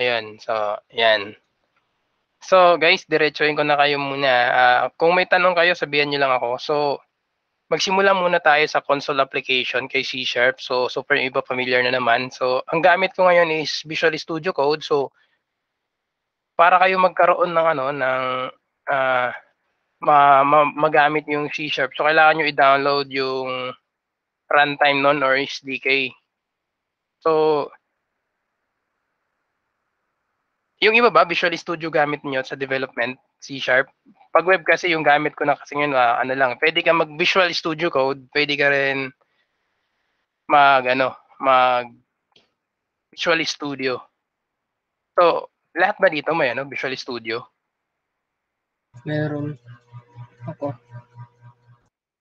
Ayan, so, yan. So, guys, diretsuhin ko na kayo muna. Uh, kung may tanong kayo, sabihan nyo lang ako. So, magsimula muna tayo sa console application kay C Sharp. So, super iba familiar na naman. So, ang gamit ko ngayon is Visual Studio Code. So, para kayo magkaroon ng ano, ng uh, ma ma magamit yung C Sharp. So, kailangan nyo i-download yung runtime nun or SDK. So, yung iba ba, Visual Studio gamit niyo sa development, C Sharp? Pag web kasi yung gamit ko na kasi ngayon, uh, ano lang, pwede ka mag Visual Studio Code, pwede ka rin mag, ano, mag Visual Studio. So, lahat ba dito may ano, Visual Studio? Meron. Ako.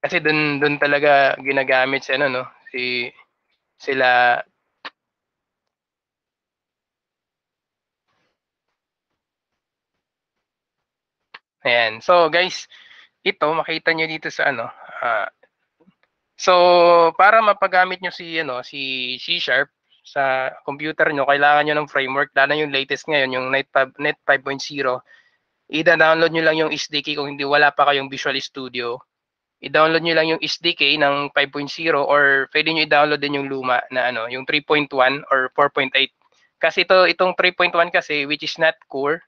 Kasi dun, dun talaga ginagamit si ano, no? Si, sila Ayan. So guys, ito makita niyo dito sa ano. Uh, so para mapagamit niyo si ano si C# -sharp sa computer niyo, kailangan niyo ng framework lalo yung latest ngayon, yung Net 5.0. ida download niyo lang yung SDK kung hindi wala pa kayong Visual Studio. I-download niyo lang yung SDK ng 5.0 or pwede niyo i-download din yung luma na ano, yung 3.1 or 4.8. Kasi ito itong 3.1 kasi which is not core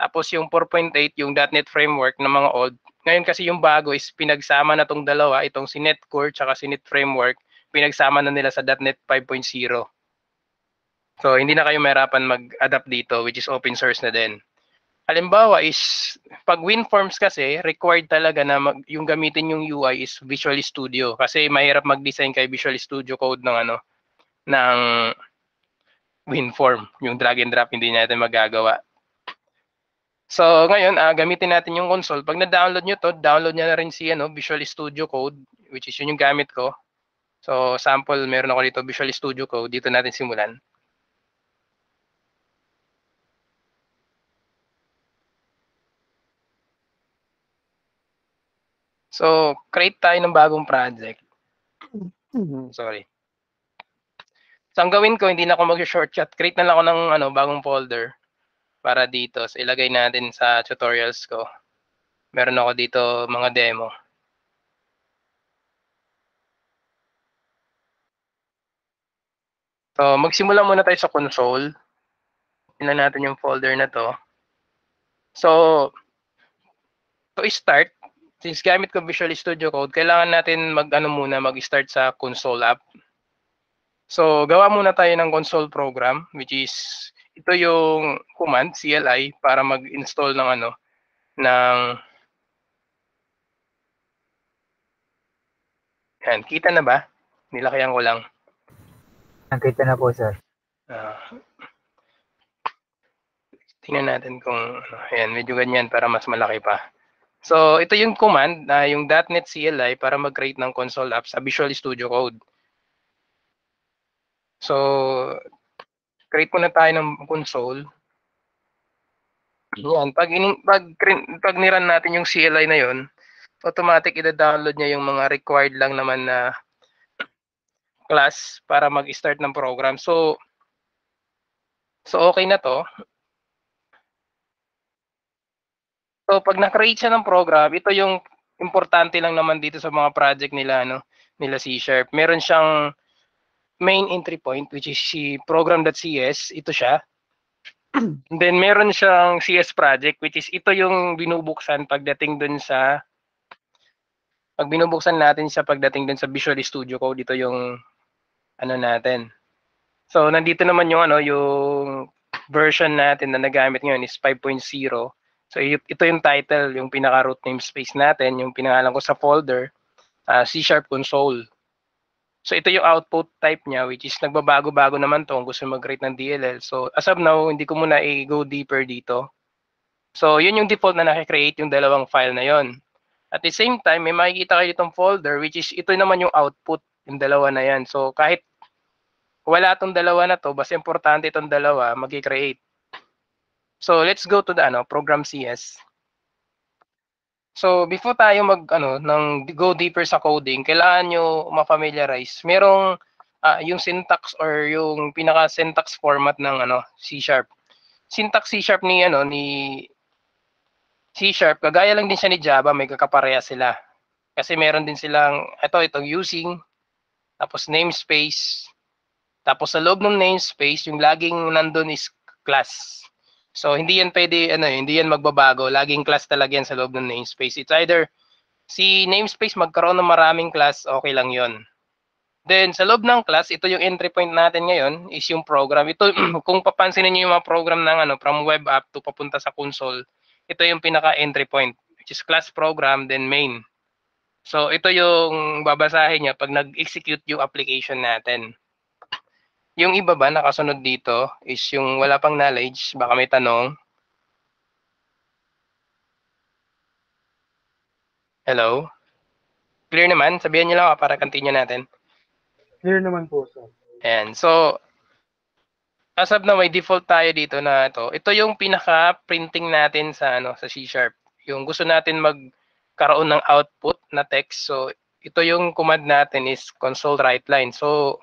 tapos yung 4.8, yung .NET framework ng mga old. Ngayon kasi yung bago is pinagsama na tong dalawa, itong si NetCore tsaka si Net Framework, pinagsama na nila sa .NET 5.0. So hindi na kayo mahirapan mag-adapt dito which is open source na din. Halimbawa is pag WinForms kasi required talaga na mag, yung gamitin yung UI is Visual Studio kasi mahirap mag-design kay Visual Studio code ng ano ng WinForm, yung drag and drop hindi natin magagawa. So ngayon, uh, gamitin natin yung console. Pag na-download nyo to, download nyo na rin si ano, Visual Studio Code, which is yun yung gamit ko. So sample, meron ako dito Visual Studio Code. Dito natin simulan. So, create tayo ng bagong project. Mm-hmm. Sorry. So, ang gawin ko, hindi na ako mag-shortcut. Create na lang ako ng ano, bagong folder para dito. So, ilagay natin sa tutorials ko. Meron ako dito mga demo. So, magsimula muna tayo sa console. Tingnan natin yung folder na to. So, to start, since gamit ko Visual Studio Code, kailangan natin mag-ano muna, mag-start sa console app. So, gawa muna tayo ng console program, which is ito yung command CLI para mag-install ng ano ng Yan, kita na ba? Nilakayan ko lang. Nakita na po, sir. Uh, tingnan natin kung, ano, ayan, medyo ganyan para mas malaki pa. So, ito yung command, na uh, yung .NET CLI para mag-create ng console app sa Visual Studio Code. So, create muna tayo ng console. Mm-hmm. Yan, pag, in, pag, pag niran natin yung CLI na yon, automatic ida-download niya yung mga required lang naman na class para mag-start ng program. So, so okay na to. So, pag na-create siya ng program, ito yung importante lang naman dito sa mga project nila, no? nila C Sharp. Meron siyang main entry point which is si program.cs, ito siya. And then meron siyang CS project which is ito yung binubuksan pagdating dun sa pag binubuksan natin siya pagdating dun sa Visual Studio Code dito yung ano natin. So nandito naman yung ano yung version natin na nagamit ngayon is 5.0. So ito yung title, yung pinaka root namespace natin, yung pinangalan ko sa folder, uh, C# console. So ito yung output type niya which is nagbabago-bago naman to kung gusto mag create ng DLL. So as of now, hindi ko muna i-go deeper dito. So yun yung default na nakikreate yung dalawang file na yon. At the same time, may makikita kayo itong folder which is ito naman yung output, yung dalawa na yan. So kahit wala itong dalawa na to, basta importante itong dalawa, mag-create. So let's go to the ano, program CS. So, before tayo mag, ano, ng go deeper sa coding, kailangan nyo ma-familiarize. Merong, uh, yung syntax or yung pinaka-syntax format ng, ano, C Sharp. Syntax C Sharp ni, ano, ni C Sharp, kagaya lang din siya ni Java, may kakapareha sila. Kasi meron din silang, ito, itong using, tapos namespace, tapos sa loob ng namespace, yung laging nandun is class. So hindi yan pwede ano, eh, hindi yan magbabago. Laging class talaga yan sa loob ng namespace. It's either si namespace magkaroon ng maraming class, okay lang 'yon. Then sa loob ng class, ito yung entry point natin ngayon is yung program. Ito kung papansin niyo yung mga program ng ano from web app to papunta sa console, ito yung pinaka entry point which is class program then main. So ito yung babasahin niya pag nag-execute yung application natin. Yung iba ba nakasunod dito is yung wala pang knowledge, baka may tanong. Hello? Clear naman? Sabihan niyo lang ako para continue natin. Clear naman po, sir. And so, as of now, may default tayo dito na ito. Ito yung pinaka-printing natin sa, ano, sa C-Sharp. Yung gusto natin magkaroon ng output na text. So, ito yung command natin is console write line. So,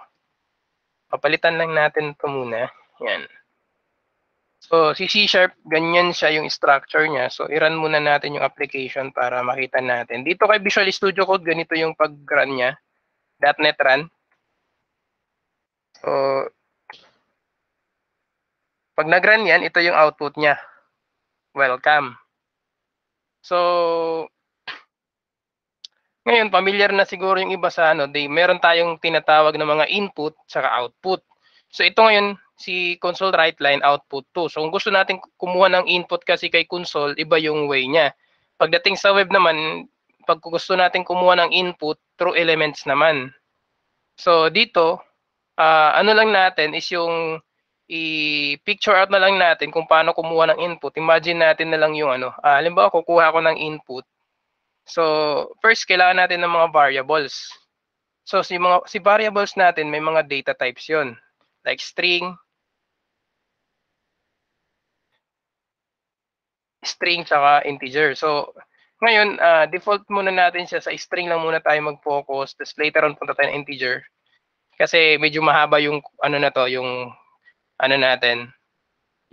Papalitan lang natin ito muna. Yan. So, si C-Sharp, ganyan siya yung structure niya. So, i-run muna natin yung application para makita natin. Dito kay Visual Studio Code, ganito yung pag-run niya. .NET run. So, pag nag-run yan, ito yung output niya. Welcome. So, ngayon, familiar na siguro yung iba sa ano, they, meron tayong tinatawag na mga input saka output. So ito ngayon, si console right line output 2. So kung gusto natin kumuha ng input kasi kay console, iba yung way niya. Pagdating sa web naman, pag gusto natin kumuha ng input, through elements naman. So dito, uh, ano lang natin is yung i-picture out na lang natin kung paano kumuha ng input. Imagine natin na lang yung ano, uh, halimbawa kukuha ko ng input, So, first, kailangan natin ng mga variables. So, si, mga, si variables natin, may mga data types yon Like string, string tsaka integer. So, ngayon, uh, default muna natin siya sa string lang muna tayo mag-focus. Tapos later on, punta tayo ng integer. Kasi medyo mahaba yung ano na to, yung ano natin,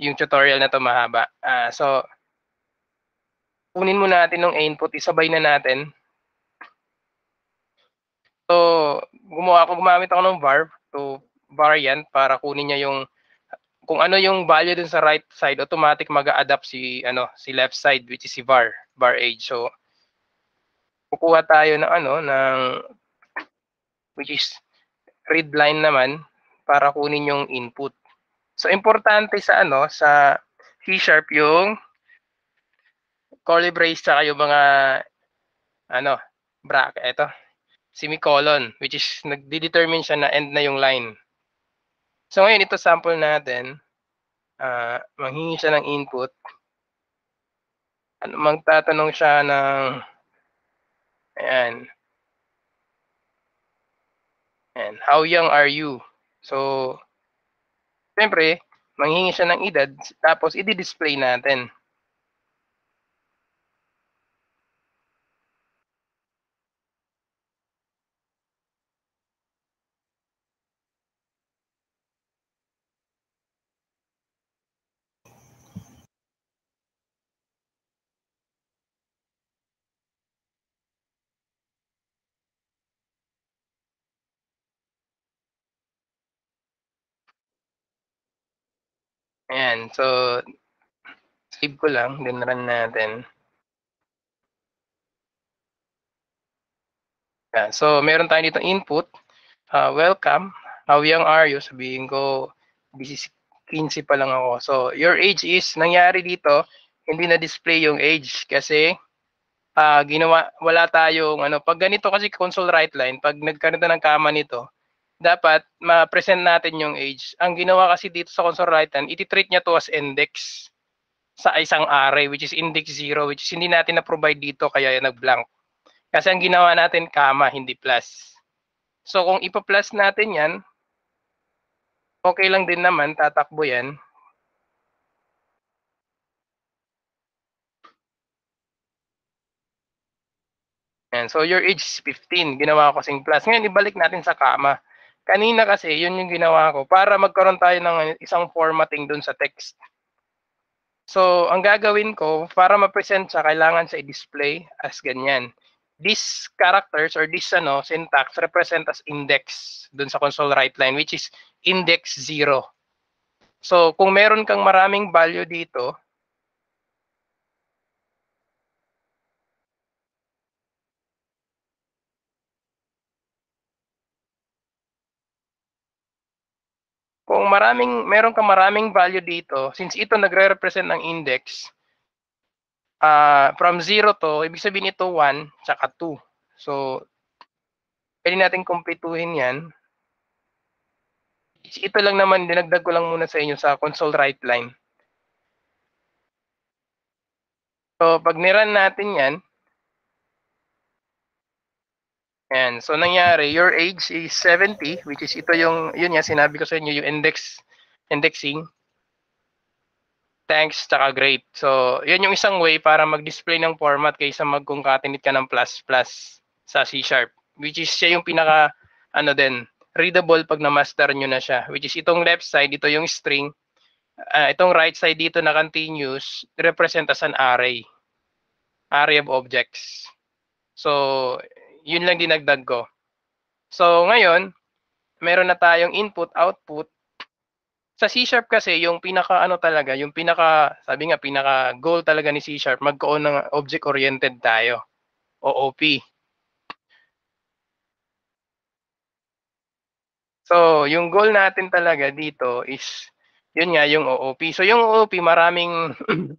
yung tutorial na to mahaba. Uh, so, kunin mo natin ng input, isabay na natin. So, gumawa ako, gumamit ako ng var to variant para kunin niya yung kung ano yung value dun sa right side, automatic mag-adapt si ano, si left side which is si var, var age. So kukuha tayo ng ano ng which is read line naman para kunin yung input. So importante sa ano sa C sharp yung curly brace tsaka yung mga ano, bracket, ito, semicolon, which is nagdedetermine siya na end na yung line. So ngayon, ito sample natin. Uh, ah, manghingi siya ng input. Ano, magtatanong siya ng, ayan, and how young are you? So, siyempre, manghingi siya ng edad, tapos i-display natin. Ayan, so save ko lang, then run natin. Ayan, so meron tayo dito input. Uh, welcome, how young are you? Sabihin ko, 15 pa lang ako. So your age is, nangyari dito, hindi na-display yung age kasi uh, ginawa, wala tayong ano, pag ganito kasi console right line, pag nagkaroon ng kama nito, dapat ma-present natin yung age. Ang ginawa kasi dito sa console writer, consolidated, treat niya to as index sa isang array which is index 0 which is hindi natin na-provide dito kaya nag-blank. Kasi ang ginawa natin comma hindi plus. So kung ipa-plus natin 'yan, okay lang din naman tatakbo 'yan. And So your age is 15. Ginawa ko sing plus. Ngayon ibalik natin sa comma. Kanina kasi, yun yung ginawa ko para magkaroon tayo ng isang formatting dun sa text. So, ang gagawin ko, para ma-present sa kailangan sa i-display as ganyan. These characters or this ano, syntax represent as index dun sa console right line, which is index 0. So, kung meron kang maraming value dito, kung maraming meron ka maraming value dito since ito nagre-represent ng index uh, from 0 to ibig sabihin ito 1 saka 2 so pwede natin kumpletuhin yan ito lang naman dinagdag ko lang muna sa inyo sa console right line so pag niran natin yan yan. So nangyari, your age is 70, which is ito yung, yun nga, sinabi ko sa inyo, yung index, indexing. Thanks, tsaka great. So, yun yung isang way para mag-display ng format kaysa mag-concatenate ka ng plus-plus sa C-sharp. Which is siya yung pinaka, ano din, readable pag na-master nyo na siya. Which is itong left side, ito yung string. Uh, itong right side dito na continuous, represent as an array. Array of objects. So, yun lang dinagdag ko. So ngayon, meron na tayong input, output. Sa C Sharp kasi, yung pinaka ano talaga, yung pinaka, sabi nga, pinaka goal talaga ni C Sharp, magkaon ng object-oriented tayo. OOP. So, yung goal natin talaga dito is, yun nga, yung OOP. So, yung OOP, maraming,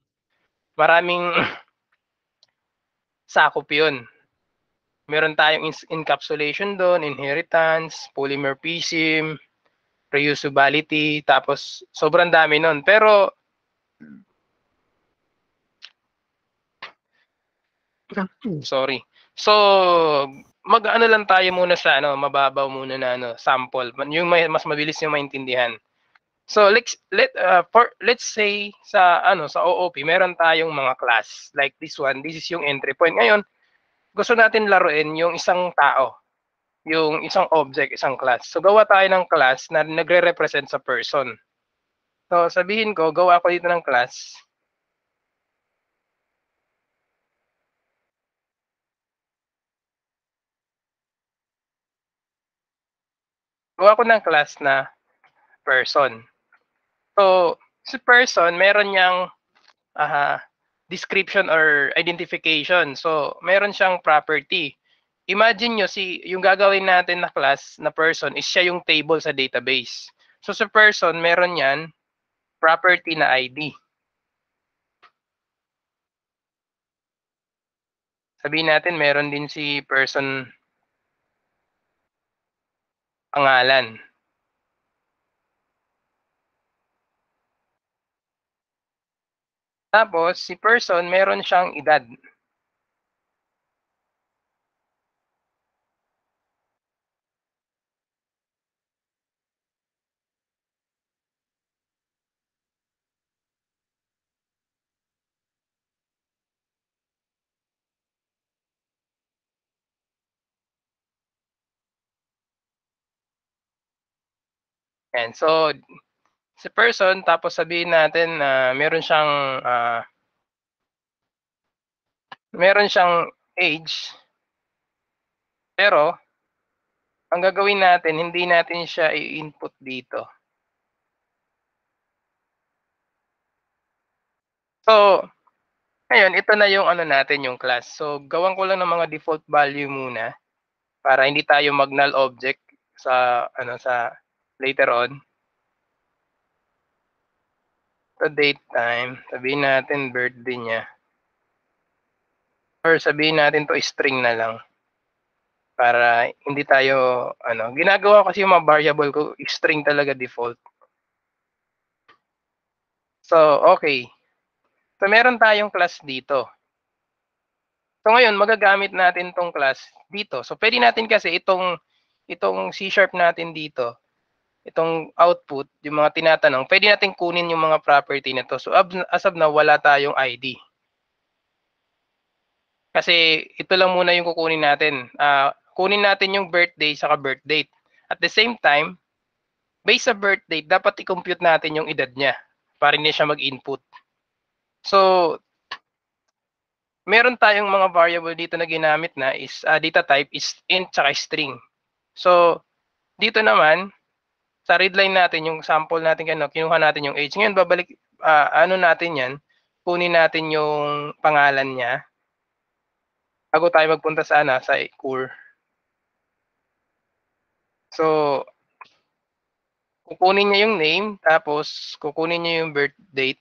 maraming sakop yun meron tayong encapsulation doon, inheritance, polymorphism, reusability, tapos sobrang dami noon. Pero sorry. So mag-ano lang tayo muna sa ano, mababaw muna na ano, sample. Yung may, mas mabilis yung maintindihan. So let's let uh, for let's say sa ano sa OOP meron tayong mga class like this one. This is yung entry point. Ngayon, gusto natin laruin yung isang tao, yung isang object, isang class. So gawa tayo ng class na nagre-represent sa person. So sabihin ko, gawa ko dito ng class. Gawa ko ng class na person. So si person, meron niyang uh, description or identification. So, meron siyang property. Imagine nyo, si, yung gagawin natin na class na person is siya yung table sa database. So, sa person, meron yan property na ID. Sabihin natin, meron din si person pangalan. Tapos, si person, meron siyang edad. And so, si person tapos sabihin natin na uh, meron siyang uh, meron siyang age pero ang gagawin natin hindi natin siya i-input dito. So, ngayon, ito na yung ano natin, yung class. So, gawan ko lang ng mga default value muna para hindi tayo mag-null object sa ano sa later on sa date time, sabihin natin birthday niya. Or sabihin natin to string na lang. Para hindi tayo, ano, ginagawa kasi yung mga variable ko, string talaga default. So, okay. So, meron tayong class dito. So, ngayon, magagamit natin tong class dito. So, pwede natin kasi itong, itong C-sharp natin dito, itong output, yung mga tinatanong, pwede natin kunin yung mga property na to. So as of now, wala tayong ID. Kasi ito lang muna yung kukunin natin. Uh, kunin natin yung birthday saka birth date. At the same time, based sa birth date, dapat i-compute natin yung edad niya para hindi siya mag-input. So, meron tayong mga variable dito na ginamit na is uh, data type is int saka string. So, dito naman, sa line natin, yung sample natin, ano, kinuha natin yung age. Ngayon, babalik, uh, ano natin yan, kunin natin yung pangalan niya bago tayo magpunta sana sa ano, core. So, kukunin niya yung name, tapos kukunin niya yung birth date.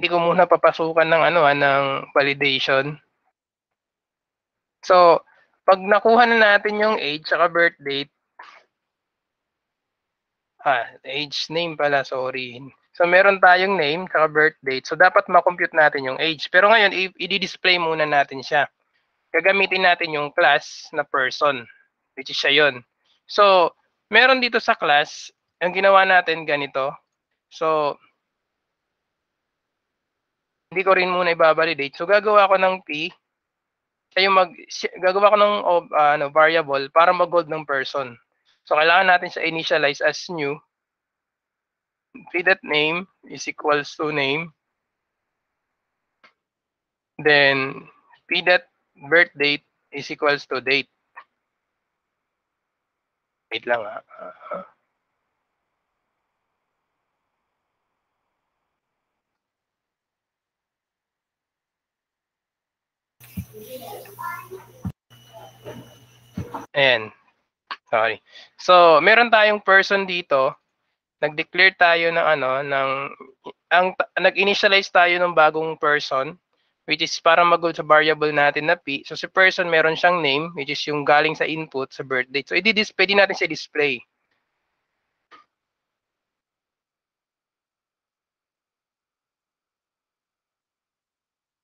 hindi ko muna papasukan ng ano ha, ah, ng validation. So, pag nakuha na natin yung age saka birth date, ah, age name pala, sorry. So, meron tayong name saka birth date. So, dapat ma-compute natin yung age. Pero ngayon, i-display muna natin siya. Gagamitin natin yung class na person, which is siya yun. So, meron dito sa class, ang ginawa natin ganito. So, hindi ko rin muna i-validate. So gagawa ako ng P siya yung mag gagawa ko ng uh, ano, variable para mag-hold ng person. So kailangan natin siya initialize as new that name is equals to name then that birth date is equals to date. Wait lang ah. Uh, uh. Ayan. Sorry. So, meron tayong person dito. Nag-declare tayo ng ano, ng, ang, nag-initialize tayo ng bagong person, which is para mag sa variable natin na P. So, si person meron siyang name, which is yung galing sa input, sa birth date. So, i-display, din natin siya display.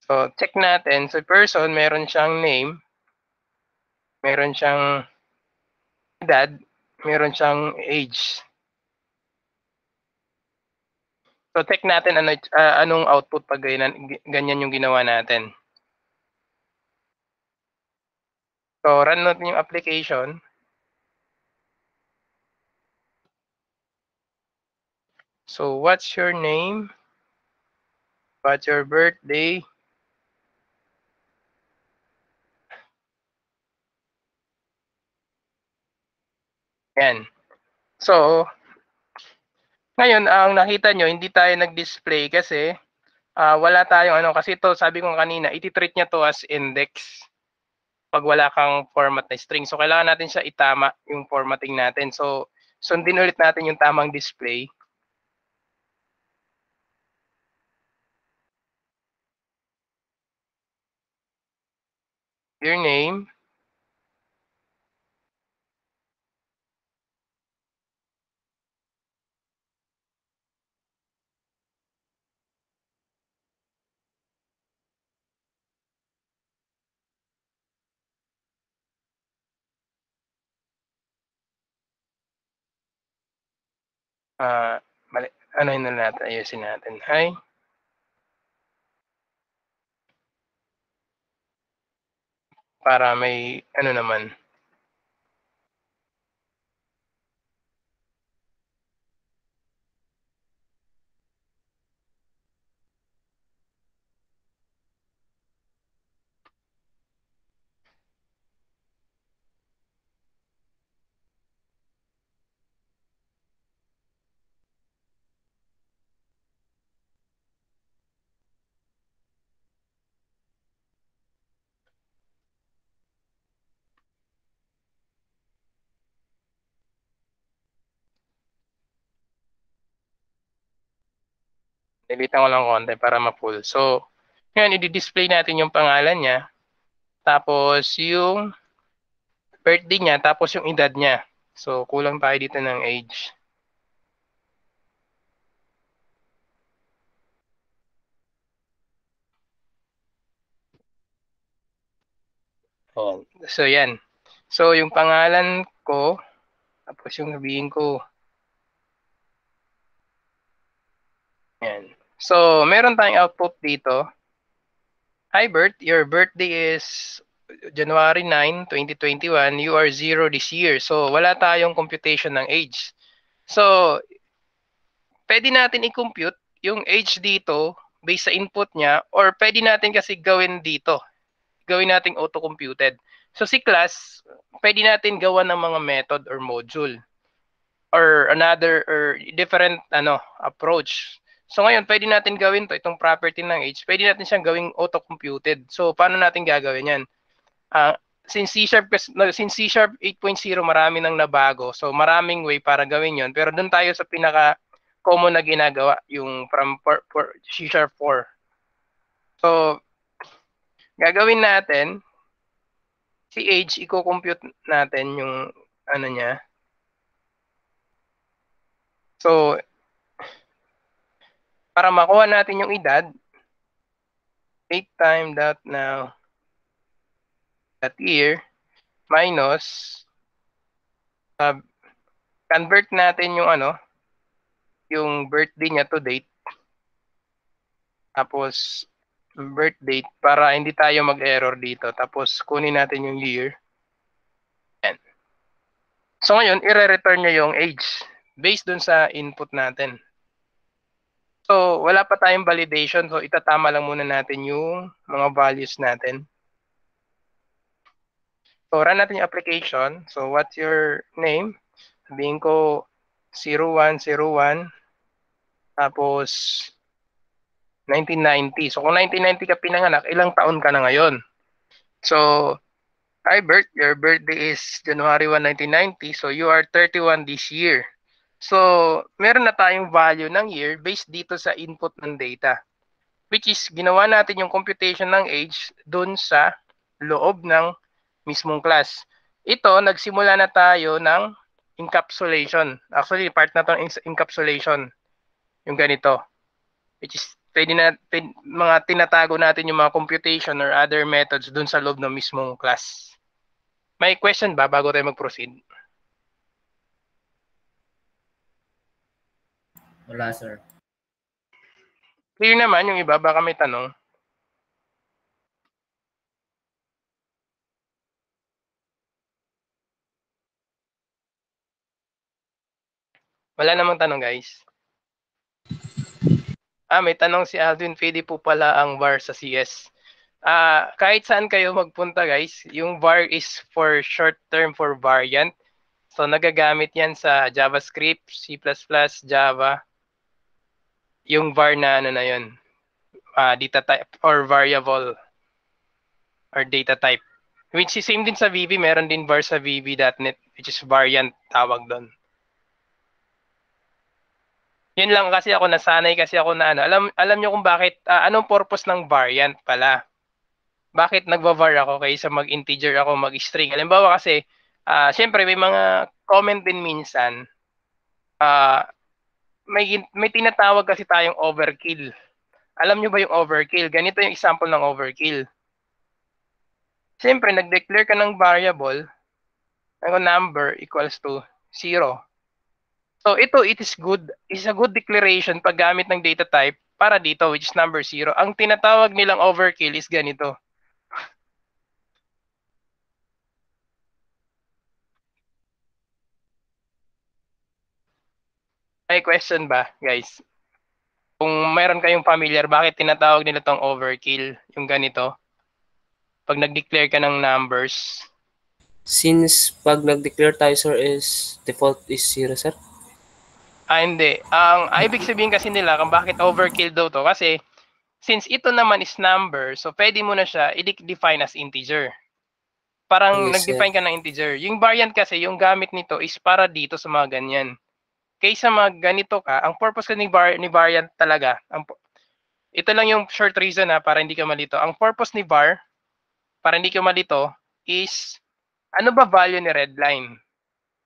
So, check natin. So, person, meron siyang name, meron siyang edad, meron siyang age. So, check natin ano, uh, anong output pag ganyan, ganyan yung ginawa natin. So, run natin yung application. So, what's your name? What's your birthday? Yan. So, ngayon, ang nakita nyo, hindi tayo nag-display kasi uh, wala tayong ano. Kasi ito, sabi ko kanina, iti-treat niya to as index pag wala kang format na string. So, kailangan natin siya itama yung formatting natin. So, sundin ulit natin yung tamang display. Your name. uh, ah, mali, ano yun na natin, ayusin natin. Hi. Para may, ano naman, Dilitan ko lang konti para ma-full. So, ngayon, i-display natin yung pangalan niya. Tapos, yung birthday niya. Tapos, yung edad niya. So, kulang tayo dito ng age. So, yan. So, yung pangalan ko, tapos yung sabihin ko. Yan. So, meron tayong output dito. Hi Bert, your birthday is January 9, 2021. You are zero this year. So, wala tayong computation ng age. So, pwede natin i-compute yung age dito based sa input niya or pwede natin kasi gawin dito. Gawin nating auto-computed. So, si class, pwede natin gawa ng mga method or module or another or different ano approach So ngayon, pwede natin gawin to itong property ng age. Pwede natin siyang gawing auto-computed. So paano natin gagawin 'yan? Uh, since C sharp since C sharp 8.0 marami nang nabago. So maraming way para gawin 'yon. Pero doon tayo sa pinaka common na ginagawa, yung from for, for C sharp 4. So gagawin natin si age i-compute natin yung ano niya. So para makuha natin yung edad, 8 time dot now that year minus uh, convert natin yung ano yung birthday niya to date tapos birth date para hindi tayo mag-error dito tapos kunin natin yung year Ayan. so ngayon ire-return niya yung age based dun sa input natin So, wala pa tayong validation. So, itatama lang muna natin yung mga values natin. So, run natin yung application. So, what's your name? Sabihin ko 0101 tapos 1990. So, kung 1990 ka pinanganak, ilang taon ka na ngayon? So, hi Bert, your birthday is January 1, 1990. So, you are 31 this year. So, meron na tayong value ng year based dito sa input ng data. Which is, ginawa natin yung computation ng age dun sa loob ng mismong class. Ito, nagsimula na tayo ng encapsulation. Actually, part na itong encapsulation. Yung ganito. Which is, pwede na, pwede, mga tinatago natin yung mga computation or other methods dun sa loob ng mismong class. May question ba bago tayo mag-proceed? Wala, sir. Clear naman yung iba. Baka may tanong. Wala namang tanong, guys. Ah, may tanong si Alvin Fede po pala ang VAR sa CS. Ah, kahit saan kayo magpunta, guys, yung VAR is for short term for variant. So nagagamit 'yan sa JavaScript, C++, Java, yung var na ano na yun, uh, data type or variable or data type. Which is same din sa VB, meron din var sa VB.NET which is variant tawag doon. Yun lang kasi ako nasanay kasi ako na ano. Alam alam niyo kung bakit uh, anong purpose ng variant pala? Bakit nagva-var ako kaysa mag-integer ako, mag-string? Halimbawa kasi uh, syempre may mga comment din minsan uh, may, may tinatawag kasi tayong overkill. Alam nyo ba yung overkill? Ganito yung example ng overkill. Siyempre, nag-declare ka ng variable ng number equals to 0. So ito, it is good, is a good declaration pag gamit ng data type para dito, which is number 0. Ang tinatawag nilang overkill is ganito. May question ba, guys? Kung meron kayong familiar, bakit tinatawag nila tong overkill, yung ganito? Pag nag-declare ka ng numbers. Since pag nag-declare tayo, sir, is default is zero, sir? Ah, hindi. Ang ah, ibig sabihin kasi nila kung bakit overkill daw to. Kasi since ito naman is number, so pwede mo na siya i-define as integer. Parang yes, nag-define ka ng integer. Yung variant kasi, yung gamit nito is para dito sa mga ganyan kaysa mag ganito ka, ang purpose ka ni, var- ni variant talaga, ang, ito lang yung short reason ha, ah, para hindi ka malito. Ang purpose ni var, para hindi ka malito, is ano ba value ni red line?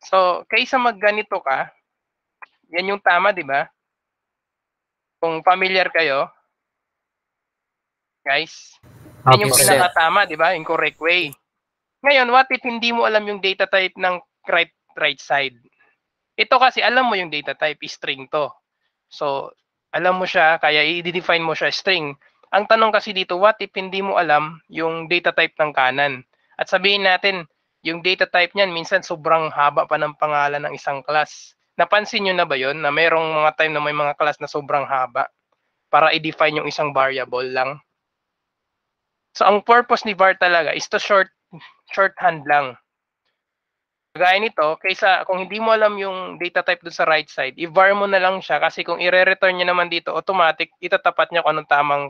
So, kaysa mag ganito ka, yan yung tama, di ba? Kung familiar kayo, guys, yan yung pinakatama, di ba? Incorrect way. Ngayon, what if hindi mo alam yung data type ng right, right side? Ito kasi alam mo yung data type, is string to. So, alam mo siya, kaya i-define mo siya string. Ang tanong kasi dito, what if hindi mo alam yung data type ng kanan? At sabihin natin, yung data type niyan, minsan sobrang haba pa ng pangalan ng isang class. Napansin niyo na ba yon na mayroong mga time na may mga class na sobrang haba para i-define yung isang variable lang? So, ang purpose ni var talaga is to short shorthand lang Gaya nito, kaysa kung hindi mo alam yung data type dun sa right side, i-var mo na lang siya kasi kung i-return niya naman dito, automatic, itatapat niya kung anong tamang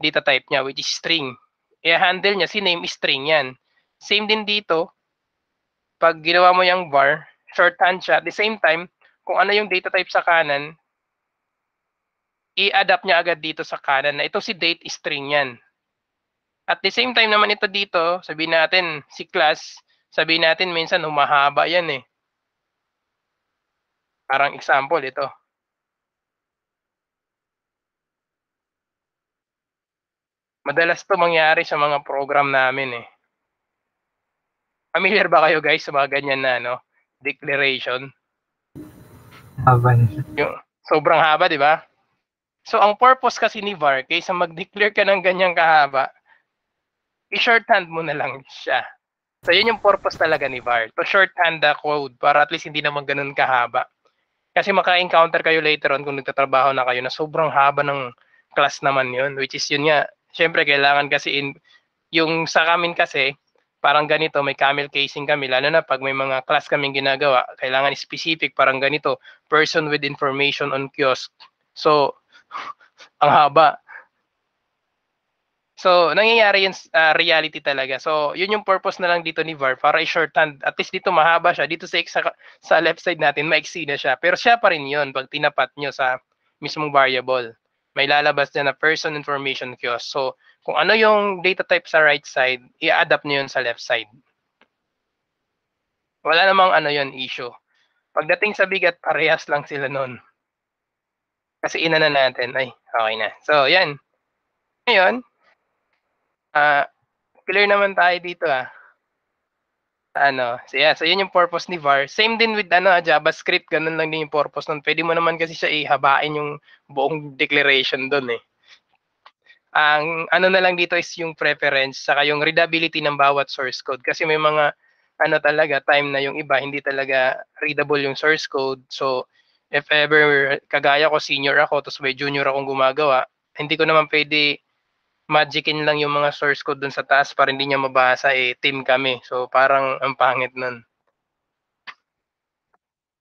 data type niya, which is string. I-handle niya, si name is string yan. Same din dito, pag ginawa mo yung var, shorthand siya, at the same time, kung ano yung data type sa kanan, i-adapt niya agad dito sa kanan na ito si date string yan. At the same time naman ito dito, sabihin natin si class, sabihin natin minsan humahaba yan eh. Parang example ito. Madalas to mangyari sa mga program namin eh. Familiar ba kayo guys sa mga ganyan na ano, declaration? Haba niya. sobrang haba, di ba? So ang purpose kasi ni VAR, kaysa mag-declare ka ng ganyang kahaba, i-shorthand mo na lang siya. So, yun yung purpose talaga ni VAR. To shorthand the code para at least hindi naman ganun kahaba. Kasi maka-encounter kayo later on kung nagtatrabaho na kayo na sobrang haba ng class naman yun. Which is yun nga, syempre kailangan kasi in, yung sa amin kasi, parang ganito, may camel casing kami, lalo na pag may mga class kaming ginagawa, kailangan specific, parang ganito, person with information on kiosk. So, ang haba. So, nangyayari yung uh, ah, reality talaga. So, yun yung purpose na lang dito ni VAR para i-shorthand. At least dito mahaba siya. Dito sa, sa, sa left side natin, maiksi na siya. Pero siya pa rin yun pag tinapat nyo sa mismong variable. May lalabas na na person information kiosk. So, kung ano yung data type sa right side, i-adapt nyo yun sa left side. Wala namang ano yun, issue. Pagdating sa bigat, parehas lang sila nun. Kasi ina na natin. Ay, okay na. So, yan. Ngayon, uh, clear naman tayo dito ah. Ano, so yeah, so yun yung purpose ni var. Same din with ano, ah, JavaScript, ganun lang din yung purpose nun. Pwede mo naman kasi siya ihabain yung buong declaration doon eh. Ang ano na lang dito is yung preference saka yung readability ng bawat source code kasi may mga ano talaga time na yung iba hindi talaga readable yung source code. So if ever kagaya ko senior ako tapos may junior akong gumagawa, hindi ko naman pwede magicin lang yung mga source code dun sa taas para hindi niya mabasa eh team kami. So parang ang pangit nun.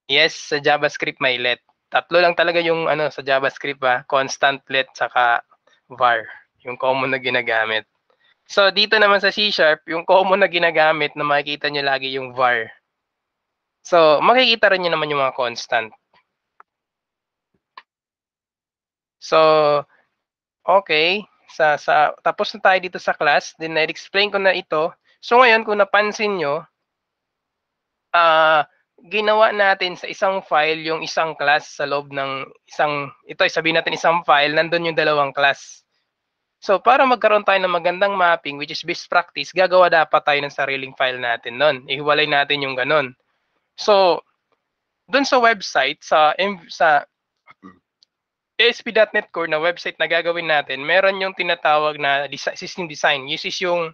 Yes, sa JavaScript may let. Tatlo lang talaga yung ano sa JavaScript ha, ah, constant let saka var, yung common na ginagamit. So dito naman sa C Sharp, yung common na ginagamit na makikita niyo lagi yung var. So makikita rin niyo naman yung mga constant. So okay, sa, sa tapos na tayo dito sa class, then na-explain ko na ito. So ngayon kung napansin nyo, uh, ginawa natin sa isang file yung isang class sa loob ng isang, ito ay sabihin natin isang file, nandoon yung dalawang class. So para magkaroon tayo ng magandang mapping which is best practice, gagawa dapat tayo ng sariling file natin noon. Ihiwalay natin yung ganun. So, doon sa website, sa, sa ASP.NET Core na website na gagawin natin, meron yung tinatawag na system design. This is yung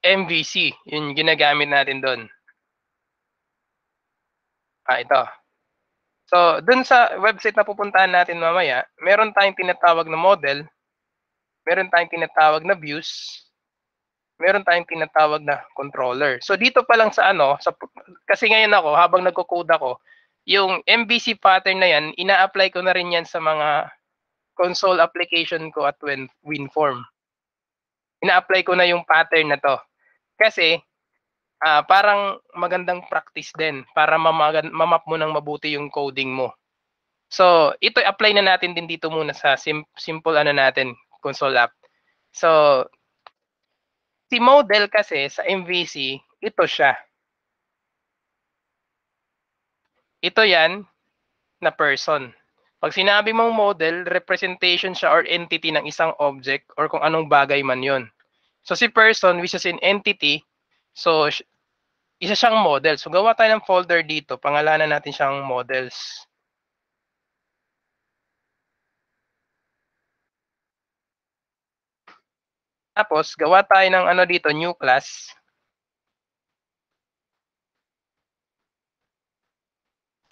MVC, yung ginagamit natin doon. Ah, ito. So, doon sa website na pupuntahan natin mamaya, meron tayong tinatawag na model, meron tayong tinatawag na views, meron tayong tinatawag na controller. So, dito pa lang sa ano, sa, kasi ngayon ako, habang nagko-code ako, yung MVC pattern na yan, ina-apply ko na rin yan sa mga console application ko at win WinForm. Ina-apply ko na yung pattern na to. Kasi uh, parang magandang practice din para mamagan, mamap mo ng mabuti yung coding mo. So, ito apply na natin din dito muna sa sim simple ano natin, console app. So, si model kasi sa MVC, ito siya. Ito yan na person. Pag sinabi mong model, representation siya or entity ng isang object or kung anong bagay man yon. So si person, which is an entity, so isa siyang model. So gawa tayo ng folder dito, pangalanan natin siyang models. Tapos gawa tayo ng ano dito, new class.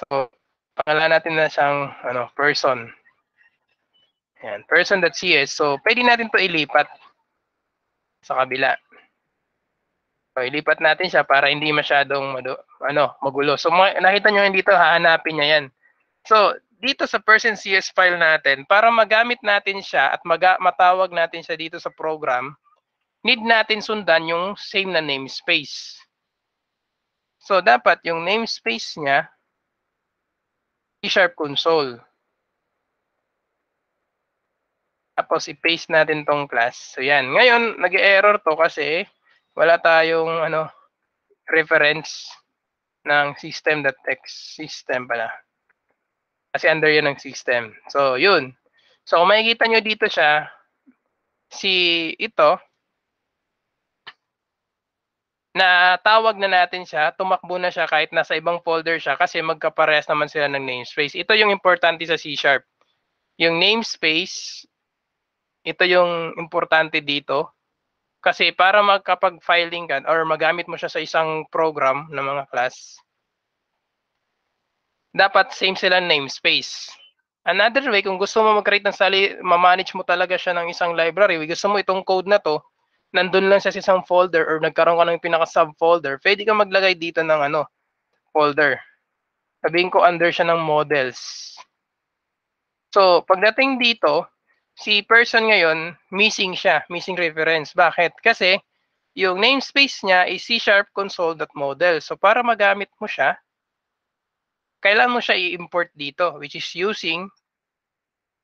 So, pangalan natin na siyang ano, person. Ayan, person.cs. So, pwede natin to ilipat sa kabila. So, ilipat natin siya para hindi masyadong madu- ano, magulo. So, ma- nakita nyo yan dito, hahanapin niya yan. So, dito sa person CS file natin, para magamit natin siya at maga- matawag natin siya dito sa program, need natin sundan yung same na namespace. So, dapat yung namespace niya, C-sharp console. Tapos i-paste natin tong class. So yan. Ngayon, nag-error to kasi wala tayong ano reference ng system.txt system pala. Kasi under yan ng system. So yun. So kung makikita nyo dito siya, si ito, na tawag na natin siya, tumakbo na siya kahit nasa ibang folder siya kasi magkaparehas naman sila ng namespace. Ito yung importante sa C Sharp. Yung namespace, ito yung importante dito. Kasi para magkapag-filing ka or magamit mo siya sa isang program ng mga class, dapat same sila namespace. Another way, kung gusto mo mag-create ng sali, ma-manage mo talaga siya ng isang library, gusto mo itong code na to, nandun lang siya sa isang folder or nagkaroon ka ng pinaka-subfolder, pwede ka maglagay dito ng ano, folder. Sabihin ko under siya ng models. So, pagdating dito, si person ngayon, missing siya, missing reference. Bakit? Kasi, yung namespace niya is C-sharp console.model. So, para magamit mo siya, kailan mo siya i-import dito, which is using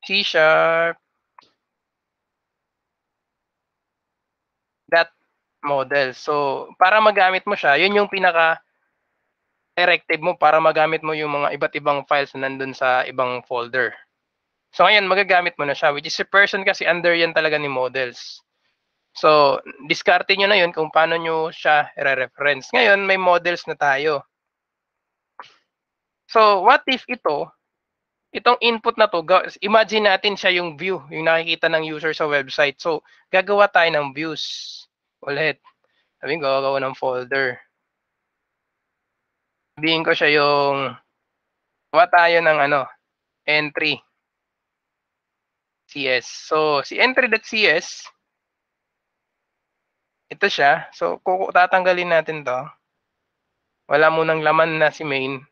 C-sharp model. So, para magamit mo siya, yun yung pinaka directive mo para magamit mo yung mga iba't ibang files na nandun sa ibang folder. So, ngayon, magagamit mo na siya, which is a person kasi under yan talaga ni models. So, discarte nyo na yun kung paano nyo siya re-reference. Ngayon, may models na tayo. So, what if ito, itong input na to, imagine natin siya yung view, yung nakikita ng user sa website. So, gagawa tayo ng views ulit. Sabihin ko, gagawa ng folder. Sabihin ko siya yung gawa tayo ng ano, entry. CS. So, si entry.cs, ito siya. So, kuku tatanggalin natin to, wala munang laman na si main.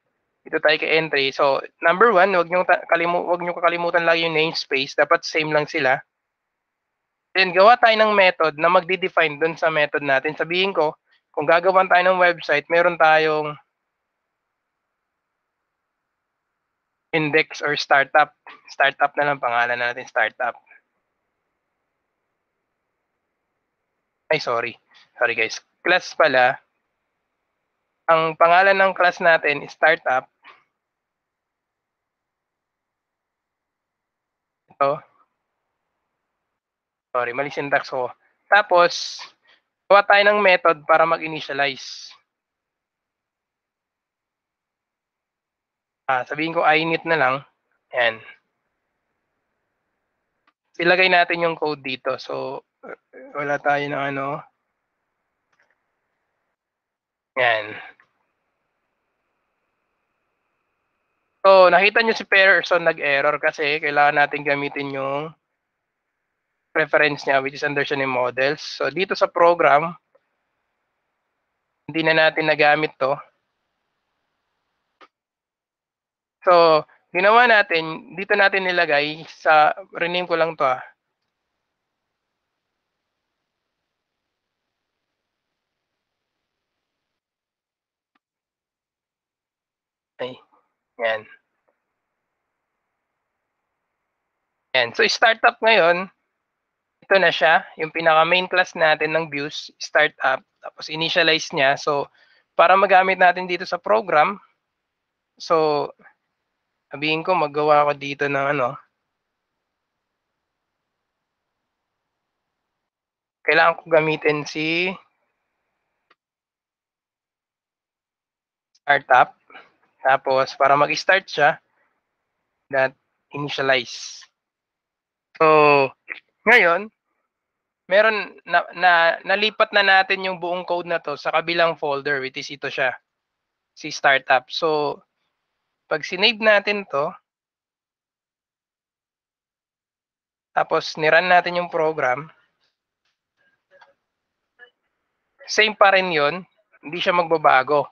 Ito tayo kay entry. So, number one, wag niyo kalimu wag niyo kakalimutan lagi yung namespace. Dapat same lang sila. Then gawa tayo ng method na magde-define dun sa method natin. Sabihin ko, kung gagawan tayo ng website, meron tayong index or startup. Startup na lang pangalan natin, startup. Ay, sorry. Sorry guys. Class pala. Ang pangalan ng class natin is startup. Ito. Sorry, mali syntax ko. Tapos, gawa tayo ng method para mag-initialize. Ah, sabihin ko init na lang. Ayan. Ilagay natin yung code dito. So, wala tayo ng ano. Ayan. So, nakita nyo si Pearson nag-error kasi kailangan natin gamitin yung reference niya which is under ni models. So dito sa program, hindi na natin nagamit to. So, ginawa natin, dito natin nilagay sa, rename ko lang to ah. Ay, yan. Yan. So, startup ngayon, ito na siya, yung pinaka main class natin ng views, startup, tapos initialize niya. So, para magamit natin dito sa program, so, sabihin ko, maggawa ko dito ng ano, kailangan ko gamitin si startup. Tapos, para mag-start siya, that initialize. So, ngayon, meron na, na nalipat na natin yung buong code na to sa kabilang folder which is ito siya si startup. So pag sinave natin to tapos nirun natin yung program same pa rin 'yon, hindi siya magbabago.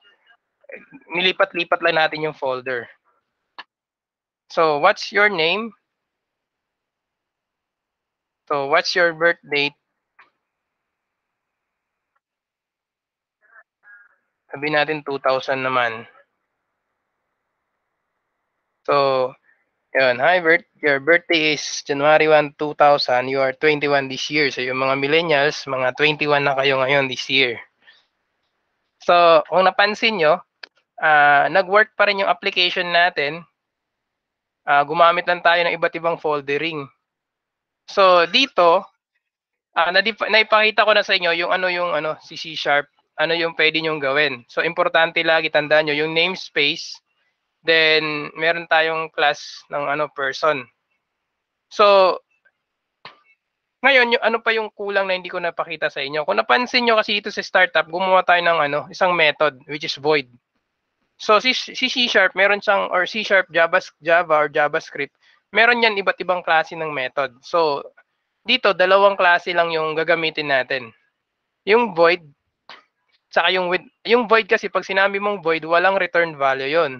Nilipat-lipat lang natin yung folder. So what's your name? So what's your birth date? Sabihin natin 2,000 naman. So, yun. Hi, Bert. Your birthday is January 1, 2000. You are 21 this year. So, yung mga millennials, mga 21 na kayo ngayon this year. So, kung napansin nyo, uh, nag-work pa rin yung application natin. Uh, gumamit lang tayo ng iba't ibang foldering. So, dito, uh, naipakita ko na sa inyo yung ano yung ano, si C-sharp ano yung pwede nyong gawin. So, importante lagi, tandaan nyo, yung namespace, then meron tayong class ng ano person. So, ngayon, yung, ano pa yung kulang na hindi ko napakita sa inyo? Kung napansin nyo kasi ito sa startup, gumawa tayo ng ano, isang method, which is void. So, si, si C-Sharp, meron siyang, or C-Sharp, Java, Java, or JavaScript, meron yan iba't ibang klase ng method. So, dito, dalawang klase lang yung gagamitin natin. Yung void, Saka yung, with, yung void kasi pag sinabi mong void, walang return value yon.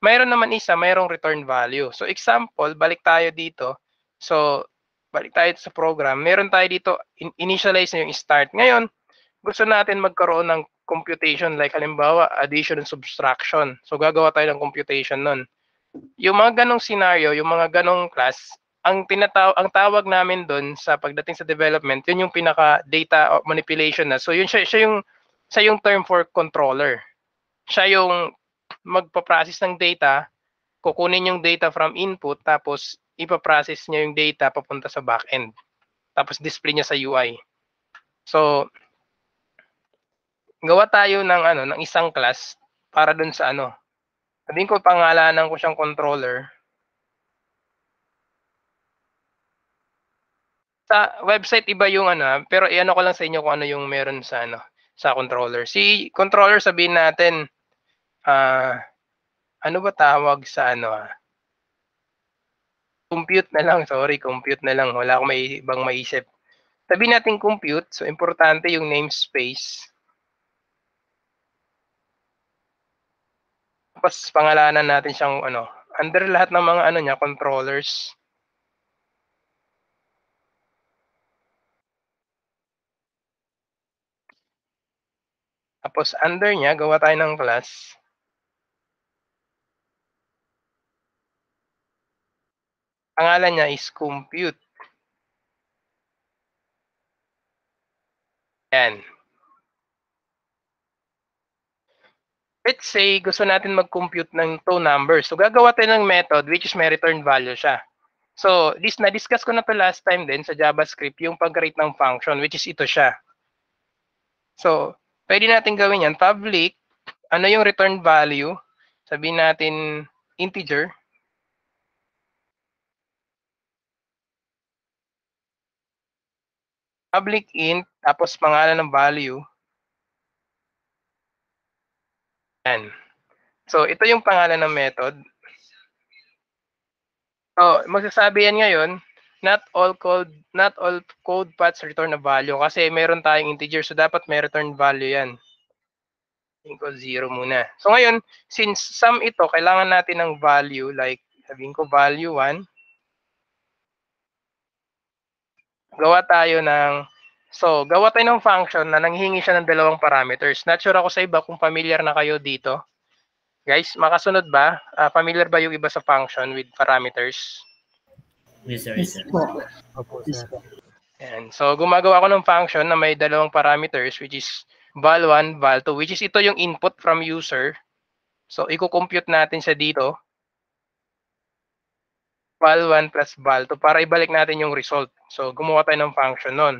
Mayroon naman isa, mayroong return value. So example, balik tayo dito. So balik tayo sa program. Meron tayo dito, in initialize na yung start. Ngayon, gusto natin magkaroon ng computation like halimbawa addition and subtraction. So gagawa tayo ng computation nun. Yung mga ganong scenario, yung mga ganong class, ang tinataw ang tawag namin doon sa pagdating sa development, yun yung pinaka data manipulation na. So yun siya, siya yung siya yung term for controller. Siya yung magpa-process ng data, kukunin yung data from input, tapos ipaprocess niya yung data papunta sa backend. Tapos display niya sa UI. So, gawa tayo ng ano ng isang class para dun sa ano. Sabihin ko pangalanan ko siyang controller. Sa website iba yung ano, ah, pero iano ko lang sa inyo kung ano yung meron sa ano sa controller. Si controller sabihin natin uh, ano ba tawag sa ano ah? Compute na lang, sorry, compute na lang. Wala akong may ibang maiisip. Sabihin natin compute, so importante yung namespace. Tapos pangalanan natin siyang ano, under lahat ng mga ano niya, controllers. Tapos under niya, gawa tayo ng class. Pangalan niya is compute. Yan. Let's say, gusto natin mag-compute ng two numbers. So, gagawa tayo ng method which is may return value siya. So, this na-discuss ko na to last time din sa JavaScript, yung pag-create ng function, which is ito siya. So, Pwede natin gawin yan. Public, ano yung return value? Sabihin natin integer. Public int, tapos pangalan ng value. Yan. So, ito yung pangalan ng method. So, magsasabi yan ngayon, not all code not all code paths return a value kasi meron tayong integer so dapat may return value yan ko zero muna. So ngayon, since sum ito, kailangan natin ng value like sabihin ko value 1. Gawa tayo ng so gawa tayo ng function na nanghihingi siya ng dalawang parameters. Not sure ako sa iba kung familiar na kayo dito. Guys, makasunod ba? Uh, familiar ba yung iba sa function with parameters? Yes, sir. Yes, sir. So, gumagawa ako ng function na may dalawang parameters which is val1, val2 which is ito yung input from user. So, iko compute natin siya dito. val1 plus val2 para ibalik natin yung result. So, gumawa tayo ng function noon.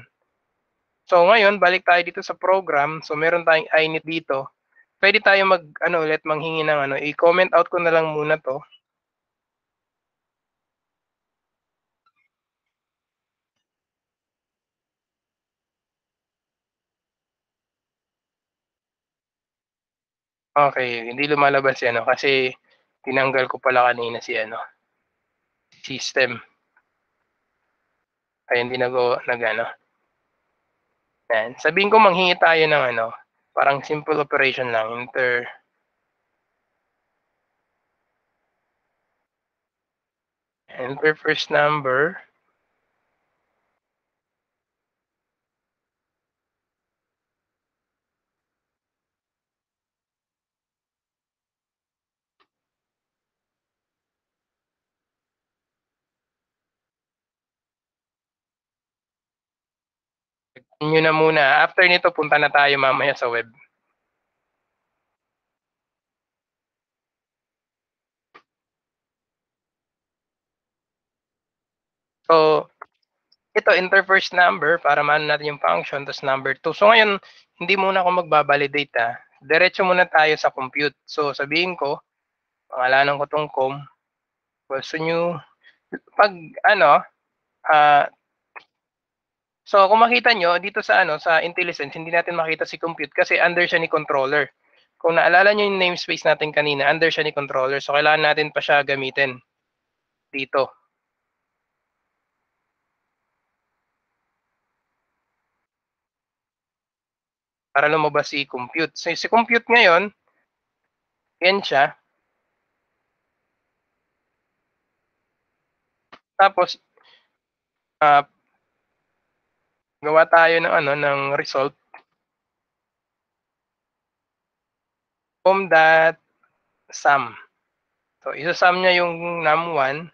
So, ngayon, balik tayo dito sa program. So, meron tayong init dito. Pwede tayo mag, ano ulit, manghingi ng ano. I-comment out ko na lang muna to. Okay, hindi lumalabas si ano kasi tinanggal ko pala kanina si ano system. Ay hindi nag nagano. Yan. Sabihin ko manghingi tayo ng ano, parang simple operation lang, enter. enter first number nyo na muna. After nito, punta na tayo mamaya sa web. So, ito, enter first number para maano natin yung function, tapos number 2. So, ngayon, hindi muna ako magbabalidate ha. Ah. Diretso muna tayo sa compute. So, sabihin ko, pangalanan ko tong com, equals to new. Pag, ano, uh, So kung makita nyo, dito sa ano sa intelligence, hindi natin makita si compute kasi under siya ni controller. Kung naalala nyo yung namespace natin kanina, under siya ni controller. So kailangan natin pa siya gamitin dito. Para lumabas si compute. So si compute ngayon, yan siya. Tapos, uh, Gawa tayo ng ano ng result. From that sum. So, isa-sum niya yung num1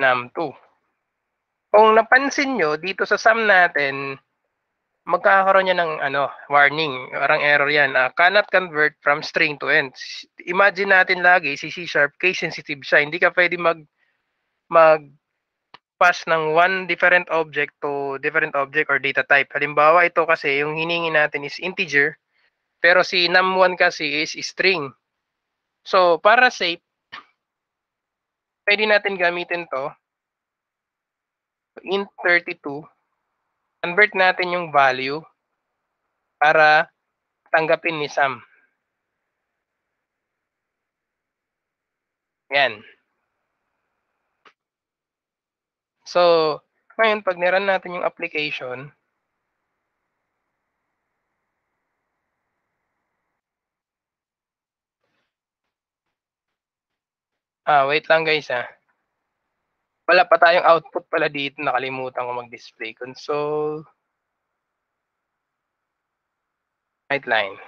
num2. Kung napansin nyo, dito sa sum natin, magkakaroon niya ng ano, warning, parang error yan. Uh, cannot convert from string to int. Imagine natin lagi, si C-sharp, case sensitive siya. Hindi ka pwede mag, mag pass ng one different object to different object or data type. Halimbawa, ito kasi yung hiningi natin is integer, pero si num1 kasi is string. So, para safe, pwede natin gamitin to int 32 convert natin yung value para tanggapin ni Sam. Yan. So, ngayon, pag nirun natin yung application, Ah, wait lang guys ha. Ah. Wala pa tayong output pala dito. Nakalimutan ko mag-display console. Right line.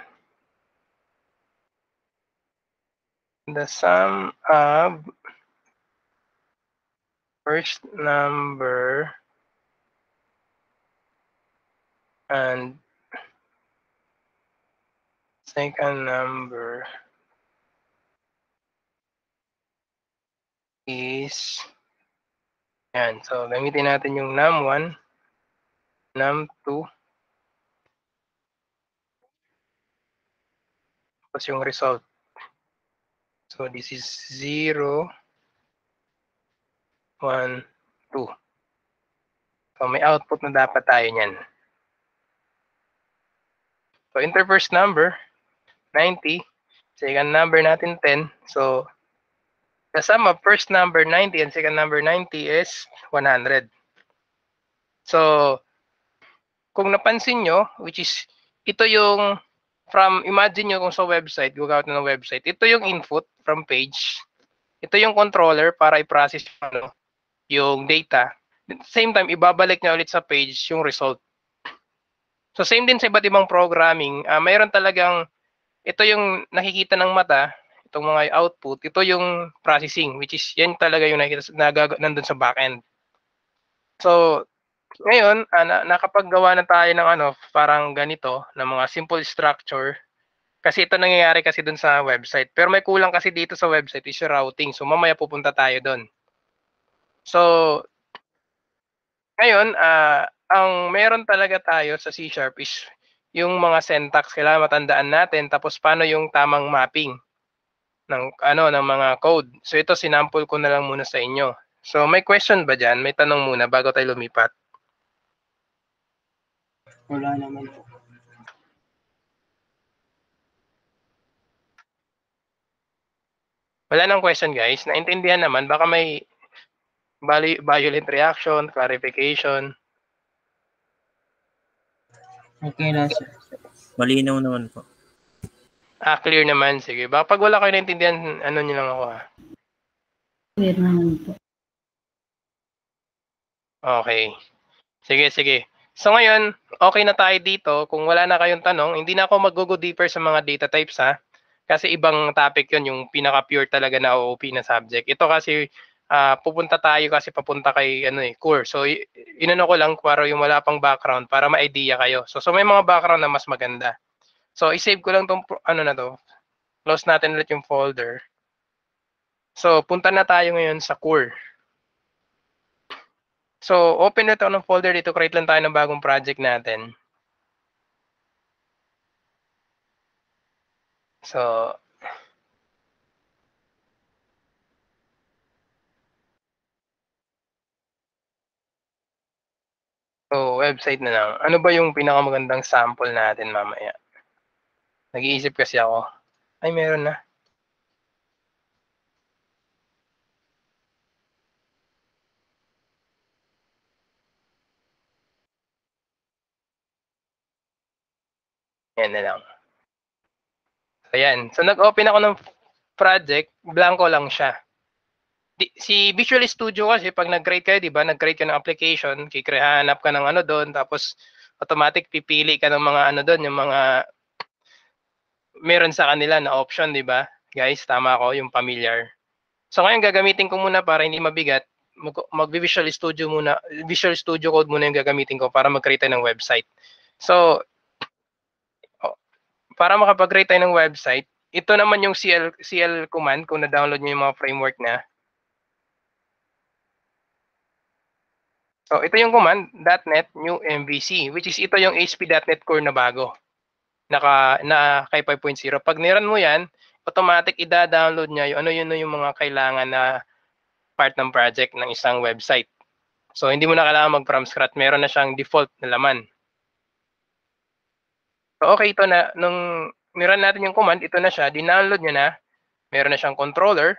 The sum of first number and second number is yan. So, gamitin natin yung num1, num2, tapos yung result. So, this is 0, 1, 2. So may output na dapat tayo niyan. So first number, 90. Second number natin, 10. So the sum of first number, 90, and second number, 90 is 100. So kung napansin nyo, which is ito yung from, imagine nyo kung sa website, go out na ng website, ito yung input from page. Ito yung controller para i-process ano, yung data. Same time, ibabalik niya ulit sa page yung result. So same din sa iba't ibang programming, uh, mayroon talagang ito yung nakikita ng mata, itong mga output, ito yung processing which is yan talaga yung nakikita na nandun sa backend. So ngayon, uh, na, nakapaggawa na tayo ng ano, parang ganito ng mga simple structure kasi ito nangyayari kasi dun sa website. Pero may kulang kasi dito sa website is routing. So mamaya pupunta tayo doon. So, ngayon, uh, ang meron talaga tayo sa C Sharp is yung mga syntax kailangan matandaan natin tapos paano yung tamang mapping ng ano ng mga code. So ito sinample ko na lang muna sa inyo. So may question ba diyan? May tanong muna bago tayo lumipat. Wala naman po. Wala nang question guys. Naintindihan naman baka may violent reaction, clarification. Okay na, sir. Malinaw naman po. Ah, clear naman. Sige. Baka pag wala kayo naintindihan, ano nyo lang ako ha. Ah. Clear naman po. Okay. Sige, sige. So ngayon, okay na tayo dito. Kung wala na kayong tanong, hindi na ako mag-go deeper sa mga data types ha. Kasi ibang topic yon yung pinaka-pure talaga na OOP na subject. Ito kasi uh, pupunta tayo kasi papunta kay ano eh, core. So inano ko lang para yung wala pang background para ma-idea kayo. So so may mga background na mas maganda. So i-save ko lang tong ano na to. Close natin ulit yung folder. So punta na tayo ngayon sa core. So open na to ng folder dito, create lang tayo ng bagong project natin. So Oo, website na lang. Ano ba yung pinakamagandang sample natin mamaya? Nag-iisip kasi ako. Ay, meron na. Yan na lang. So, yan. So, nag-open ako ng project. Blanco lang siya si Visual Studio kasi pag nag-create kayo, 'di ba? Nag-create ka ng application, kikrehanap ka ng ano doon, tapos automatic pipili ka ng mga ano doon, yung mga meron sa kanila na option, 'di ba? Guys, tama ako, yung familiar. So ngayon gagamitin ko muna para hindi mabigat, mag, Visual Studio muna, Visual Studio Code muna yung gagamitin ko para mag-create ng website. So para makapag-create tayo ng website, ito naman yung CL, CL command kung na-download niyo yung mga framework na So, ito yung command, .NET new MVC, which is ito yung ASP.NET Core na bago, naka, na kay 5.0. Pag niran mo yan, automatic ida-download niya yung ano yun yung mga kailangan na part ng project ng isang website. So, hindi mo na kailangan mag from scratch. Meron na siyang default na laman. So, okay, ito na. Nung niran natin yung command, ito na siya. Dinownload niya na. Meron na siyang controller.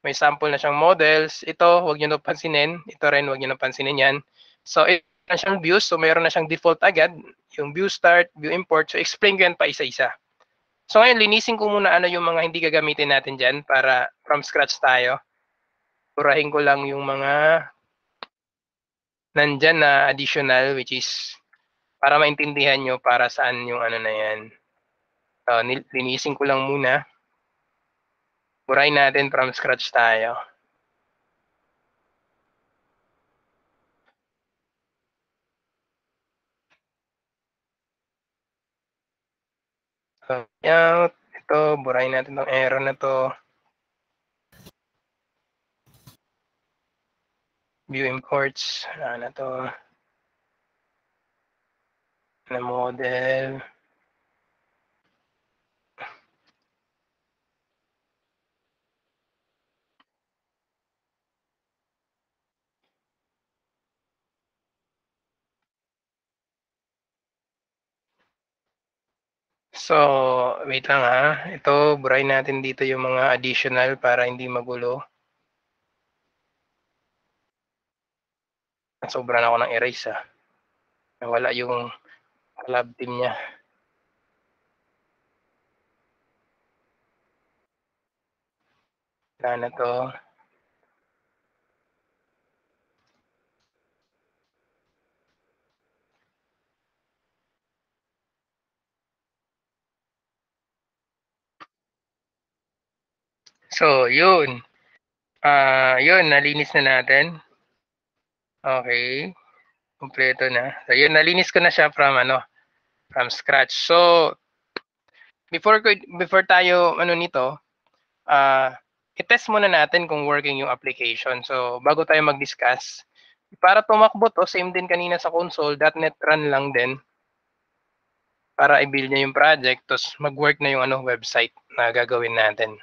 May sample na siyang models. Ito, wag nyo pansinin. Ito rin, wag nyo pansinin yan. So, ito na siyang views. So, mayroon na siyang default agad. Yung view start, view import. So, explain ko yan pa isa-isa. So, ngayon, linisin ko muna ano yung mga hindi gagamitin natin dyan para from scratch tayo. Purahin ko lang yung mga nandyan na additional which is para maintindihan nyo para saan yung ano na yan. So, linisin ko lang muna. Burahin natin from scratch tayo. So, out. Ito, burahin natin tong error na to. View imports. Ano na to? Na ano model. So, wait lang ha. Ito, buray natin dito yung mga additional para hindi magulo. Sobra na ako ng erase ha. Nawala yung lab team niya. Wala na to. So, yun. Ah, uh, yun, nalinis na natin. Okay. Kumpleto na. So, yun, nalinis ko na siya from ano, from scratch. So, before before tayo ano nito, ah, uh, i-test muna natin kung working yung application. So, bago tayo mag-discuss, para tumakbo to, same din kanina sa console, console.NET run lang din para i-build niya yung project, tapos mag-work na yung ano, website na gagawin natin.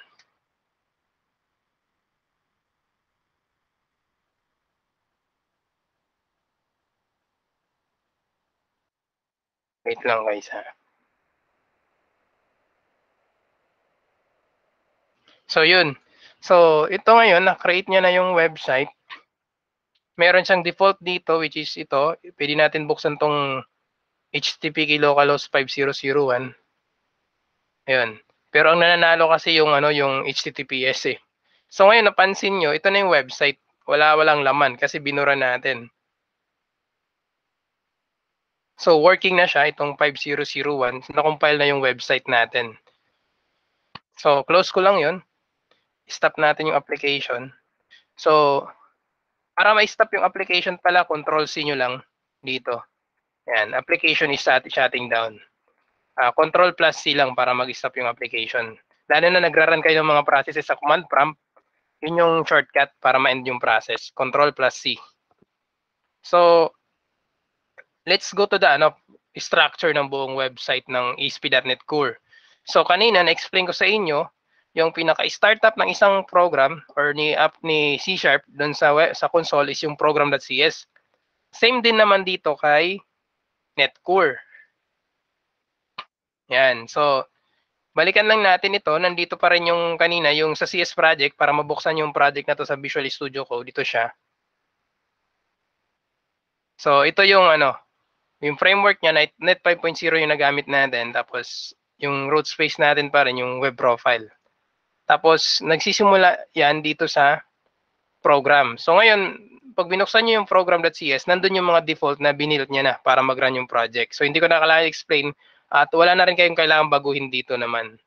Wait lang guys ha. So yun. So ito ngayon, na-create niya na yung website. Meron siyang default dito which is ito. Pwede natin buksan tong HTTP localhost 5001. Ayun. Pero ang nananalo kasi yung ano yung HTTPS eh. So ngayon napansin niyo, ito na yung website. Wala walang laman kasi binura natin. So working na siya itong 5001, na-compile na yung website natin. So close ko lang 'yon. Stop natin yung application. So para ma-stop yung application pala, control C niyo lang dito. Ayun, application is shutting down. Uh, control plus C lang para mag-stop yung application. Lalo na nagra-run kayo ng mga processes sa command prompt, yun yung shortcut para ma-end yung process. Control plus C. So, let's go to the ano, structure ng buong website ng ASP.NET e Core. So kanina, na-explain ko sa inyo yung pinaka-startup ng isang program or ni app ni C Sharp doon sa sa console is yung program.cs. Same din naman dito kay NetCore. Yan. So, balikan lang natin ito. Nandito pa rin yung kanina, yung sa CS project para mabuksan yung project na to sa Visual Studio Code. Dito siya. So, ito yung ano, yung framework niya, Net, Net 5.0 yung nagamit natin. Tapos, yung root space natin pa rin, yung web profile. Tapos, nagsisimula yan dito sa program. So, ngayon, pag binuksan niyo yung program.cs, nandun yung mga default na binilt niya na para mag-run yung project. So, hindi ko na kailangan explain at wala na rin kayong kailangan baguhin dito naman.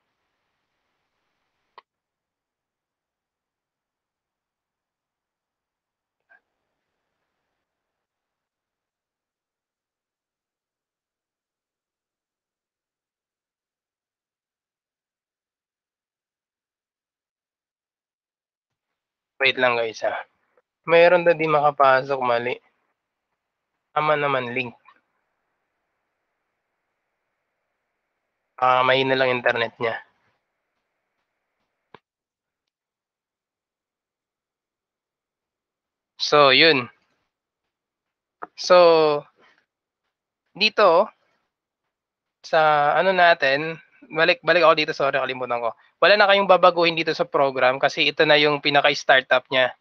Wait lang guys ha. Ah. Mayroon na di makapasok mali. Tama naman link. Ah, uh, mahina lang internet niya. So, yun. So, dito, sa ano natin, balik, balik ako dito, sorry, kalimutan ko wala na kayong babaguhin dito sa program kasi ito na yung pinaka-startup niya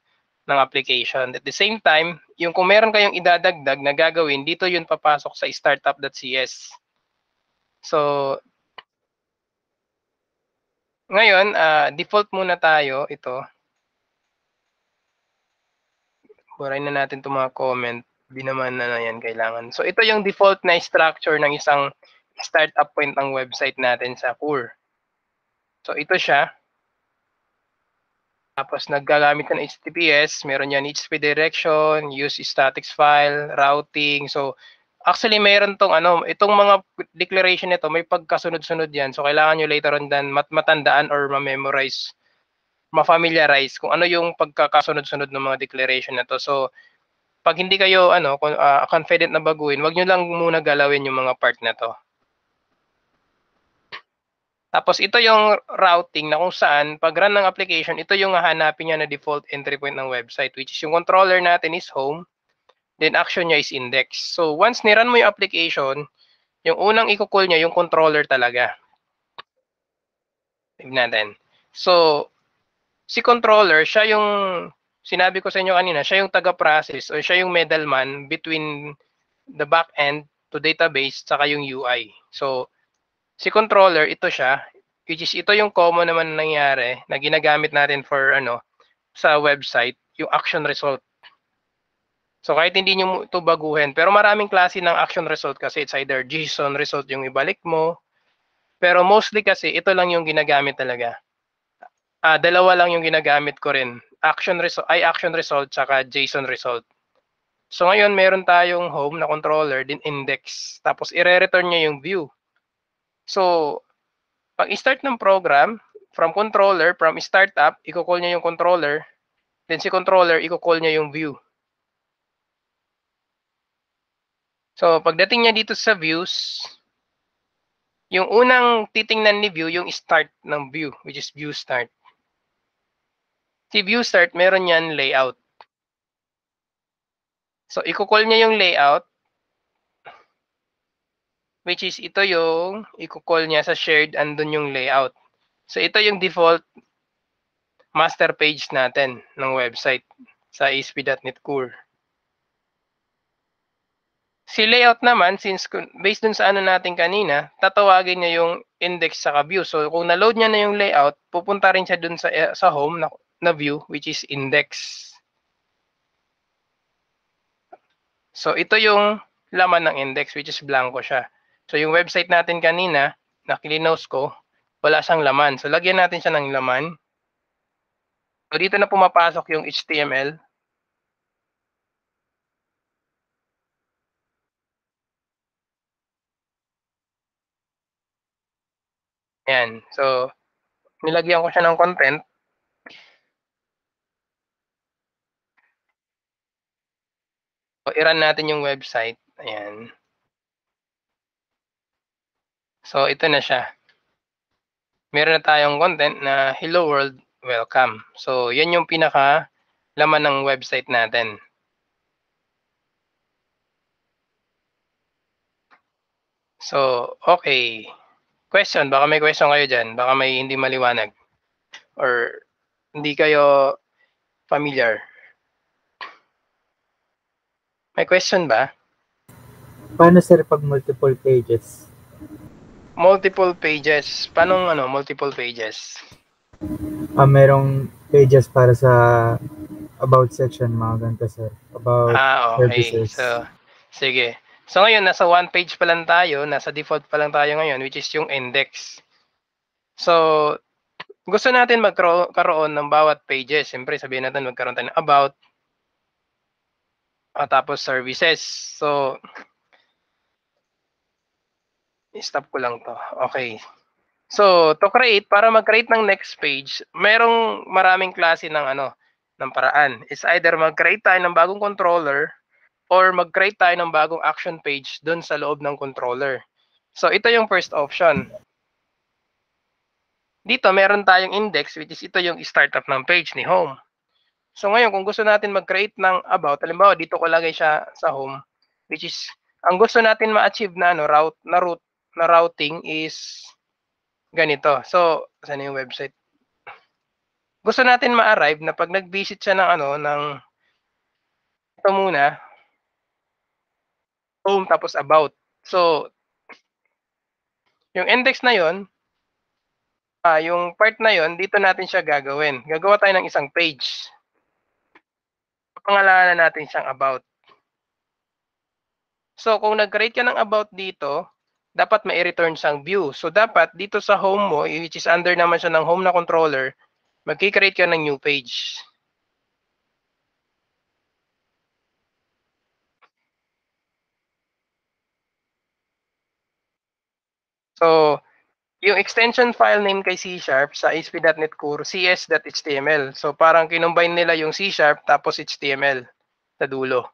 ng application. At the same time, yung kung meron kayong idadagdag na gagawin, dito yun papasok sa startup.cs. So, ngayon, uh, default muna tayo ito. Burayin na natin itong mga comment. Di naman na yan kailangan. So, ito yung default na structure ng isang startup point ng website natin sa Core. So ito siya. Tapos naggagamit ka ng HTTPS, meron yan HTTP direction, use statics file, routing. So actually meron tong ano, itong mga declaration nito may pagkasunod-sunod yan. So kailangan nyo later on dan mat matandaan or ma-memorize, ma-familiarize kung ano yung pagkakasunod-sunod ng mga declaration na to. So pag hindi kayo ano uh, confident na baguhin, wag niyo lang muna galawin yung mga part na to. Tapos ito yung routing na kung saan pag run ng application, ito yung hahanapin niya na default entry point ng website which is yung controller natin is home, then action niya is index. So once ni-run mo yung application, yung unang i-call niya yung controller talaga. Tingnan natin. So si controller, siya yung sinabi ko sa inyo kanina, siya yung taga-process or siya yung middleman between the back end to database saka yung UI. So Si controller, ito siya, which is ito yung common naman nangyari na ginagamit natin for ano sa website, yung action result. So kahit hindi nyo ito baguhin, pero maraming klase ng action result kasi it's either JSON result yung ibalik mo, pero mostly kasi ito lang yung ginagamit talaga. Uh, dalawa lang yung ginagamit ko rin. Action result, ay action result saka JSON result. So ngayon meron tayong home na controller din index. Tapos ire-return niya yung view. So, pag start ng program, from controller, from startup, i-call niya yung controller. Then si controller, i-call niya yung view. So, pagdating niya dito sa views, yung unang titingnan ni view, yung start ng view, which is view start. Si view start, meron yan layout. So, i-call niya yung layout which is ito yung i-call niya sa shared, andun yung layout. So ito yung default master page natin ng website sa ASP.NET Core. Si layout naman, since based dun sa ano natin kanina, tatawagin niya yung index sa view. So kung na-load niya na yung layout, pupunta rin siya dun sa, eh, sa home na, na view, which is index. So ito yung laman ng index, which is blanco siya. So yung website natin kanina, na kilinos ko, wala siyang laman. So lagyan natin siya ng laman. So dito na pumapasok yung HTML. Yan. So nilagyan ko siya ng content. So, i-run natin yung website. Ayan. So ito na siya. Meron na tayong content na hello world, welcome. So yan yung pinaka laman ng website natin. So, okay. Question, baka may question kayo diyan, Baka may hindi maliwanag. Or hindi kayo familiar. May question ba? Paano sir pag multiple pages? Multiple pages. Paano ano, multiple pages? Ah, merong pages para sa about section, mga ganito, sir. About ah, okay. services. So, sige. So ngayon, nasa one page pa lang tayo, nasa default pa lang tayo ngayon, which is yung index. So, gusto natin magkaroon ng bawat pages. Siyempre, sabihin natin magkaroon tayo ng about, at ah, tapos services. So, stop ko lang to. Okay. So, to create, para mag-create ng next page, merong maraming klase ng ano, ng paraan. It's either mag-create tayo ng bagong controller or mag-create tayo ng bagong action page dun sa loob ng controller. So, ito yung first option. Dito, meron tayong index, which is ito yung startup ng page ni home. So, ngayon, kung gusto natin mag-create ng about, halimbawa, dito ko lagay siya sa home, which is, ang gusto natin ma-achieve na ano, route, na route na routing is ganito. So, saan yung website? Gusto natin ma-arrive na pag nag-visit siya ng ano, ng ito muna, home tapos about. So, yung index na yon ah, yung part na yon dito natin siya gagawin. Gagawa tayo ng isang page. Pangalanan natin siyang about. So, kung nag-create ka ng about dito, dapat mai-return siyang view. So dapat dito sa home mo, which is under naman siya ng home na controller, magki-create ka ng new page. So, yung extension file name kay C Sharp sa ASP.NET Core, cs.html. So, parang kinumbine nila yung C Sharp tapos HTML sa dulo.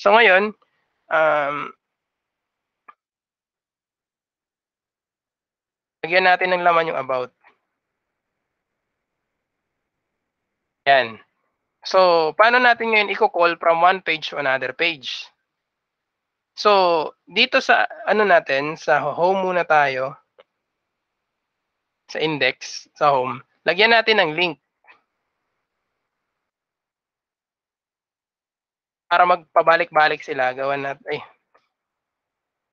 So, ngayon, um, Lagyan natin ng laman yung about. Yan. So, paano natin ngayon i-call from one page to another page? So, dito sa ano natin, sa home muna tayo. Sa index, sa home. Lagyan natin ng link. Para magpabalik-balik sila, gawan natin, ay,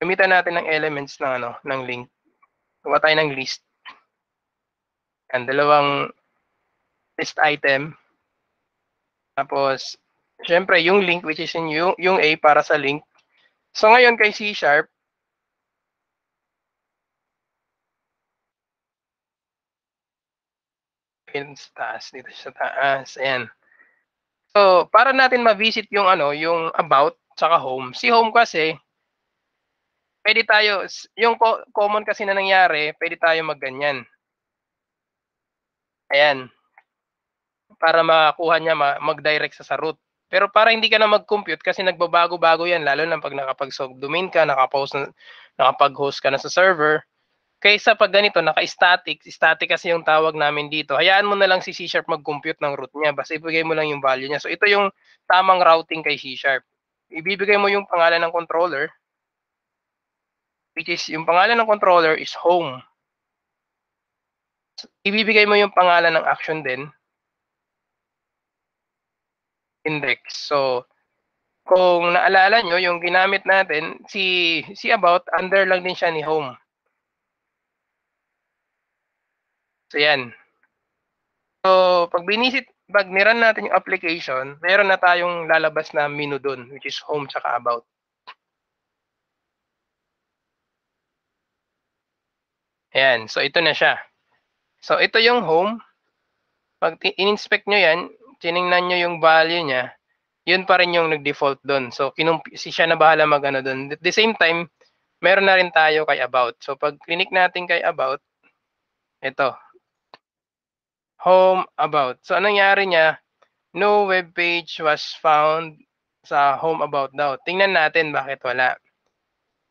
gamitan natin ng elements ng ano, ng link gawa tayo ng list. Yan, dalawang list item. Tapos, syempre, yung link which is in yung, yung A para sa link. So ngayon kay C sharp, sa taas, dito sa taas, ayan. So, para natin ma-visit yung ano, yung about, tsaka home. Si home kasi, pwede tayo, yung co- common kasi na nangyari, pwede tayo magganyan. Ayan. Para makuha niya, mag-direct sa, sa root. Pero para hindi ka na mag-compute kasi nagbabago-bago yan, lalo na pag nakapag-subdomain ka, nakapost na, nakapag-host ka na sa server. Kaysa pag ganito, naka-static, static kasi yung tawag namin dito, hayaan mo na lang si C-Sharp mag-compute ng root niya, basta ibigay mo lang yung value niya. So ito yung tamang routing kay C-Sharp. Ibibigay mo yung pangalan ng controller, which is yung pangalan ng controller is home. So, ibibigay mo yung pangalan ng action din. Index. So, kung naalala nyo, yung ginamit natin, si, si about, under lang din siya ni home. So, yan. So, pag binisit, pag niran natin yung application, meron na tayong lalabas na menu doon, which is home tsaka about. Ayan, so ito na siya. So ito yung home. Pag in-inspect nyo yan, tiningnan nyo yung value niya, yun pa rin yung nag-default doon. So si siya na bahala mag-ano doon. At the same time, meron na rin tayo kay about. So pag clinic natin kay about, ito. Home about. So anong nangyari niya? No web page was found sa home about daw. Tingnan natin bakit wala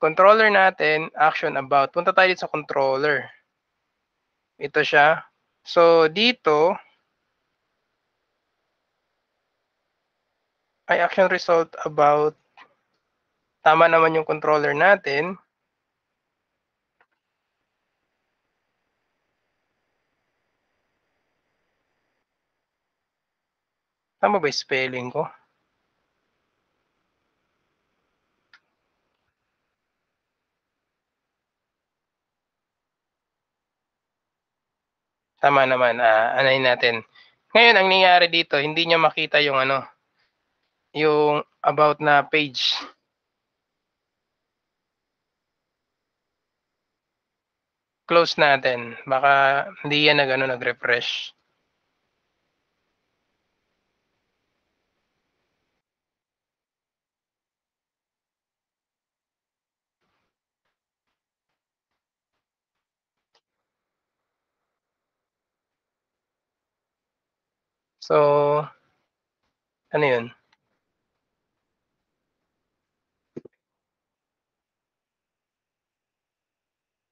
controller natin, action about. Punta tayo sa controller. Ito siya. So, dito, ay action result about. Tama naman yung controller natin. Tama ba spelling ko? Tama naman, uh, anayin natin. Ngayon, ang nangyari dito, hindi niya makita yung ano, yung about na page. Close natin. Baka hindi yan nag, ano, nag-refresh. So, ano yun?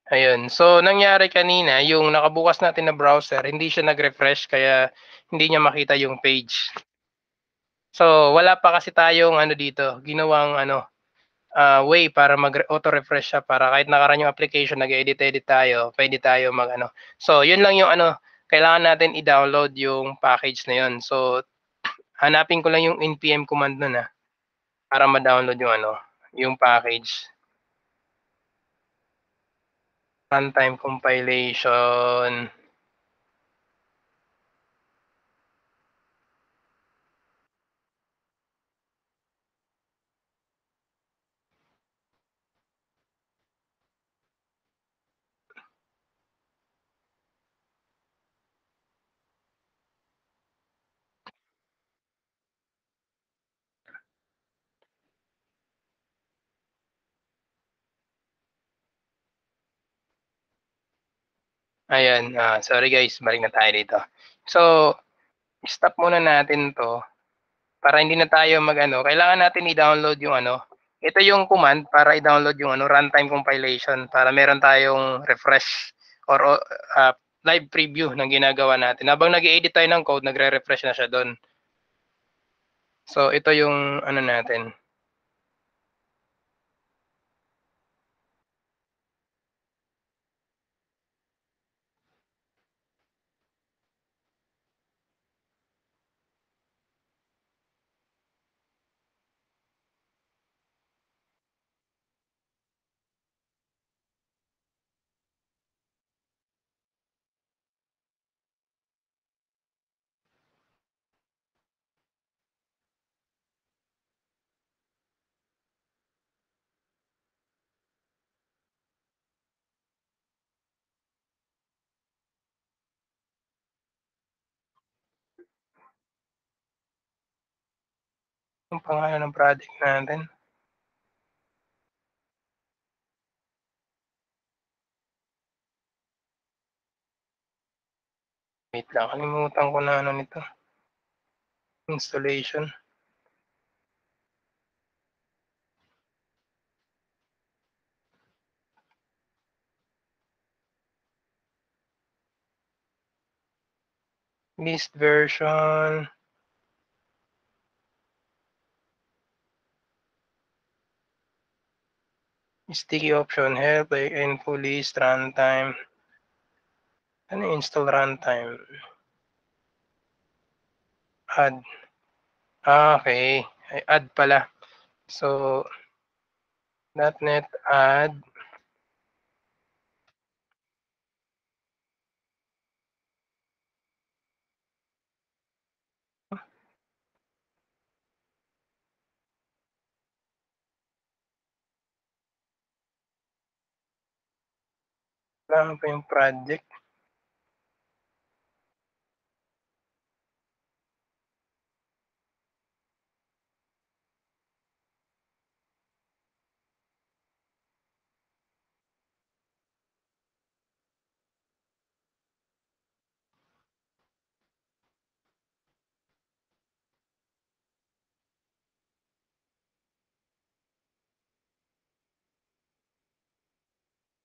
Ayun. So, nangyari kanina, yung nakabukas natin na browser, hindi siya nag-refresh kaya hindi niya makita yung page. So, wala pa kasi tayong ano dito, ginawang ano, uh, way para mag-auto-refresh siya para kahit nakaraan yung application, nag-edit-edit tayo, pwede tayo mag ano. So, yun lang yung ano, kailangan natin i-download yung package na yun. So, hanapin ko lang yung npm command nun ah, para ma-download yung ano, yung package. Runtime compilation. Ayan, uh, sorry guys, balik na tayo dito. So, stop muna natin to para hindi na tayo magano. Kailangan natin i-download yung ano. Ito yung command para i-download yung ano, runtime compilation para meron tayong refresh or uh, live preview ng ginagawa natin. Habang nag edit tayo ng code, nagre-refresh na siya doon. So, ito yung ano natin. Anong pangalan ng project natin? Wait lang, kalimutan ko na ano nito. Installation. List version. Sticky option, help, and police, runtime. Ano install runtime? Add. Ah, okay. Ay, add pala. So, .NET add Kailangan pa yung project.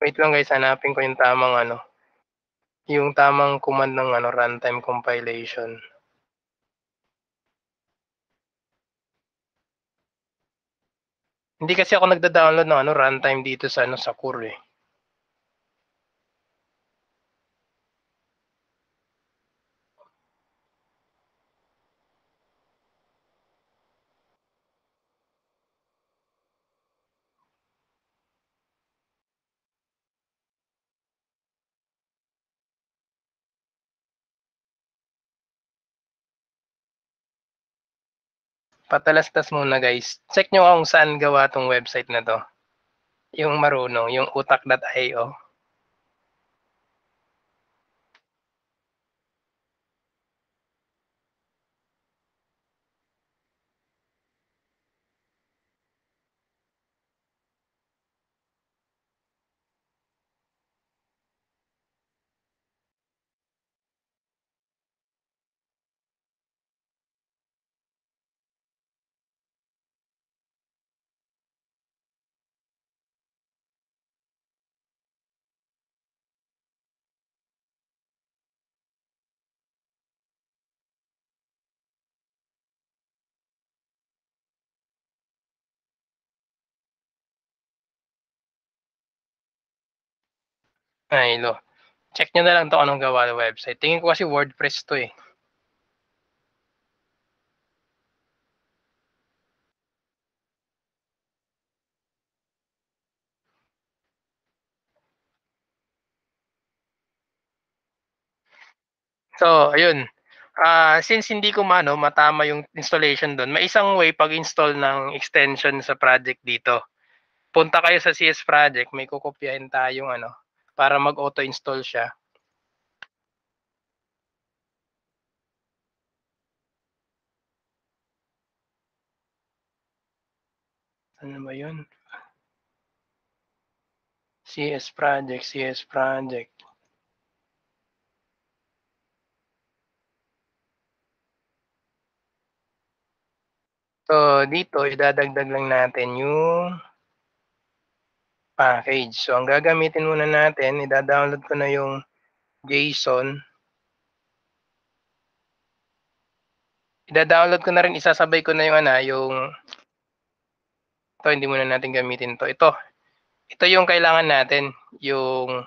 Wait lang guys, hanapin ko yung tamang ano. Yung tamang command ng ano runtime compilation. Hindi kasi ako nagda-download ng ano runtime dito sa ano sa core eh. patalastas muna guys. Check nyo kung saan gawa tong website na to. Yung marunong, yung utak.io. Ay, lo. Check nyo na lang to anong gawa ng website. Tingin ko kasi WordPress to eh. So, ayun. Uh, since hindi ko mano matama yung installation doon, may isang way pag-install ng extension sa project dito. Punta kayo sa CS project, may kukopyahin tayong ano, para mag-auto-install siya. Ano ba yun? CS project, CS project. So, dito, idadagdag lang natin yung package. So, ang gagamitin muna natin, i-download ko na yung JSON. I-download ko na rin, isasabay ko na yung ana, yung to hindi muna natin gamitin to. Ito, ito yung kailangan natin, yung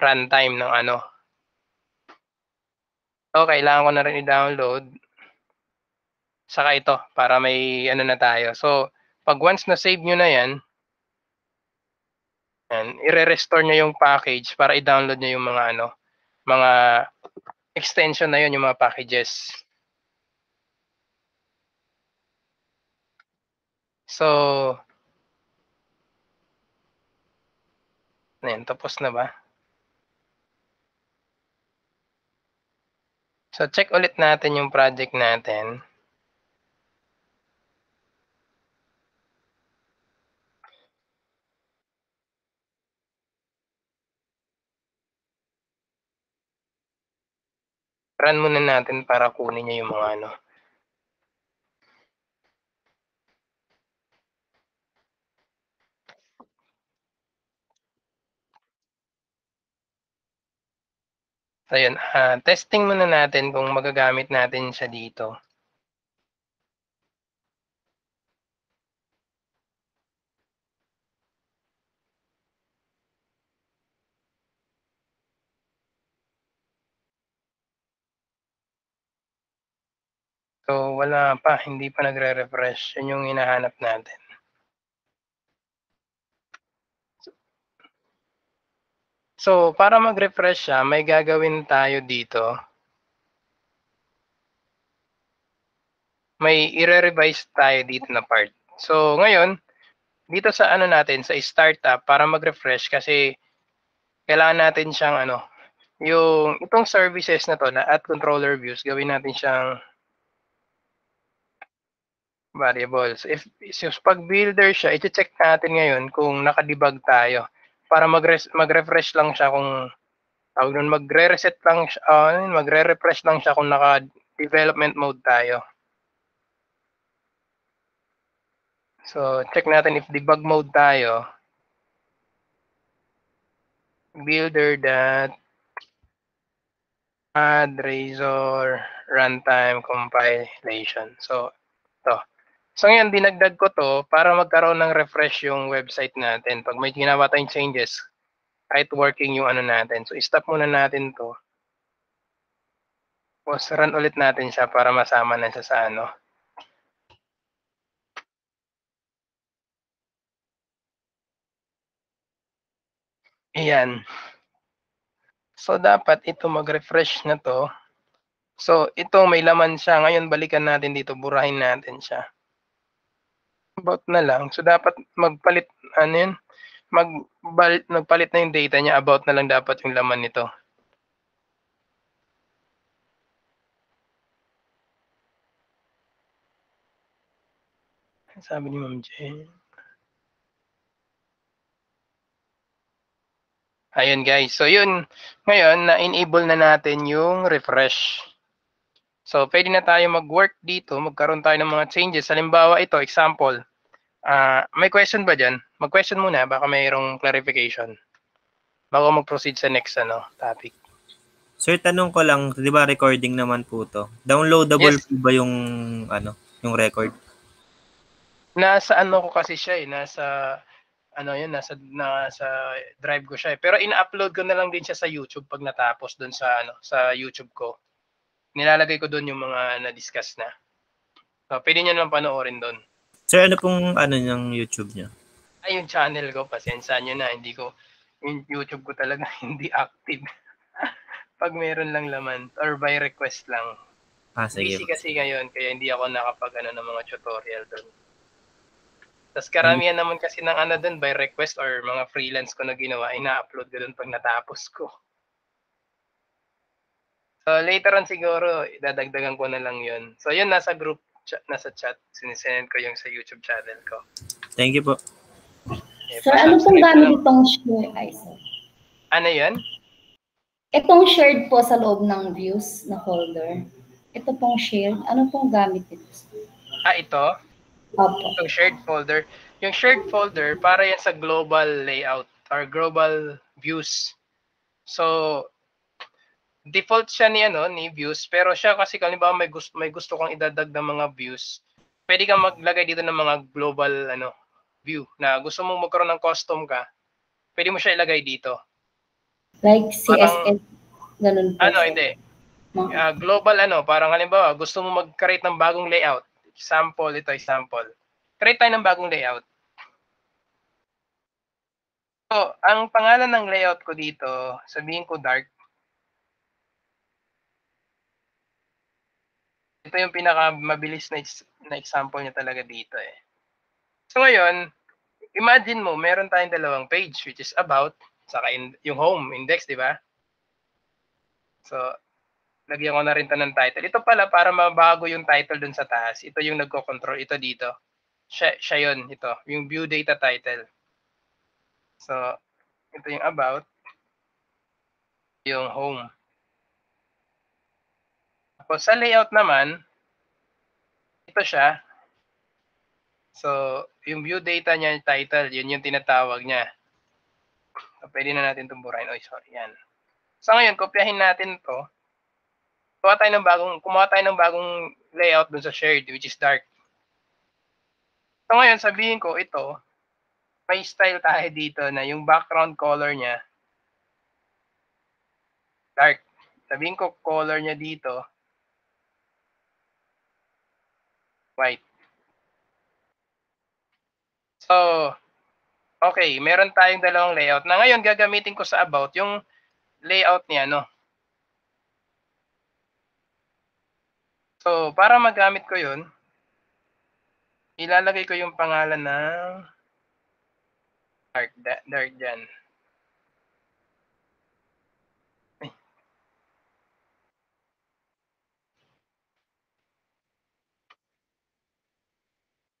runtime ng ano. Ito, kailangan ko na rin i-download. Saka ito, para may ano na tayo. So, pag once na-save nyo na yan, yan, ire-restore niya yung package para i-download niya yung mga ano, mga extension na yun, yung mga packages. So, Ayan, tapos na ba? So, check ulit natin yung project natin. run muna natin para kunin niya yung mga ano. So, yun. Uh, ah, testing muna natin kung magagamit natin siya dito. So wala pa, hindi pa nagre-refresh. Yun yung hinahanap natin. So para mag-refresh siya, may gagawin tayo dito. May i-revise tayo dito na part. So ngayon, dito sa ano natin, sa startup, para mag-refresh kasi kailangan natin siyang ano, yung itong services na to na at controller views, gawin natin siyang variables. If so, pag builder siya, i-check natin ngayon kung naka-debug tayo para mag-refresh mag lang siya kung tawag nun, magre-reset lang siya, uh, magre-refresh lang siya kung naka-development mode tayo. So, check natin if debug mode tayo. Builder that add razor runtime compilation. So, to So ngayon, dinagdag ko to para magkaroon ng refresh yung website natin. Pag may ginawa tayong changes, kahit working yung ano natin. So stop muna natin to. Tapos run ulit natin siya para masama na siya sa ano. Ayan. So dapat ito mag-refresh na to. So itong may laman siya. Ngayon balikan natin dito, burahin natin siya about na lang. So dapat magpalit ano 'yun? Magbalit nagpalit na yung data niya about na lang dapat yung laman nito. Sabi ni Ma'am Jane. Ayun guys. So yun, ngayon na-enable na natin yung refresh. So, pwede na tayo mag-work dito, magkaroon tayo ng mga changes. Halimbawa, ito, example. Uh, may question ba dyan? Mag-question muna, baka mayroong clarification. Bago mag-proceed sa next ano, topic. Sir, tanong ko lang, di ba recording naman po to? Downloadable yes. po ba yung, ano, yung record? Nasa ano ko kasi siya eh, nasa, ano yun, nasa, nasa drive ko siya eh. Pero ina-upload ko na lang din siya sa YouTube pag natapos doon sa, ano, sa YouTube ko nilalagay ko doon yung mga na-discuss na. So, ah, pwede nyo naman panoorin doon. Sir, ano pong ano ng YouTube niya? Ay, yung channel ko, pasensya nyo na. Hindi ko, yung YouTube ko talaga hindi active. Pag meron lang laman or by request lang. Ah, sige. Busy kasi ngayon, kaya hindi ako nakapag ano ng mga tutorial doon. Tapos karamihan hmm. naman kasi ng ano doon by request or mga freelance ko na ginawa, ina-upload ko doon pag natapos ko. So, later on siguro, dadagdagan ko na lang 'yon. So, yun, nasa group, ch- nasa chat, sinisend ko yung sa YouTube channel ko. Thank you po. Okay, eh, Sir, ano pong dami itong share, Isaac? Ano 'yon? Itong shared po sa loob ng views na folder. Ito pong shared, ano pong gamit ito? Ah, ito? Opo. Itong shared folder. Yung shared folder, para yan sa global layout or global views. So, default siya ni ano ni views pero siya kasi kalimbawa may gusto may gusto kang idagdag ng mga views pwede kang maglagay dito ng mga global ano view na gusto mong magkaroon ng custom ka pwede mo siya ilagay dito like CSS parang, ganun po ano hindi uh, global ano parang halimbawa gusto mong mag-create ng bagong layout example ito example create tayo ng bagong layout So, ang pangalan ng layout ko dito, sabihin ko dark Ito yung pinakamabilis na, na example niya talaga dito eh. So ngayon, imagine mo, meron tayong dalawang page which is about, saka in, yung home index, di ba? So, lagyan ko na rin to ng title. Ito pala para mabago yung title dun sa taas. Ito yung nagko-control. Ito dito. Siya, siya yun. Ito. Yung view data title. So, ito yung about. Yung home. Tapos sa layout naman, ito siya. So, yung view data niya, title, yun yung tinatawag niya. So, pwede na natin tumburain. burahin. Oy, sorry, yan. So, ngayon, kopyahin natin to. Kuha tayo ng bagong, kumuha tayo ng bagong layout dun sa shared, which is dark. So, ngayon, sabihin ko, ito, may style tayo dito na yung background color niya, dark. Sabihin ko, color niya dito, White. So, okay, meron tayong dalawang layout. Na ngayon, gagamitin ko sa about yung layout niya, no? So, para magamit ko yun, ilalagay ko yung pangalan ng dark, dark dyan.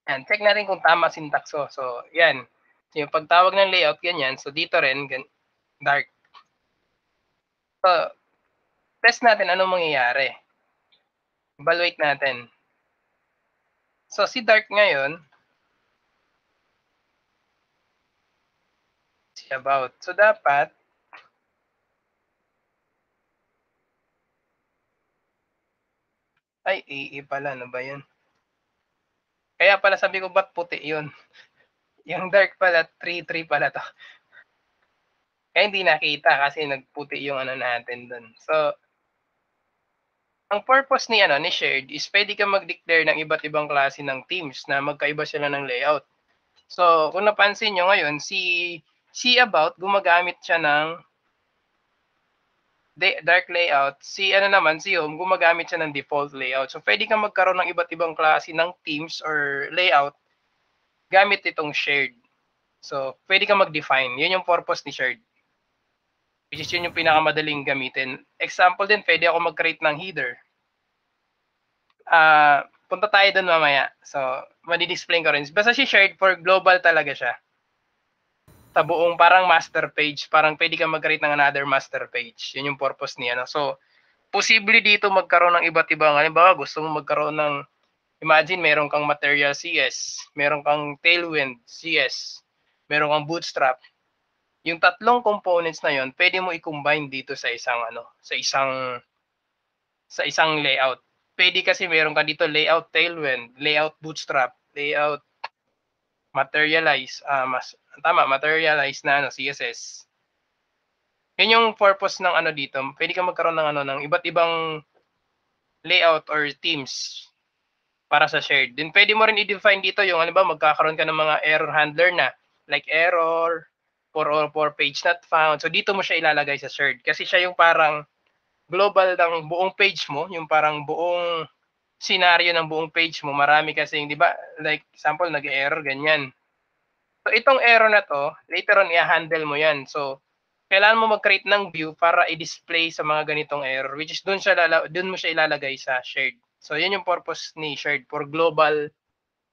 Yan, check natin kung tama syntax ko. So, yan. So, yung pagtawag ng layout, ganyan. So, dito rin, dark. So, test natin anong mangyayari. Evaluate natin. So, si dark ngayon, si about. So, dapat, ay, AA pala, ano ba yun? Kaya pala sabi ko, ba't puti yun? yung dark pala, 3-3 pala to. Kaya hindi nakita kasi nagputi yung ano natin dun. So, ang purpose ni ano ni shared is pwede kang mag-declare ng iba't ibang klase ng teams na magkaiba sila ng layout. So, kung napansin nyo ngayon, si si about gumagamit siya ng dark layout, si ano naman, si Home, gumagamit siya ng default layout. So, pwede kang magkaroon ng iba't ibang klase ng themes or layout gamit itong shared. So, pwede kang mag-define. Yun yung purpose ni shared. Which is yun yung pinakamadaling gamitin. Example din, pwede ako mag-create ng header. Uh, punta tayo doon mamaya. So, madi-display ko rin. Basta si shared for global talaga siya sa buong parang master page, parang pwede kang mag-create ng another master page. Yun yung purpose niya. No? So, posible dito magkaroon ng iba't ibang, halimbawa gusto mong magkaroon ng, imagine meron kang material CS, meron kang tailwind CS, meron kang bootstrap. Yung tatlong components na yon, pwede mo i-combine dito sa isang ano, sa isang sa isang layout. Pwede kasi meron ka dito layout tailwind, layout bootstrap, layout materialize, uh, mas tama, materialize na ano, CSS. Yun yung purpose ng ano dito. Pwede kang magkaroon ng ano ng iba't ibang layout or themes para sa shared. Then pwede mo rin i-define dito yung ano ba magkakaroon ka ng mga error handler na like error for or for page not found. So dito mo siya ilalagay sa shared kasi siya yung parang global ng buong page mo, yung parang buong scenario ng buong page mo. Marami kasi, 'di ba? Like example, nag-error ganyan. So itong error na to, later on i-handle mo yan. So kailangan mo mag-create ng view para i-display sa mga ganitong error which is doon siya lala- doon mo siya ilalagay sa shared. So yun yung purpose ni shared for global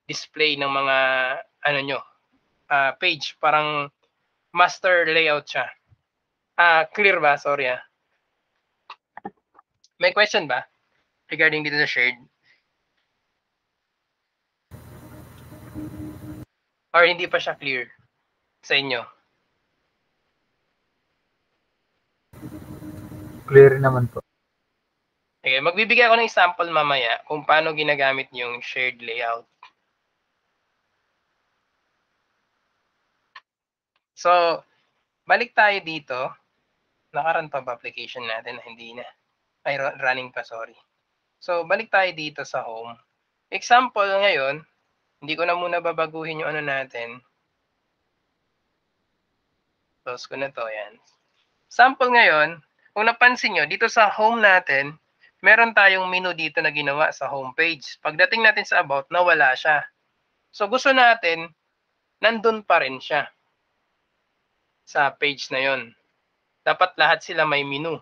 display ng mga ano nyo uh, page parang master layout siya. Ah, uh, clear ba? Sorry ah. May question ba regarding dito sa shared? Or hindi pa siya clear sa inyo? Clear naman po. Okay, magbibigay ako ng example mamaya kung paano ginagamit yung shared layout. So, balik tayo dito. Nakaran pa ba application natin? Hindi na. Ay, running pa, sorry. So, balik tayo dito sa home. Example ngayon, hindi ko na muna babaguhin yung ano natin. Close ko na to, yan. Sample ngayon, kung napansin nyo, dito sa home natin, meron tayong menu dito na ginawa sa homepage. Pagdating natin sa about, nawala siya. So gusto natin, nandun pa rin siya sa page na yon. Dapat lahat sila may menu.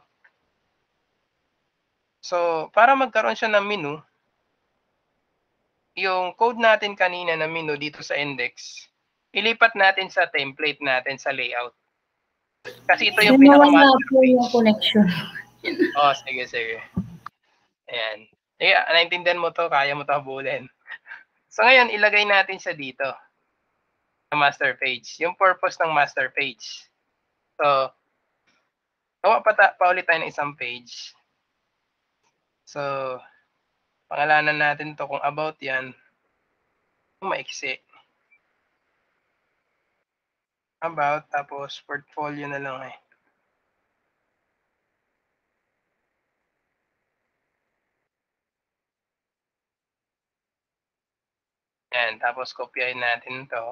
So, para magkaroon siya ng menu, yung code natin kanina na menu dito sa index, ilipat natin sa template natin sa layout. Kasi ito yung pinaka yung connection. oh, sige, sige. Ayan. Sige, yeah, naintindihan mo to, kaya mo to habulin. So ngayon, ilagay natin siya dito sa master page. Yung purpose ng master page. So, gawa pa, ta- pa ulit tayo ng isang page. So, pangalanan natin to kung about yan, kung maiksi. About, tapos portfolio na lang eh. Yan, tapos kopyahin natin to.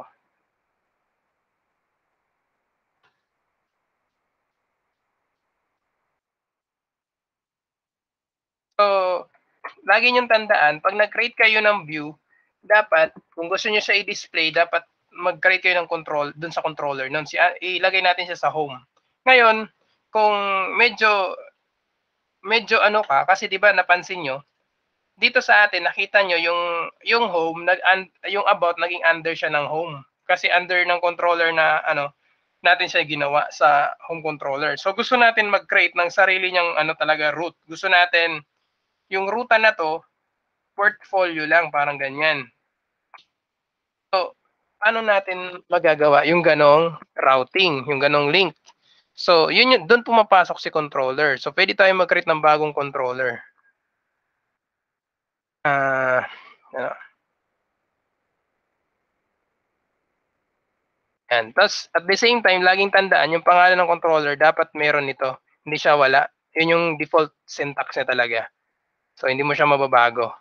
So, lagi niyong tandaan, pag nag-create kayo ng view, dapat, kung gusto niyo siya i-display, dapat mag-create kayo ng control dun sa controller nun. Si, ah, ilagay natin siya sa home. Ngayon, kung medyo medyo ano ka kasi 'di ba napansin nyo, dito sa atin nakita nyo yung yung home nag yung about naging under siya ng home kasi under ng controller na ano natin siya ginawa sa home controller. So gusto natin mag-create ng sarili niyang ano talaga root. Gusto natin yung ruta na to, portfolio lang, parang ganyan. So, ano natin magagawa? Yung ganong routing, yung ganong link. So, yun yun, doon pumapasok si controller. So, pwede tayo mag-create ng bagong controller. Ah, uh, ano. Yan. Tapos, at the same time, laging tandaan, yung pangalan ng controller, dapat meron nito. Hindi siya wala. Yun yung default syntax niya talaga. So, hindi mo siya mababago.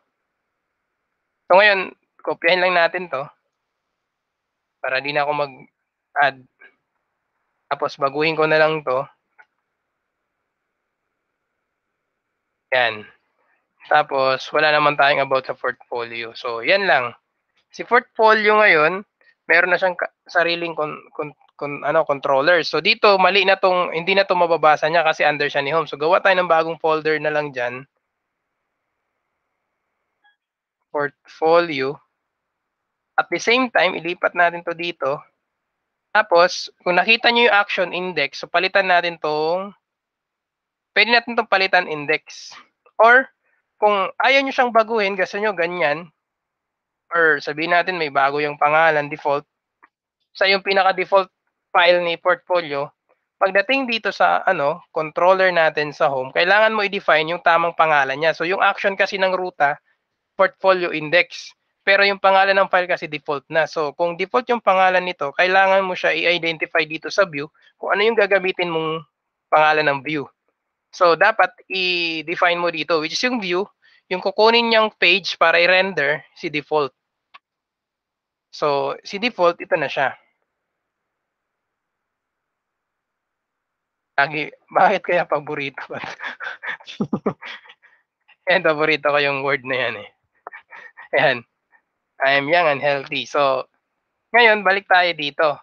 So, ngayon, kopyahin lang natin to para di na ako mag-add. Tapos, baguhin ko na lang to. Yan. Tapos, wala naman tayong about sa portfolio. So, yan lang. Si portfolio ngayon, meron na siyang sariling kon, kon, kon, ano, controller. So, dito, mali na tong, hindi na to mababasa niya kasi under siya ni home. So, gawa tayo ng bagong folder na lang dyan portfolio. At the same time, ilipat natin to dito. Tapos, kung nakita nyo yung action index, so palitan natin tong, pwede natin tong palitan index. Or, kung ayaw nyo siyang baguhin, gusto nyo ganyan, or sabihin natin may bago yung pangalan, default, sa yung pinaka-default file ni portfolio, pagdating dito sa ano controller natin sa home, kailangan mo i-define yung tamang pangalan niya. So yung action kasi ng ruta, portfolio index. Pero yung pangalan ng file kasi default na. So kung default yung pangalan nito, kailangan mo siya i-identify dito sa view kung ano yung gagamitin mong pangalan ng view. So dapat i-define mo dito which is yung view, yung kukunin niyang page para i-render si default. So si default ito na siya. Lagi, bakit kaya paborito? And paborito ko yung word na yan eh. Ayan. I am young and healthy. So, ngayon, balik tayo dito.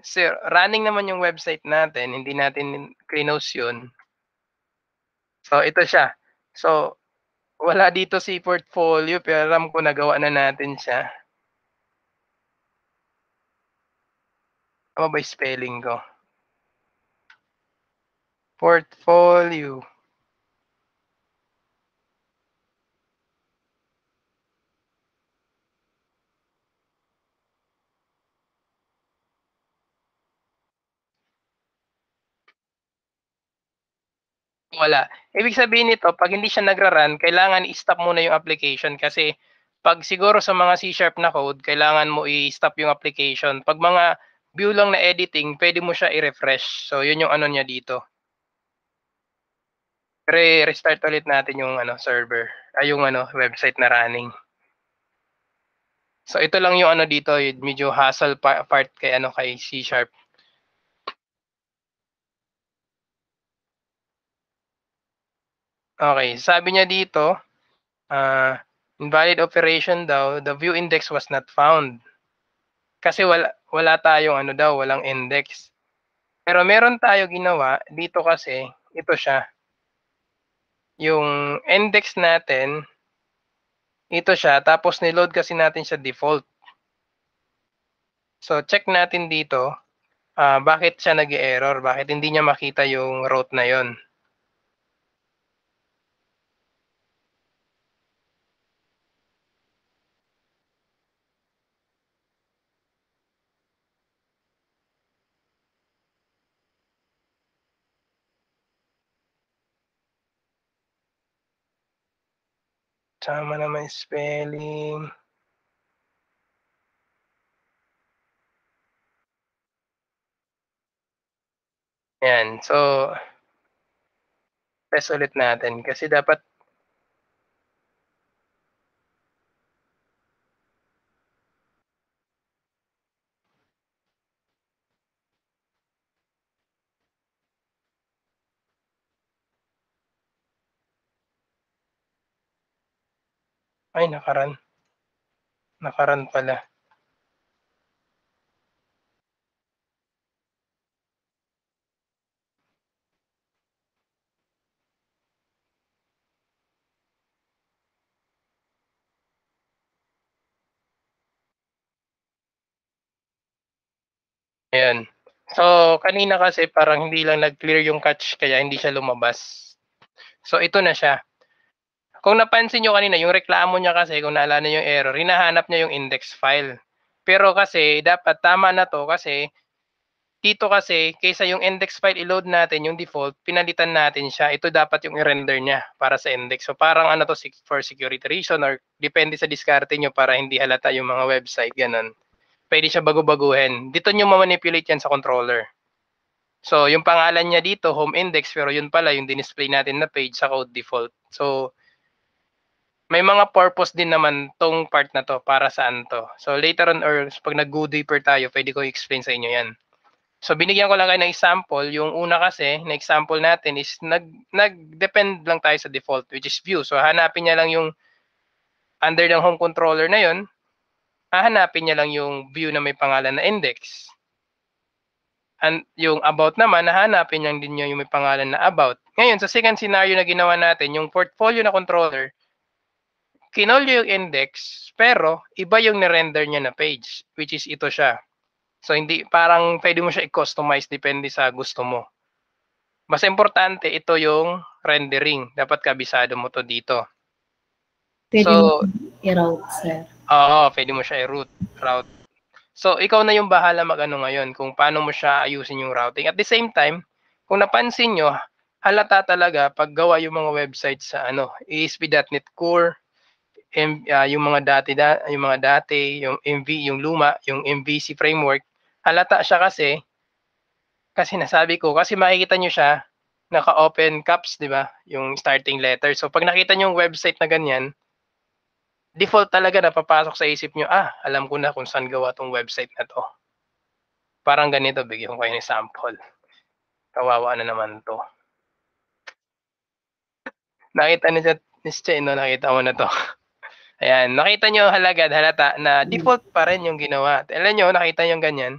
Sir, running naman yung website natin. Hindi natin close yun. So, ito siya. So, wala dito si portfolio pero alam ko nagawa na natin siya. Tama ano ba spelling ko? Portfolio. wala. Ibig sabihin nito, pag hindi siya nagra-run, kailangan i-stop muna yung application kasi pag siguro sa mga C-sharp na code, kailangan mo i-stop yung application. Pag mga view lang na editing, pwede mo siya i-refresh. So, yun yung ano niya dito. Re-restart ulit natin yung ano server, ay yung ano website na running. So, ito lang yung ano dito, medyo hassle part kay ano kay C-sharp. Okay, sabi niya dito, uh, invalid operation daw, the view index was not found. Kasi wala, wala tayong ano daw, walang index. Pero meron tayo ginawa, dito kasi, ito siya. Yung index natin, ito siya, tapos niload kasi natin siya default. So check natin dito, uh, bakit siya nag-error, bakit hindi niya makita yung route na yon. Tama na may spelling. Yan. So, test ulit natin. Kasi dapat Ay, nakaran. Nakaran pala. Ayan. So, kanina kasi parang hindi lang nag-clear yung catch kaya hindi siya lumabas. So, ito na siya. Kung napansin nyo kanina, yung reklamo niya kasi, kung naalala niyo yung error, hinahanap niya yung index file. Pero kasi, dapat tama na to kasi dito kasi, kaysa yung index file i-load natin, yung default, pinalitan natin siya. Ito dapat yung i-render niya para sa index. So parang ano to for security reason or depende sa diskarte nyo para hindi halata yung mga website, ganun. Pwede siya bago-baguhin. Dito nyo ma-manipulate yan sa controller. So yung pangalan niya dito, home index, pero yun pala yung dinisplay natin na page sa code default. So may mga purpose din naman tong part na to para saan to. So later on or pag nag-go deeper tayo, pwede ko i-explain sa inyo yan. So binigyan ko lang kayo ng example. Yung una kasi, na example natin is nag nag-depend lang tayo sa default which is view. So hanapin niya lang yung under ng home controller na yon. Hahanapin niya lang yung view na may pangalan na index. And yung about naman, hahanapin niya din yung may pangalan na about. Ngayon, sa second scenario na ginawa natin, yung portfolio na controller, kinolyo yung index, pero iba yung nirender niya na page, which is ito siya. So, hindi, parang pwede mo siya i-customize depende sa gusto mo. Mas importante, ito yung rendering. Dapat kabisado mo to dito. Pwede so, mo i-route, sir. Oo, pwede mo siya i-route. Route. So, ikaw na yung bahala mag-ano ngayon kung paano mo siya ayusin yung routing. At the same time, kung napansin nyo, halata talaga pag gawa yung mga websites sa ano, ASP.NET Core, uh, yung mga dati da, yung mga dati, yung MV, yung luma, yung MVC framework, halata siya kasi kasi nasabi ko kasi makikita niyo siya naka-open caps, 'di ba? Yung starting letter. So pag nakita niyo yung website na ganyan, default talaga na papasok sa isip niyo, ah, alam ko na kung saan gawa tong website na to. Parang ganito, bigyan ko kayo ng sample. Kawawa na naman to. Nakita niyo siya, no? nakita mo na to. Ayan, nakita nyo halaga, halata na hmm. default pa rin yung ginawa. Alam nyo, nakita nyo ganyan.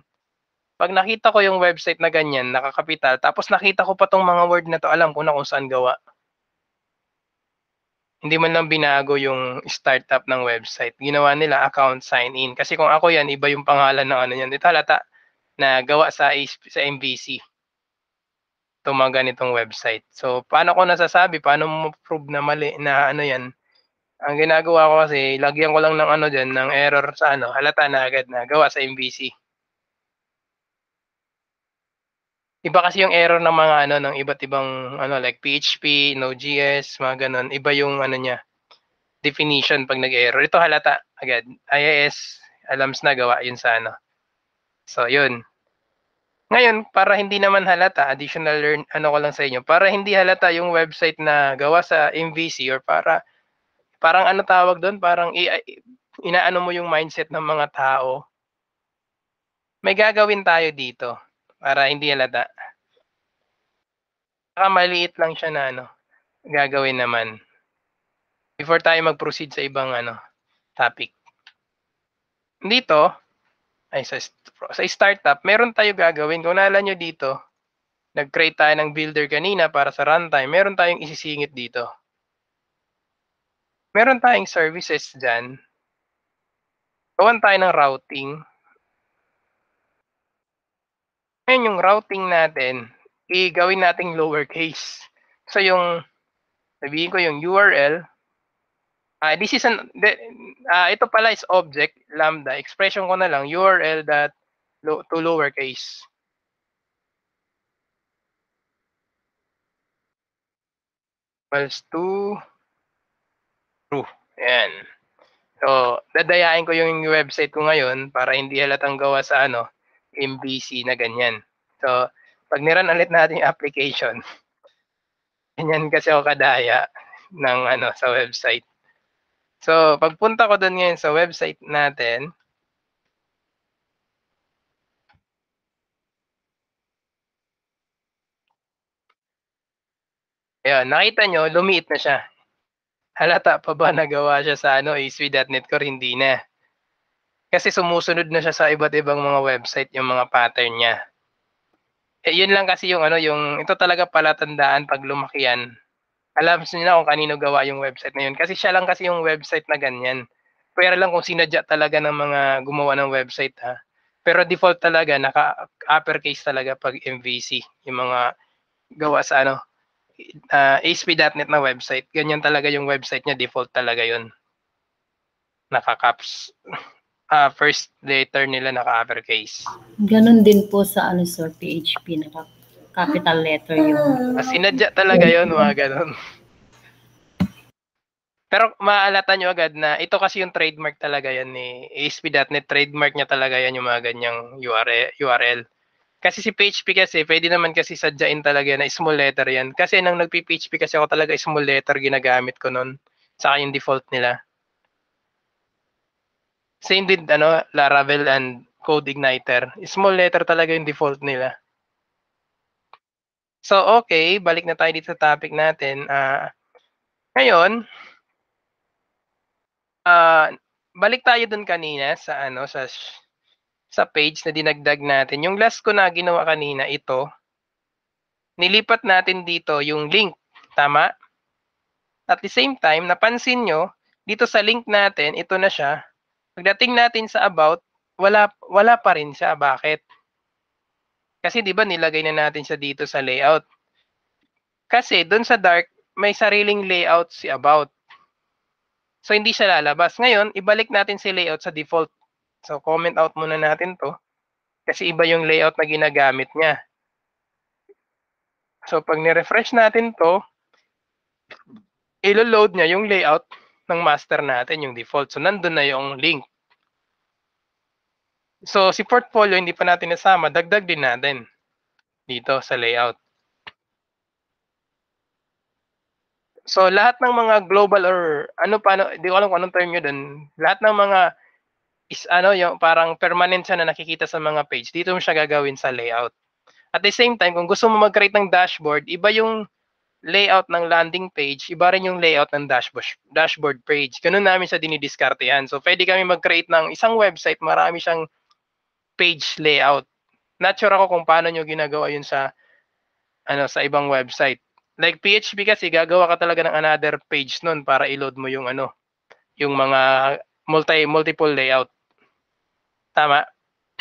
Pag nakita ko yung website na ganyan, nakakapital, tapos nakita ko pa tong mga word na to, alam ko na kung saan gawa. Hindi man lang binago yung startup ng website. Ginawa nila account sign in. Kasi kung ako yan, iba yung pangalan ng ano yan. Ito halata na gawa sa, sa MVC itong mga ganitong website. So, paano ko nasasabi? Paano mo prove na mali na ano yan? Ang ginagawa ko kasi, lagyan ko lang ng ano dyan, ng error sa ano, halata na agad na gawa sa MVC. Iba kasi yung error ng mga ano, ng iba't ibang ano, like PHP, Node.js, mga ganun. Iba yung ano niya, definition pag nag-error. Ito halata agad. IIS, alams na gawa yun sa ano. So, yun. Ngayon, para hindi naman halata, additional learn, ano ko lang sa inyo, para hindi halata yung website na gawa sa MVC or para parang ano tawag doon, parang inaano mo yung mindset ng mga tao. May gagawin tayo dito para hindi halata. Saka maliit lang siya na ano, gagawin naman. Before tayo mag-proceed sa ibang ano, topic. Dito, ay sa, sa startup, meron tayo gagawin. Kung naalala nyo dito, nag-create tayo ng builder kanina para sa runtime, meron tayong isisingit dito meron tayong services dyan. Gawan tayo ng routing. Ngayon yung routing natin, i-gawin nating lowercase. So yung, sabihin ko yung URL, uh, ah, this is an, de, uh, ah, ito pala is object, lambda, expression ko na lang, URL dot lo, to lowercase. Equals to True. Ayan. So, dadayain ko yung website ko ngayon para hindi halatang gawa sa ano, MBC na ganyan. So, pag niran ulit natin yung application, ganyan kasi ako kadaya ng ano sa website. So, pagpunta ko doon ngayon sa website natin, Ayan, nakita nyo, lumiit na siya halata pa ba nagawa siya sa ano, ASP.NET Core? Hindi na. Kasi sumusunod na siya sa iba't ibang mga website yung mga pattern niya. Eh, yun lang kasi yung ano, yung ito talaga palatandaan pag lumaki yan. Alam niyo na kung kanino gawa yung website na yun. Kasi siya lang kasi yung website na ganyan. Pwera lang kung sinadya talaga ng mga gumawa ng website ha. Pero default talaga, naka-uppercase talaga pag MVC. Yung mga gawa sa ano, uh, ah, ASP.NET na website, ganyan talaga yung website niya, default talaga yun. Naka-caps. Uh, first letter nila naka-uppercase. Ganon din po sa ano sir, PHP, naka-capital letter yung... Uh, ah, sinadya talaga yun, mga ganon. Pero maalata nyo agad na ito kasi yung trademark talaga yan ni eh. ASP.NET. Trademark niya talaga yan yung mga ganyang URL. URL. Kasi si PHP kasi, pwede naman kasi sadyain talaga na small letter yan. Kasi nang nagpi-PHP kasi ako talaga small letter ginagamit ko noon. Saka yung default nila. Same din, ano, Laravel and Code Igniter. Small letter talaga yung default nila. So okay, balik na tayo dito sa topic natin. Uh, ngayon, uh, balik tayo dun kanina sa ano sa sa page na dinagdag natin. Yung last ko na ginawa kanina, ito. Nilipat natin dito yung link. Tama? At the same time, napansin nyo, dito sa link natin, ito na siya. Pagdating natin sa about, wala, wala pa rin siya. Bakit? Kasi di ba nilagay na natin siya dito sa layout. Kasi doon sa dark, may sariling layout si about. So hindi siya lalabas. Ngayon, ibalik natin si layout sa default So comment out muna natin to kasi iba yung layout na ginagamit niya. So pag ni-refresh natin to, ilo-load niya yung layout ng master natin, yung default. So nandun na yung link. So si portfolio hindi pa natin nasama, dagdag din natin dito sa layout. So lahat ng mga global or ano pa, ano, di ko alam kung anong term nyo dun, lahat ng mga is ano yung parang permanent siya na nakikita sa mga page. Dito mo siya gagawin sa layout. At the same time, kung gusto mo mag-create ng dashboard, iba yung layout ng landing page, iba rin yung layout ng dashboard dashboard page. Ganun namin sa dinidiskarte yan. So pwede kami mag-create ng isang website, marami siyang page layout. Not sure ako kung paano nyo ginagawa yun sa ano sa ibang website. Like PHP kasi gagawa ka talaga ng another page noon para i-load mo yung ano, yung mga multi multiple layout. Tama,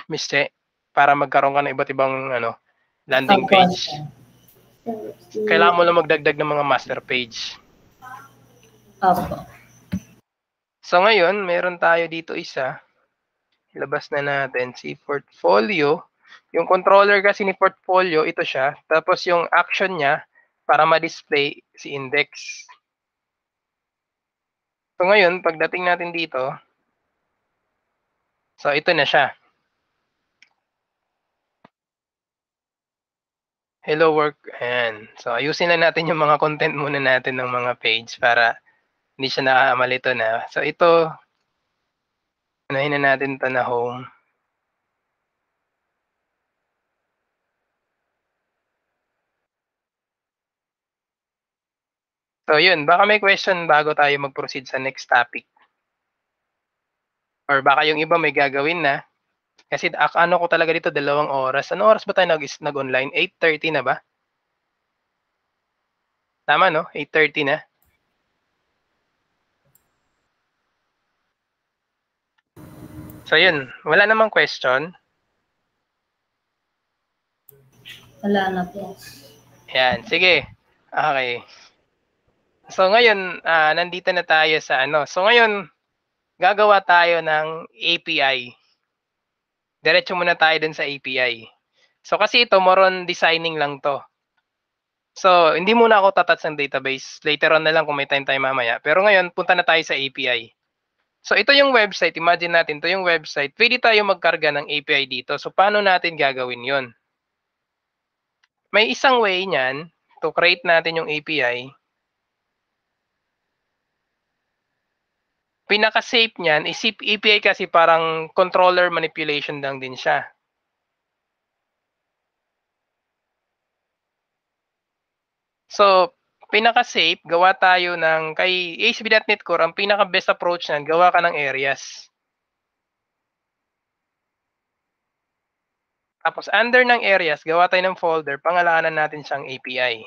Miste. Para magkaroon ka ng iba't ibang ano, landing page. Kailangan mo lang magdagdag ng mga master page. Opo. So ngayon, meron tayo dito isa. Ilabas na natin si portfolio. Yung controller kasi ni portfolio, ito siya. Tapos yung action niya, para ma-display si index. So ngayon, pagdating natin dito, So ito na siya. Hello work. Ayan. So ayusin na natin yung mga content muna natin ng mga page para hindi siya nakakamalito na. So ito, anahin na natin ito na home. So yun, baka may question bago tayo mag-proceed sa next topic. Or baka yung iba may gagawin na. Kasi ano ko talaga dito, dalawang oras. Ano oras ba tayo nag, nag-online? 8.30 na ba? Tama no? 8.30 na. So yun, wala namang question. Wala na po. Yan, sige. Okay. So ngayon, uh, nandito na tayo sa ano. So ngayon, gagawa tayo ng API. Diretso muna tayo dun sa API. So kasi ito, moron designing lang to. So, hindi muna ako tatats ng database. Later on na lang kung may time tayo mamaya. Pero ngayon, punta na tayo sa API. So, ito yung website. Imagine natin, ito yung website. Pwede tayo magkarga ng API dito. So, paano natin gagawin yon? May isang way niyan to create natin yung API pinaka-safe niyan is e API kasi parang controller manipulation lang din siya. So, pinaka-safe, gawa tayo ng, kay ASP.NET Core, ang pinaka-best approach niyan, gawa ka ng areas. Tapos, under ng areas, gawa tayo ng folder, pangalanan natin siyang API.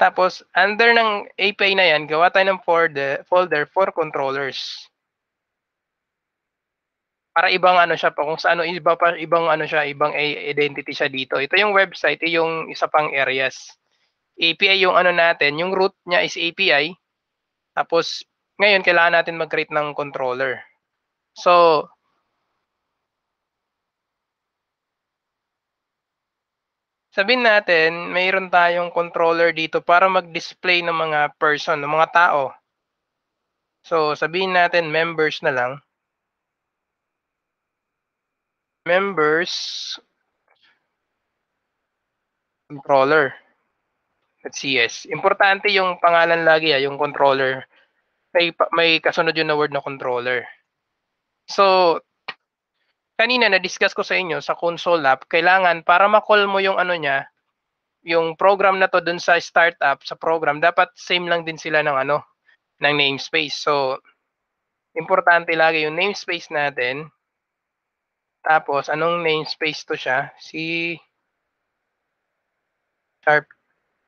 Tapos, under ng API na yan, gawa tayo ng folder, folder for controllers. Para ibang ano siya pa, kung saan iba pa, ibang ano siya, ibang identity siya dito. Ito yung website, eh, yung isa pang areas. API yung ano natin, yung root niya is API. Tapos, ngayon, kailangan natin mag-create ng controller. So, sabihin natin, mayroon tayong controller dito para mag-display ng mga person, ng mga tao. So, sabihin natin members na lang. Members controller. At CS. Importante yung pangalan lagi, ha, ah, yung controller. May, may kasunod yung na word na controller. So, kanina na-discuss ko sa inyo sa console app, kailangan para ma-call mo yung ano niya, yung program na to dun sa startup, sa program, dapat same lang din sila ng ano, ng namespace. So, importante lagi yung namespace natin. Tapos, anong namespace to siya? Si sharp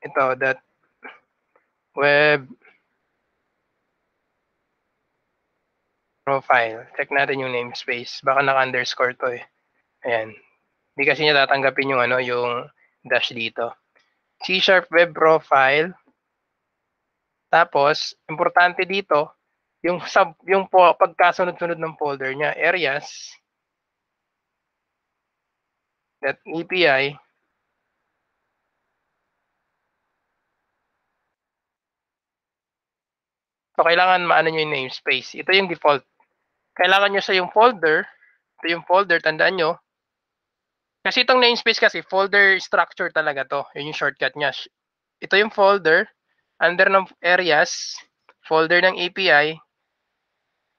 ito, that web profile, check natin yung namespace. Baka naka-underscore to eh. Ayan. Hindi kasi niya tatanggapin yung ano, yung dash dito. C-sharp web profile. Tapos, importante dito, yung sub, yung po, pagkasunod-sunod ng folder niya, areas, that API, So, kailangan maano nyo yung namespace. Ito yung default kailangan nyo sa yung folder. Ito yung folder, tandaan nyo. Kasi itong namespace kasi, folder structure talaga to. Yun yung shortcut niya. Ito yung folder, under ng areas, folder ng API,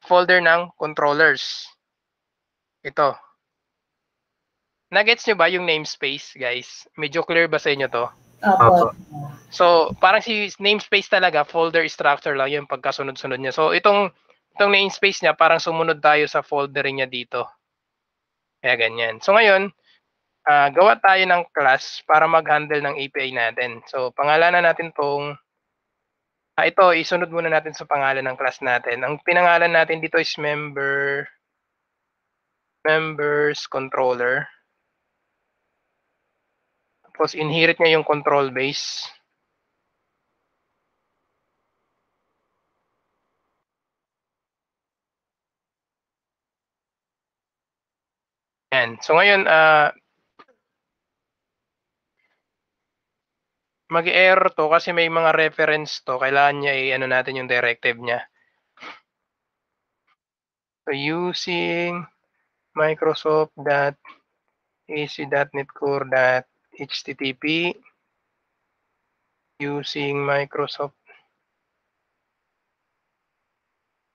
folder ng controllers. Ito. Nagets nyo ba yung namespace, guys? Medyo clear ba sa inyo to? Opo. So, parang si namespace talaga, folder structure lang yung pagkasunod-sunod niya. So, itong itong namespace niya, parang sumunod tayo sa folder niya dito. Kaya ganyan. So ngayon, uh, gawa tayo ng class para mag-handle ng API natin. So pangalanan natin tong uh, ito, isunod muna natin sa pangalan ng class natin. Ang pinangalan natin dito is member members controller. Tapos inherit niya yung control base. Yan. So ngayon, uh, ah, mag-error to kasi may mga reference to. Kailangan niya i-ano natin yung directive niya. So using microsoft.ac.net core.http using microsoft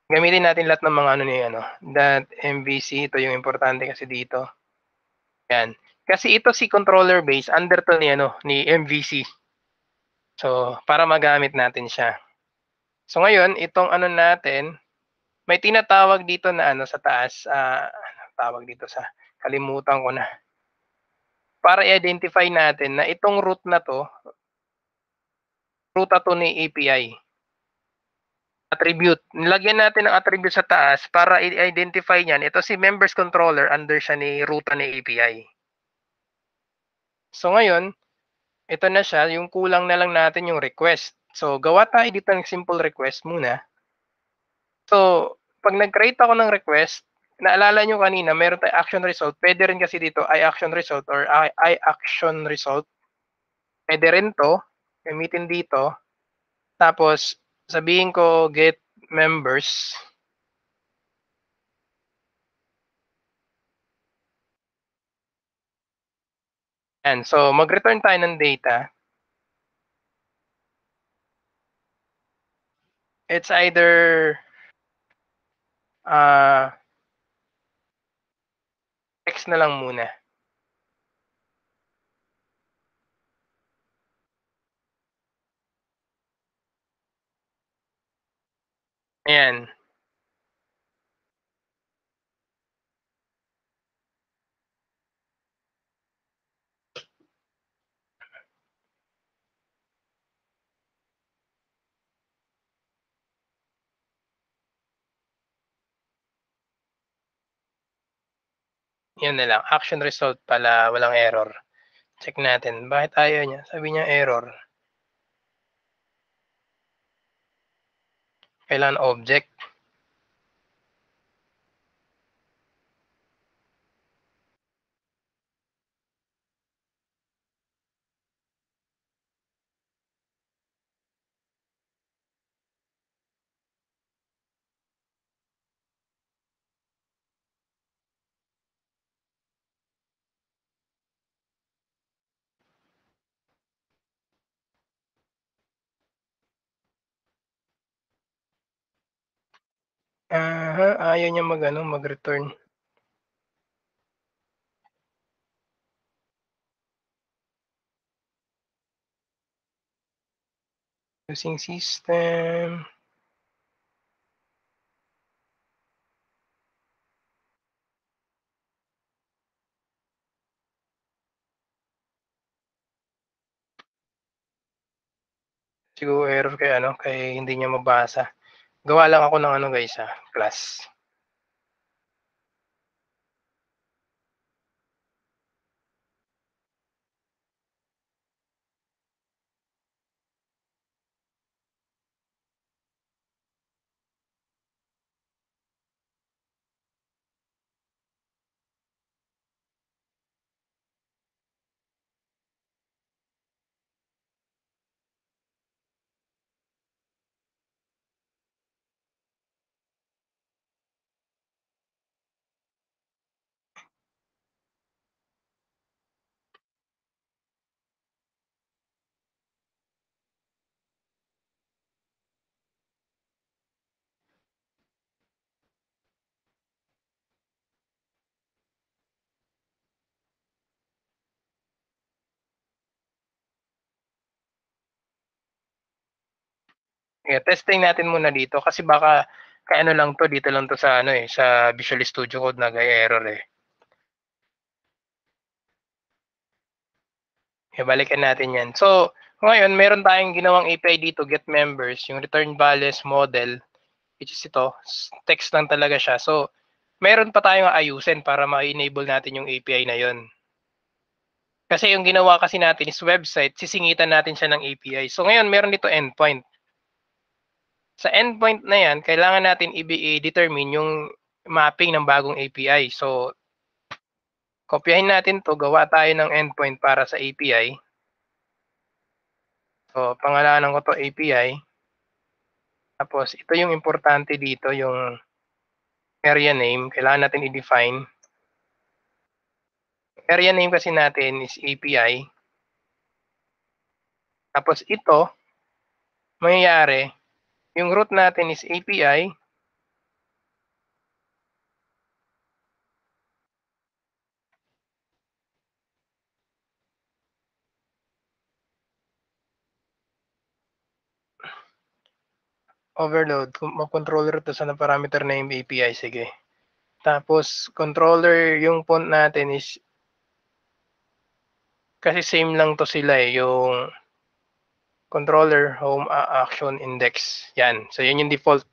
gamitin natin lahat ng mga ano ni ano, that MVC, ito yung importante kasi dito. Yan. Kasi ito si controller base under to ni ano, ni MVC. So, para magamit natin siya. So ngayon, itong ano natin, may tinatawag dito na ano sa taas, uh, tawag dito sa kalimutan ko na. Para i-identify natin na itong root na to, ruta to ni API attribute. Nilagyan natin ng attribute sa taas para i-identify niyan. Ito si members controller under siya ni ruta ni API. So ngayon, ito na siya. Yung kulang na lang natin yung request. So gawa tayo dito ng simple request muna. So pag nag-create ako ng request, naalala nyo kanina, meron tayong action result. Pwede rin kasi dito I action result or I, I action result. Pwede rin to. Gamitin dito. Tapos, sabihin ko get members and So, mag-return tayo ng data. It's either uh, text na lang muna. Ayan. Yan na lang. Action result pala. Walang error. Check natin. Bakit ayaw niya? Sabi niya error. kailangan object Aha, ayaw niya mag ano, mag-return. Using system. Siguro error kay ano, kay hindi niya mabasa. Gawa lang ako ng ano guys ha, ah, class. Yeah, testing natin muna dito kasi baka ano lang to dito lang to sa ano eh sa Visual Studio Code nag-error eh. Yeah, balikan natin 'yan. So, ngayon meron tayong ginawang API dito get members, yung return values model which is ito, text lang talaga siya. So, meron pa tayong ayusin para ma-enable natin yung API na yon. Kasi yung ginawa kasi natin is website, sisingitan natin siya ng API. So ngayon, meron dito endpoint. Sa endpoint na yan, kailangan natin i-determine yung mapping ng bagong API. So, kopyahin natin to gawa tayo ng endpoint para sa API. So, pangalanan ko to API. Tapos, ito yung importante dito, yung area name. Kailangan natin i-define. Area name kasi natin is API. Tapos, ito, mangyayari, yung root natin is API. Overload. Mag-controller to sa parameter na yung API. Sige. Tapos, controller, yung point natin is kasi same lang to sila eh. Yung controller home uh, action index. Yan. So yan yung default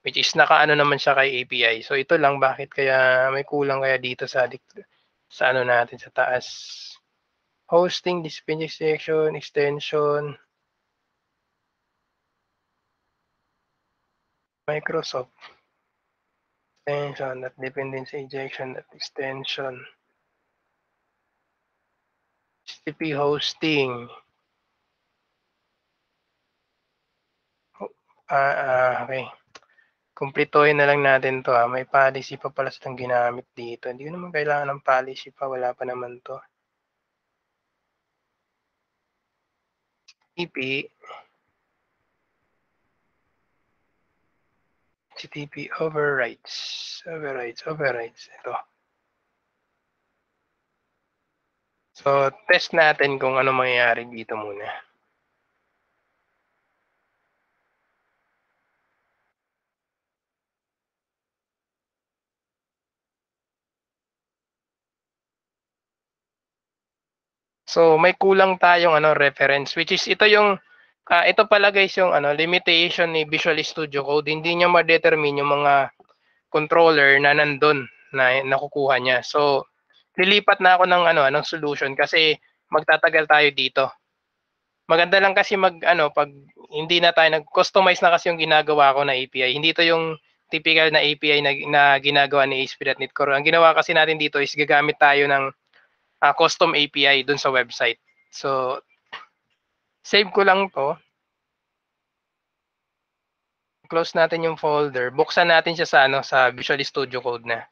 which is nakaano naman siya kay API. So ito lang bakit kaya may kulang kaya dito sa sa ano natin sa taas. Hosting, dispensing section, extension, Microsoft, extension, that dependency injection, that extension, HTTP hosting, Ah, ah, okay. Kumpletuhin na lang natin to ha. Ah. May policy pa pala silang ginamit dito. Hindi ko naman kailangan ng policy pa. Wala pa naman to. TP. HTTP overrides. Overrides, overrides. Ito. So, test natin kung ano mangyayari dito muna. So may kulang tayong ano reference which is ito yung uh, ito pala guys yung ano limitation ni Visual Studio Code hindi niya ma-determine yung mga controller na nandun na nakukuha niya. So lilipat na ako ng ano anong solution kasi magtatagal tayo dito. Maganda lang kasi mag ano pag hindi na tayo nag-customize na kasi yung ginagawa ko na API. Hindi to yung typical na API na, na ginagawa ni ASP.NET Core. Ang ginawa kasi natin dito is gagamit tayo ng uh, custom API dun sa website. So, save ko lang to. Close natin yung folder. Buksan natin siya sa, ano, sa Visual Studio Code na.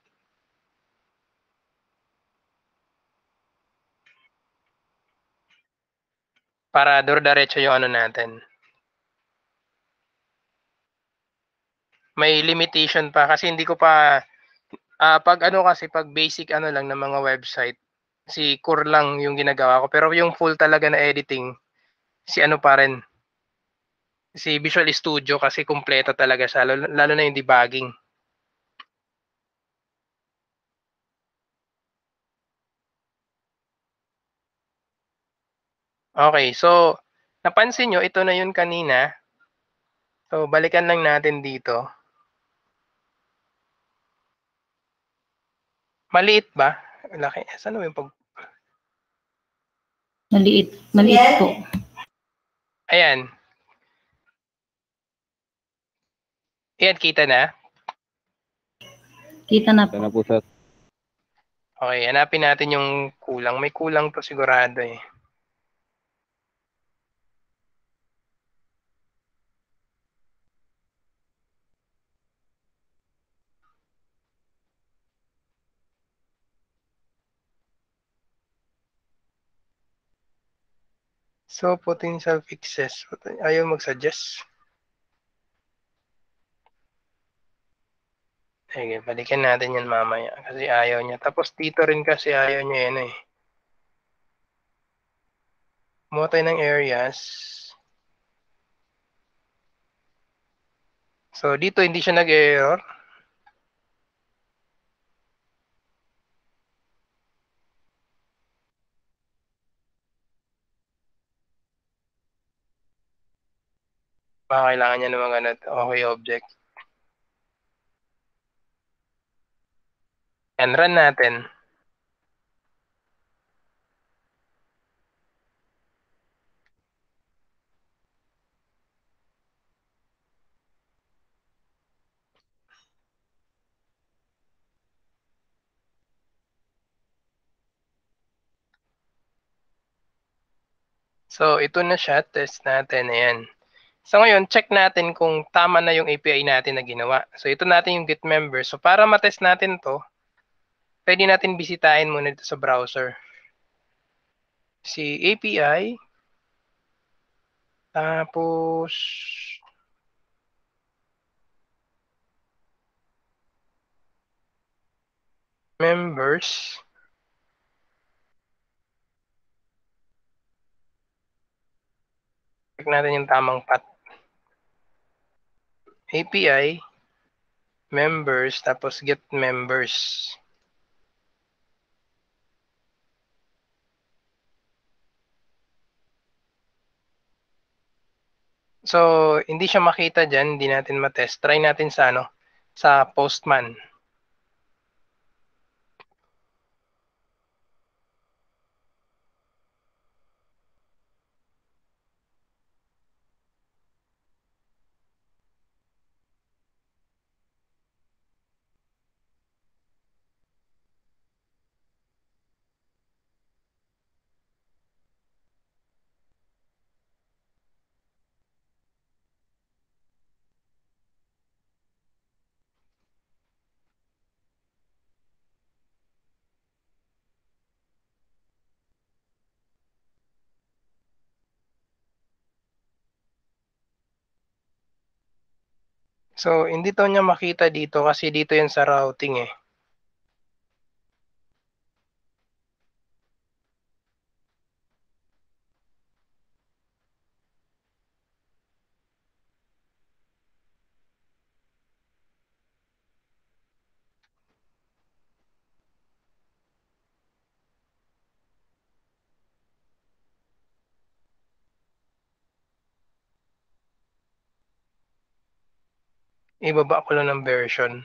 Para duro-diretso yung ano natin. May limitation pa kasi hindi ko pa uh, pag ano kasi pag basic ano lang ng mga website si core lang yung ginagawa ko. Pero yung full talaga na editing, si ano pa rin, si Visual Studio kasi kumpleto talaga siya, lalo, lalo na yung debugging. Okay, so napansin nyo, ito na yun kanina. So balikan lang natin dito. Maliit ba? Laki. Saan yung pag Maliit. Maliit yes. po. Ayan. Ayan, kita na? Kita na po. Kita na po, sir. Okay, hanapin natin yung kulang. May kulang to sigurado eh. So, potential fixes. Ayaw mag-suggest. Sige, balikan natin yan mamaya kasi ayaw niya. Tapos dito rin kasi ayaw niya yan eh. Kumuha ng areas. So, dito hindi siya nag-error. baka kailangan niya ng mga not okay object. And run natin. So, ito na siya. Test natin. Ayan. So ngayon, check natin kung tama na yung API natin na ginawa. So ito natin yung get member. So para matest natin to, pwede natin bisitahin muna dito sa browser. Si API, tapos members. Check natin yung tamang path. API, members, tapos get members. So, hindi siya makita diyan, hindi natin matest. Try natin sa ano, sa Postman. So, hindi to niya makita dito kasi dito yan sa routing eh. ibaba ko lang ng version.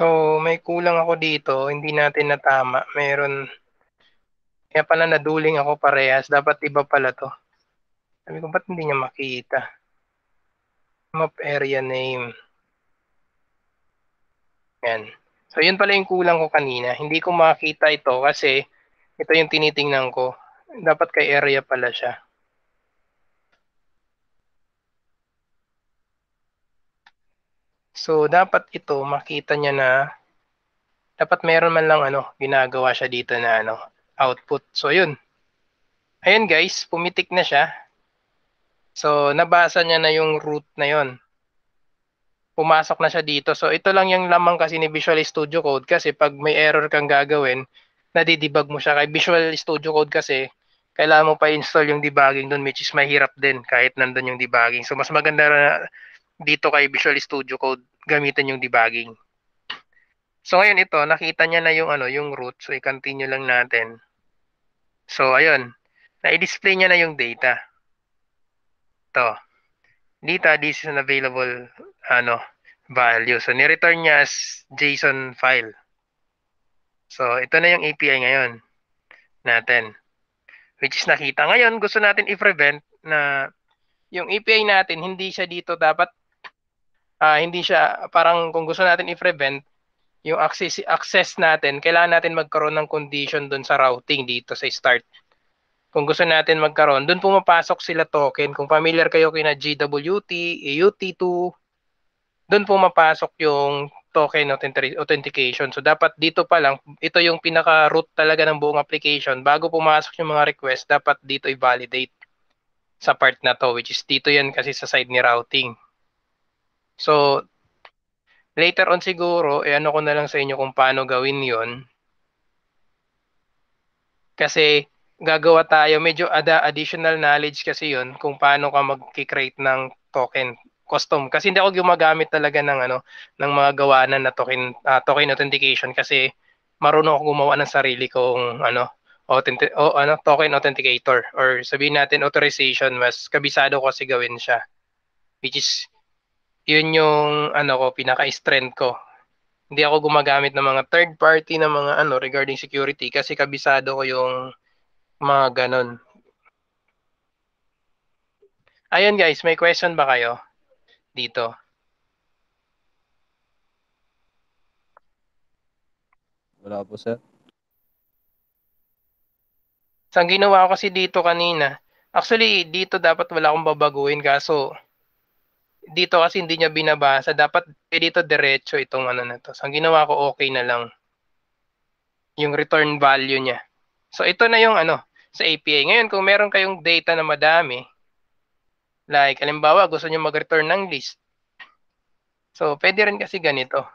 So, may kulang ako dito, hindi natin natama. Meron, kaya pala naduling ako parehas, dapat iba pala to. Sabi ko, ba't hindi niya makita? Map area name. Yan. So, yun pala yung kulang ko kanina. Hindi ko makita ito kasi ito yung tinitingnan ko. Dapat kay area pala siya. So, dapat ito, makita niya na dapat meron man lang ano, ginagawa siya dito na ano, output. So, yun. Ayun guys, pumitik na siya. So, nabasa niya na yung root na yon. Pumasok na siya dito. So, ito lang yung lamang kasi ni Visual Studio Code kasi pag may error kang gagawin, nadidebug mo siya. Kay Visual Studio Code kasi, kailangan mo pa install yung debugging doon which is mahirap din kahit nandun yung debugging. So, mas maganda na dito kay Visual Studio Code gamitin yung debugging. So ngayon ito, nakita niya na yung ano, yung root. So i-continue lang natin. So ayun, na-display niya na yung data. To. Data this is an available ano value. So ni-return niya as JSON file. So ito na yung API ngayon natin. Which is nakita ngayon, gusto natin i-prevent na yung API natin hindi siya dito dapat uh, hindi siya parang kung gusto natin i-prevent yung access access natin, kailangan natin magkaroon ng condition doon sa routing dito sa start. Kung gusto natin magkaroon, doon pumapasok sila token. Kung familiar kayo kina GWT, EUT2, doon pumapasok yung token authentication. So dapat dito pa lang, ito yung pinaka-root talaga ng buong application. Bago pumasok yung mga request, dapat dito i-validate sa part na to which is dito yan kasi sa side ni routing. So, later on siguro, eh ano ko na lang sa inyo kung paano gawin yon Kasi gagawa tayo, medyo ada additional knowledge kasi yon kung paano ka mag-create ng token custom kasi hindi ako gumagamit talaga ng ano ng mga gawa na token uh, token authentication kasi marunong ako gumawa ng sarili kong ano authentic o ano token authenticator or sabihin natin authorization mas kabisado ko kasi gawin siya which is yun yung ano ko, pinaka-strength ko. Hindi ako gumagamit ng mga third party na mga ano regarding security kasi kabisado ko yung mga ganun. Ayun guys, may question ba kayo dito? Wala po sir. Sa so, ginawa ko kasi dito kanina, actually dito dapat wala akong babaguhin kaso dito kasi hindi niya binabasa. Dapat dito diretso itong ano na to. So, ang ginawa ko okay na lang yung return value niya. So, ito na yung ano sa API. Ngayon, kung meron kayong data na madami, like, alimbawa, gusto niyo mag-return ng list. So, pwede rin kasi ganito.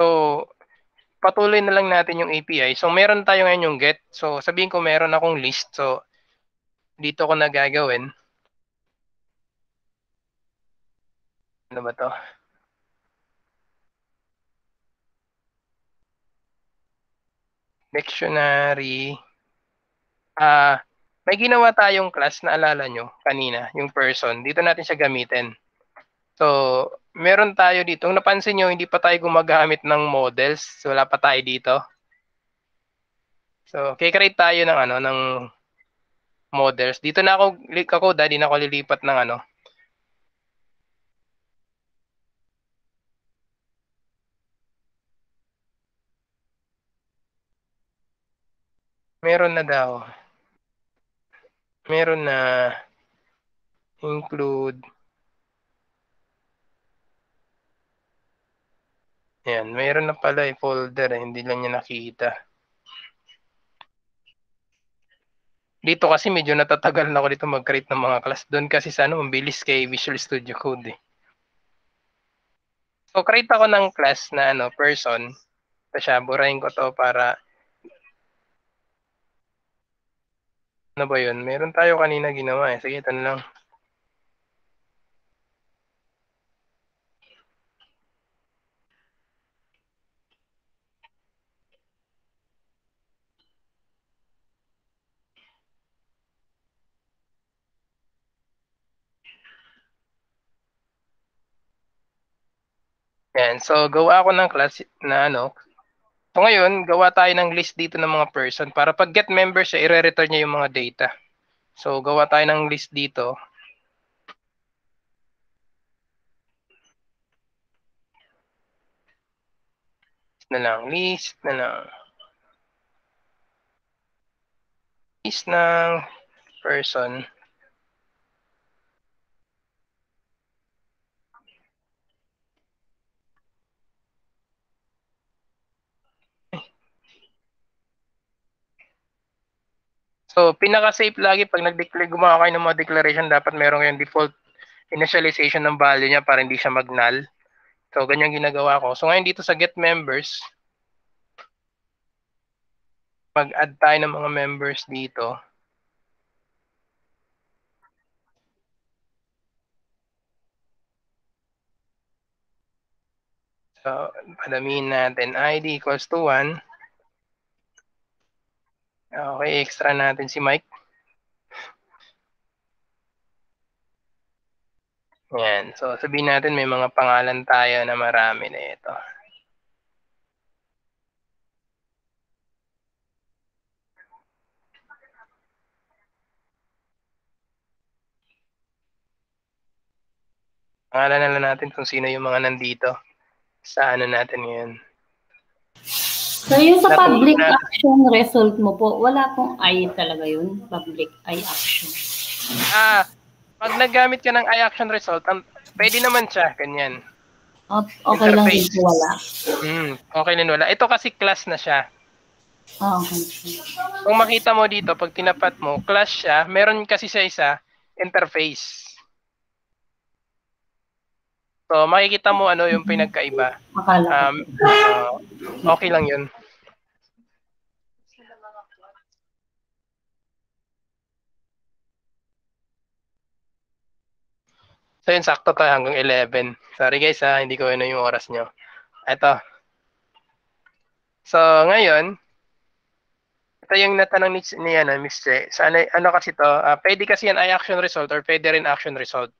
So, patuloy na lang natin yung API. So, meron tayo ngayon yung get. So, sabihin ko meron akong list. So, dito ko na gagawin. Ano ba to? Dictionary. Ah, uh, may ginawa tayong class na alala nyo kanina, yung person. Dito natin siya gamitin. So, meron tayo dito. Kung napansin nyo, hindi pa tayo gumagamit ng models. So, wala pa tayo dito. So, kikreate tayo ng ano, ng models. Dito na ako, ako dali na ako lilipat ng ano. Meron na daw. Meron na include Ayan, mayroon na pala eh, folder eh, hindi lang niya nakikita. Dito kasi medyo natatagal na ako dito mag-create ng mga class. Doon kasi sa ano, mabilis kay Visual Studio Code eh. So, create ako ng class na ano, person. Ito siya, burahin ko to para ano ba yun? Meron tayo kanina ginawa eh. Sige, ito na lang. Yan. So, gawa ako ng class na ano. So, ngayon, gawa tayo ng list dito ng mga person para pag get member siya, i-return niya yung mga data. So, gawa tayo ng list dito. List na lang. List na lang. List ng person. So, pinaka-safe lagi pag nag-declare gumawa kayo ng mga declaration, dapat meron kayong default initialization ng value niya para hindi siya magnal. So, ganyan ginagawa ko. So, ngayon dito sa get members, mag-add tayo ng mga members dito. So, padamin natin id equals to 1. Okay, extra natin si Mike. Yan. So, sabihin natin may mga pangalan tayo na marami na ito. Pangalan na lang natin kung sino yung mga nandito sa ano natin ngayon. So yung sa public action result mo po, wala pong I talaga yun, public I action. Ah, pag naggamit ka ng I action result, ang, pwede naman siya, ganyan. Okay lang din wala. Mm, okay lang wala. Ito kasi class na siya. Oh, okay. Kung makita mo dito, pag tinapat mo, class siya, meron kasi siya isa, interface. So, makikita mo ano yung mm-hmm. pinagkaiba. Um, uh, okay lang yun. So yun, sakto tayo hanggang 11. Sorry guys ha, hindi ko ano yung oras nyo. Ito. So ngayon, ito yung natanong ni, ni ano, Miss Che. Sa ano, ano kasi to, uh, pwede kasi yan ay action result or pwede rin action result.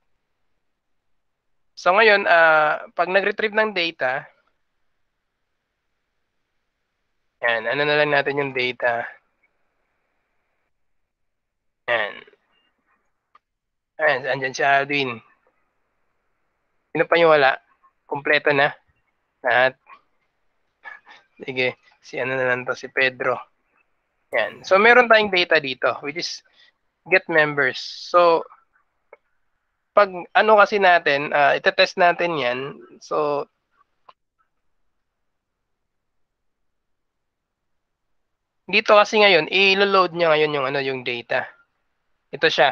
So ngayon, uh, pag nag-retrieve ng data, yan, ano na lang natin yung data. Yan. Ayan, andyan si Alvin wala? kumpleto na. At, sige, si ano na lang to, si Pedro. Yan. So, meron tayong data dito, which is get members. So, pag ano kasi natin, uh, itetest natin yan. So, dito kasi ngayon, i-load niya ngayon yung ano yung data. Ito siya.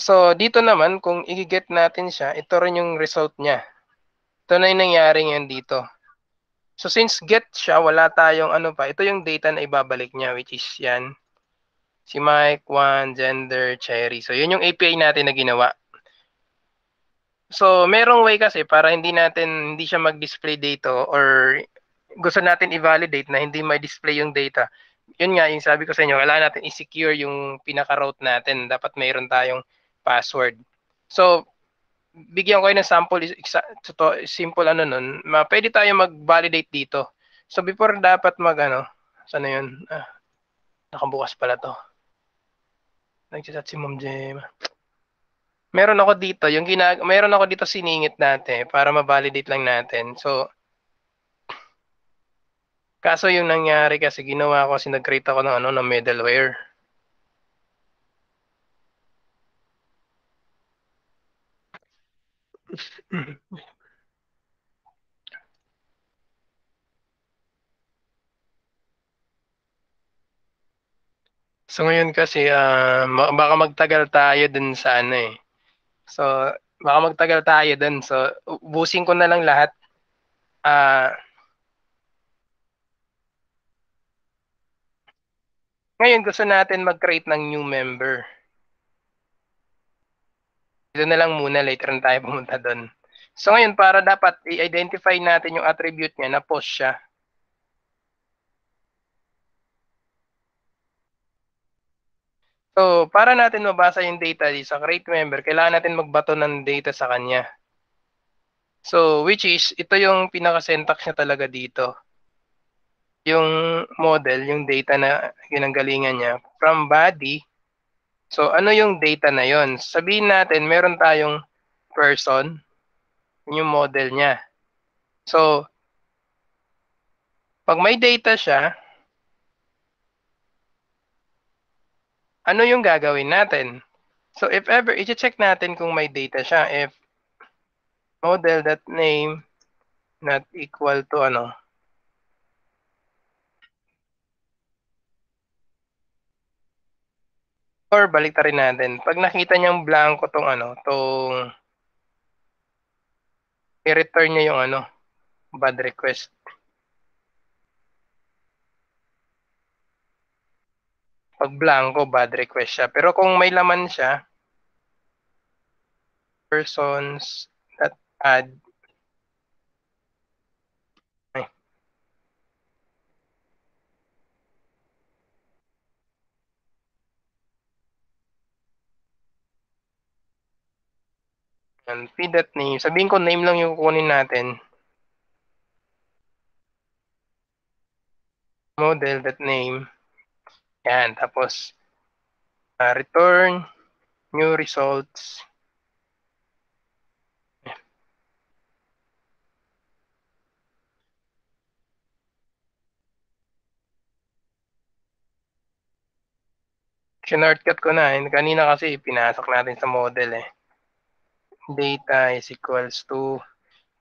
So, dito naman, kung i-get natin siya, ito rin yung result niya. Ito na yung nangyari ngayon dito. So, since get siya, wala tayong ano pa. Ito yung data na ibabalik niya, which is yan. Si Mike, Juan, Gender, Cherry. So, yun yung API natin na ginawa. So, merong way kasi para hindi natin, hindi siya mag-display dito or gusto natin i-validate na hindi may display yung data. Yun nga, yung sabi ko sa inyo, kailangan natin i-secure yung pinaka-route natin. Dapat mayroon tayong password. So, bigyan ko kayo ng sample, simple ano nun, ma, pwede tayo mag-validate dito. So, before dapat mag, ano, sana yun, ah, nakabukas pala to. Nag-chat si Ma'am Gemma. Meron ako dito, yung ginag meron ako dito siningit natin para ma-validate lang natin. So, kaso yung nangyari kasi ginawa ko, sinag-create ako ng, ano, ng middleware. So ngayon kasi uh, baka magtagal tayo din sa ano eh. So baka magtagal tayo din. So ubusin ko na lang lahat. Uh, ngayon gusto natin mag-create ng new member. Dito na lang muna, later na tayo pumunta doon. So ngayon, para dapat i-identify natin yung attribute niya na post siya. So, para natin mabasa yung data di sa create member, kailangan natin magbato ng data sa kanya. So, which is, ito yung pinaka-syntax niya talaga dito. Yung model, yung data na ginanggalingan niya, from body So ano yung data na yon? Sabihin natin meron tayong person, yung model niya. So pag may data siya, ano yung gagawin natin? So if ever, i-check natin kung may data siya. If model.name not equal to ano, or balik rin natin. Pag nakita niyang blanco tong ano, tong i-return niya yung ano, bad request. Pag blanco, bad request siya. Pero kung may laman siya, persons that add And feed that name. Sabihin ko name lang yung kukunin natin. Model that name. Yan, tapos uh, return new results. Sinartcut ko na. Eh. Kanina kasi pinasok natin sa model eh data is equals to,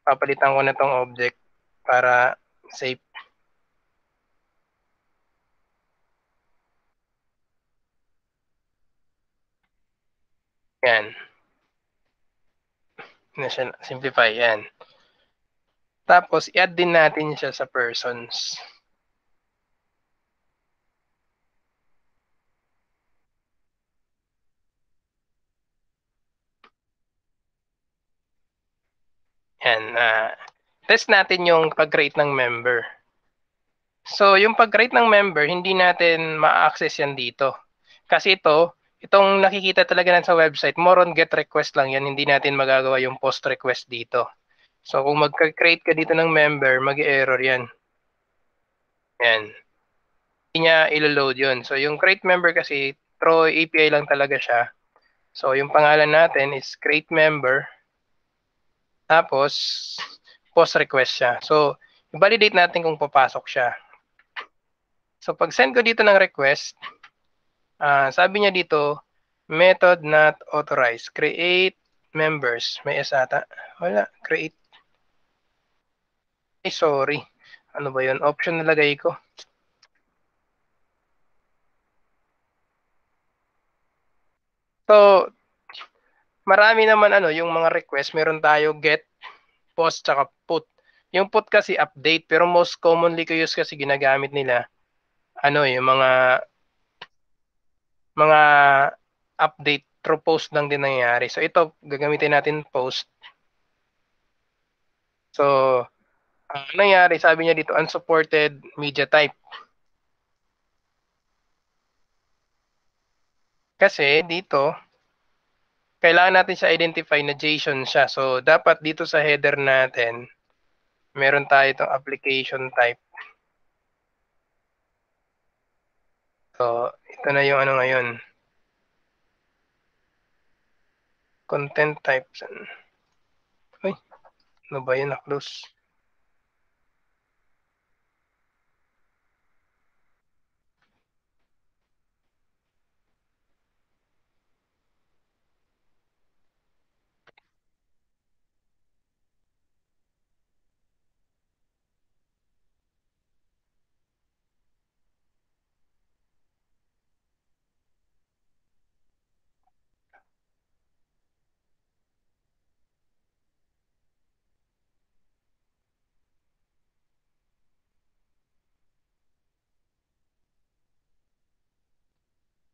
papalitan ko na tong object para safe. Yan. Simplify, yan. Tapos, i-add din natin siya sa persons. Yan. Uh, test natin yung pag-rate ng member. So, yung pag-rate ng member, hindi natin ma-access yan dito. Kasi ito, itong nakikita talaga natin sa website, more on get request lang yan. Hindi natin magagawa yung post request dito. So, kung mag-create ka dito ng member, mag-error yan. Yan. Hindi niya ilo-load yun. So, yung create member kasi, through API lang talaga siya. So, yung pangalan natin is create member. Tapos, post request siya. So, validate natin kung papasok siya. So, pag send ko dito ng request, uh, sabi niya dito, method not authorized. Create members. May S ata. Wala. Create. Ay, sorry. Ano ba yun? Option nalagay ko. So, marami naman ano, yung mga request, meron tayo get, post, tsaka put. Yung put kasi update, pero most commonly ko use kasi ginagamit nila, ano, yung mga, mga update through post lang din nangyayari. So ito, gagamitin natin post. So, ang uh, nangyari, sabi niya dito, unsupported media type. Kasi dito, kailangan natin siya identify na JSON siya. So, dapat dito sa header natin, meron tayo itong application type. So, ito na yung ano ngayon. Content types. Uy, ano ba yun? Na-close.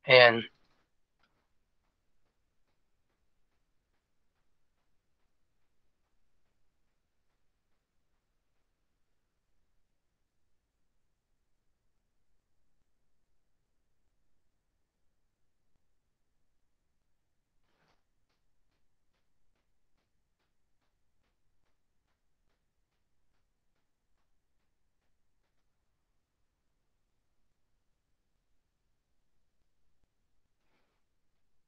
and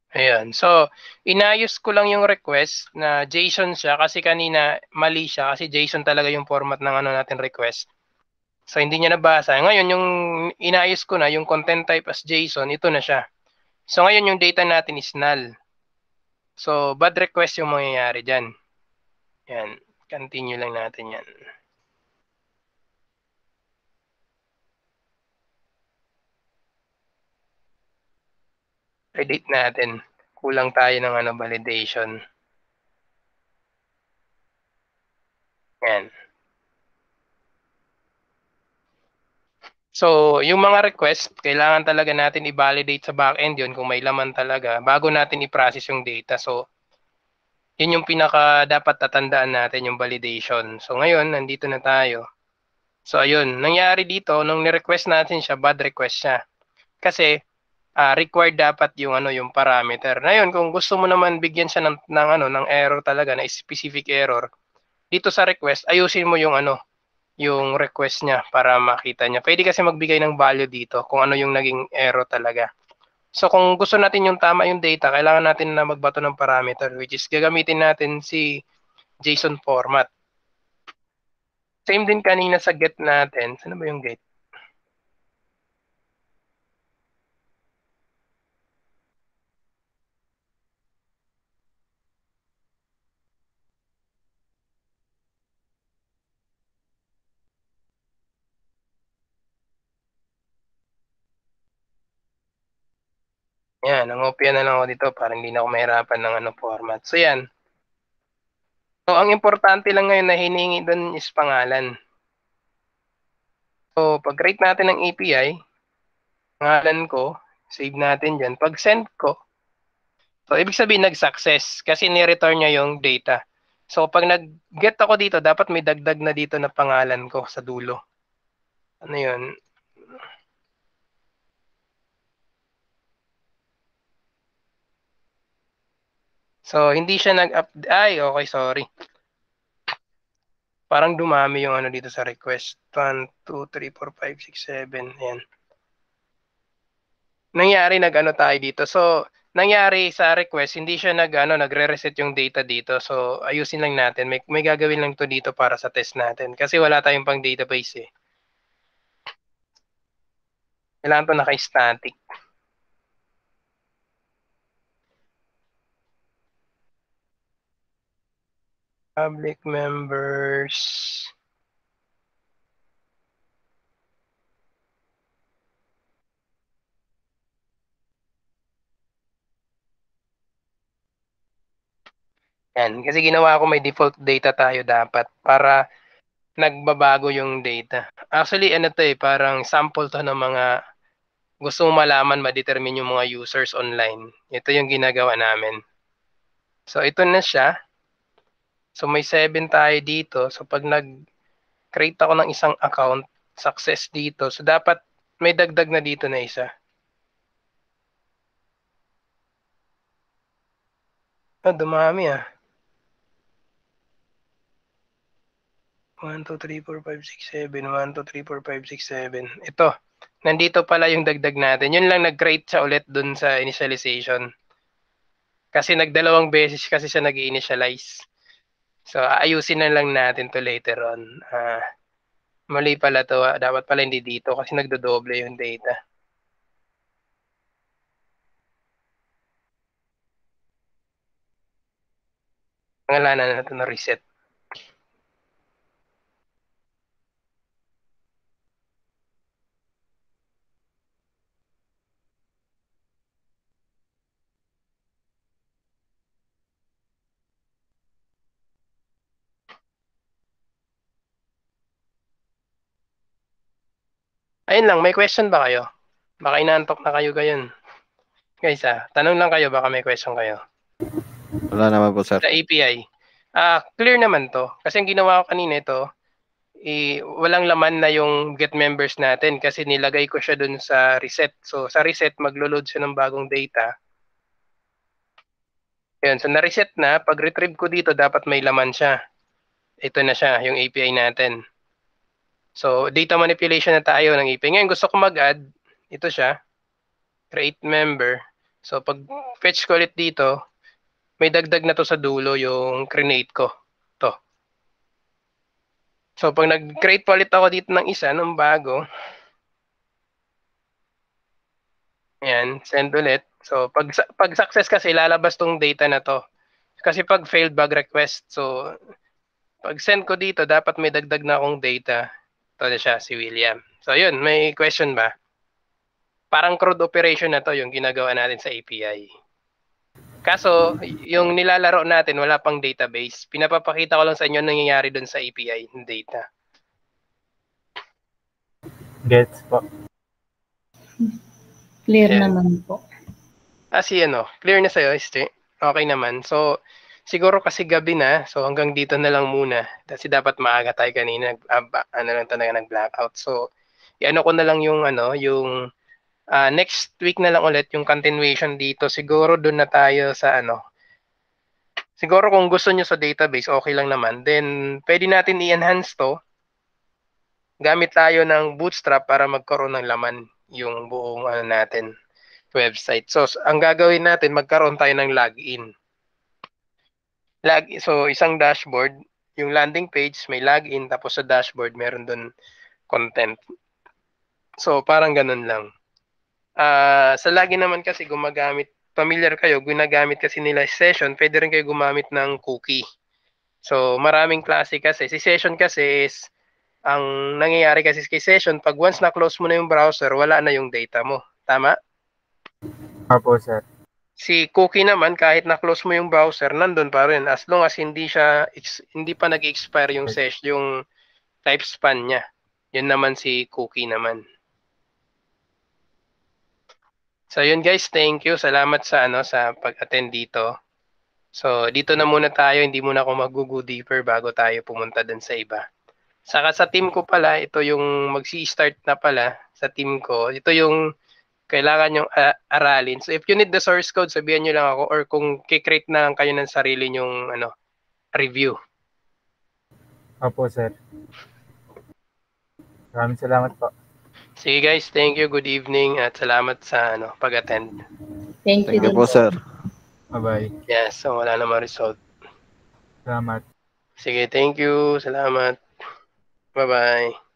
Ayan. So, inayos ko lang yung request na JSON siya kasi kanina mali siya kasi JSON talaga yung format ng ano natin request. So, hindi niya nabasa. Ngayon, yung inayos ko na, yung content type as JSON, ito na siya. So, ngayon yung data natin is null. So, bad request yung mangyayari dyan. Yan. Continue lang natin yan. validate natin. Kulang tayo ng ano, validation. Yan. So, yung mga request, kailangan talaga natin i-validate sa backend yun kung may laman talaga bago natin i-process yung data. So, yun yung pinaka dapat tatandaan natin yung validation. So, ngayon, nandito na tayo. So, ayun. Nangyari dito, nung ni-request natin siya, bad request siya. Kasi, uh, required dapat yung ano yung parameter. Ngayon kung gusto mo naman bigyan siya ng, ng ano ng error talaga na specific error dito sa request ayusin mo yung ano yung request niya para makita niya. Pwede kasi magbigay ng value dito kung ano yung naging error talaga. So kung gusto natin yung tama yung data, kailangan natin na magbato ng parameter which is gagamitin natin si JSON format. Same din kanina sa get natin. Sino ba yung get? Yan, nangopya na lang ako dito para hindi na ako mahirapan ng ano format. So yan. So ang importante lang ngayon na hiningi doon is pangalan. So pag-rate natin ng API, pangalan ko, save natin diyan. Pag send ko, so ibig sabihin nag-success kasi ni-return niya yung data. So pag nag-get ako dito, dapat may dagdag na dito na pangalan ko sa dulo. Ano yun? So, hindi siya nag-update. Ay, okay, sorry. Parang dumami yung ano dito sa request. 1, 2, 3, 4, 5, 6, 7. Ayan. Nangyari, nag-ano tayo dito. So, nangyari sa request, hindi siya nag, ano, nagre-reset yung data dito. So, ayusin lang natin. May, may gagawin lang to dito para sa test natin. Kasi wala tayong pang database eh. Kailangan to naka-static. Public members. Yan. Kasi ginawa ko may default data tayo dapat para nagbabago yung data. Actually, ano to eh, parang sample to ng mga gusto mo malaman, ma-determine yung mga users online. Ito yung ginagawa namin. So, ito na siya. So may 7 tayo dito. So pag nag-create ako ng isang account, success dito. So dapat may dagdag na dito na isa. Ah, oh, dumami ah. 1, 2, 3, 4, 5, 6, 7. 1, 2, 3, 4, 5, 6, 7. Ito. Nandito pala yung dagdag natin. Yun lang nag-create siya ulit dun sa initialization. Kasi nagdalawang beses kasi siya nag-initialize. So, ayusin na lang natin to later on. Uh, mali pala to. Ah, dapat pala hindi dito kasi nagdodoble yung data. Pangalanan natin na reset. Ayun lang, may question ba kayo? Baka inaantok na kayo gayon. Guys, ah, tanong lang kayo, baka may question kayo. Wala naman po, sir. Sa API. Ah, clear naman to. Kasi ang ginawa ko kanina ito, eh, walang laman na yung get members natin kasi nilagay ko siya dun sa reset. So, sa reset, maglo-load siya ng bagong data. Ayun, so na-reset na. Pag retrieve ko dito, dapat may laman siya. Ito na siya, yung API natin. So, data manipulation na tayo ng API. Ngayon, gusto ko mag-add. Ito siya. Create member. So, pag fetch ko ulit dito, may dagdag na to sa dulo yung create ko. To. So, pag nag-create pa ulit ako dito ng isa, ng bago, yan, send ulit. So, pag, pag success kasi, lalabas tong data na to. Kasi pag failed bug request, so pag send ko dito, dapat may dagdag na akong data. Ito na siya, si William. So yun, may question ba? Parang crude operation na to yung ginagawa natin sa API. Kaso, yung nilalaro natin, wala pang database. Pinapapakita ko lang sa inyo nangyayari doon sa API ng data. Gets po. Clear yeah. naman po. Ah, si ano, clear na sa'yo, Este. Okay naman. So, siguro kasi gabi na, so hanggang dito na lang muna. Kasi dapat maaga tayo kanina, nag, uh, ano lang talaga nag blackout. So, ano ko na lang yung ano, yung uh, next week na lang ulit yung continuation dito. Siguro doon na tayo sa ano. Siguro kung gusto niyo sa database, okay lang naman. Then pwede natin i-enhance to. Gamit tayo ng Bootstrap para magkaroon ng laman yung buong ano natin website. So, ang gagawin natin, magkaroon tayo ng login log so isang dashboard, yung landing page may login tapos sa dashboard meron doon content. So parang ganun lang. Uh, sa login naman kasi gumagamit familiar kayo, ginagamit kasi nila session, pwede rin kayo gumamit ng cookie. So maraming klase kasi. Si session kasi is ang nangyayari kasi kay session, pag once na-close mo na yung browser, wala na yung data mo. Tama? Apo, sir. Si cookie naman, kahit na-close mo yung browser, nandun pa rin. As long as hindi siya, hindi pa nag-expire yung session yung type span niya. Yun naman si cookie naman. So yun guys, thank you. Salamat sa ano sa pag-attend dito. So dito na muna tayo, hindi muna ako mag-go deeper bago tayo pumunta din sa iba. Saka sa team ko pala, ito yung magsi-start na pala sa team ko. Ito yung kailangan yung uh, ah, aralin. So if you need the source code, sabihan nyo lang ako or kung kikreate na lang kayo ng sarili nyong ano, review. Opo, sir. Maraming salamat po. Sige guys, thank you. Good evening at salamat sa ano, pag-attend. Thank you. Thank you po, sir. Bye-bye. Yes, so wala na result. Salamat. Sige, thank you. Salamat. Bye-bye.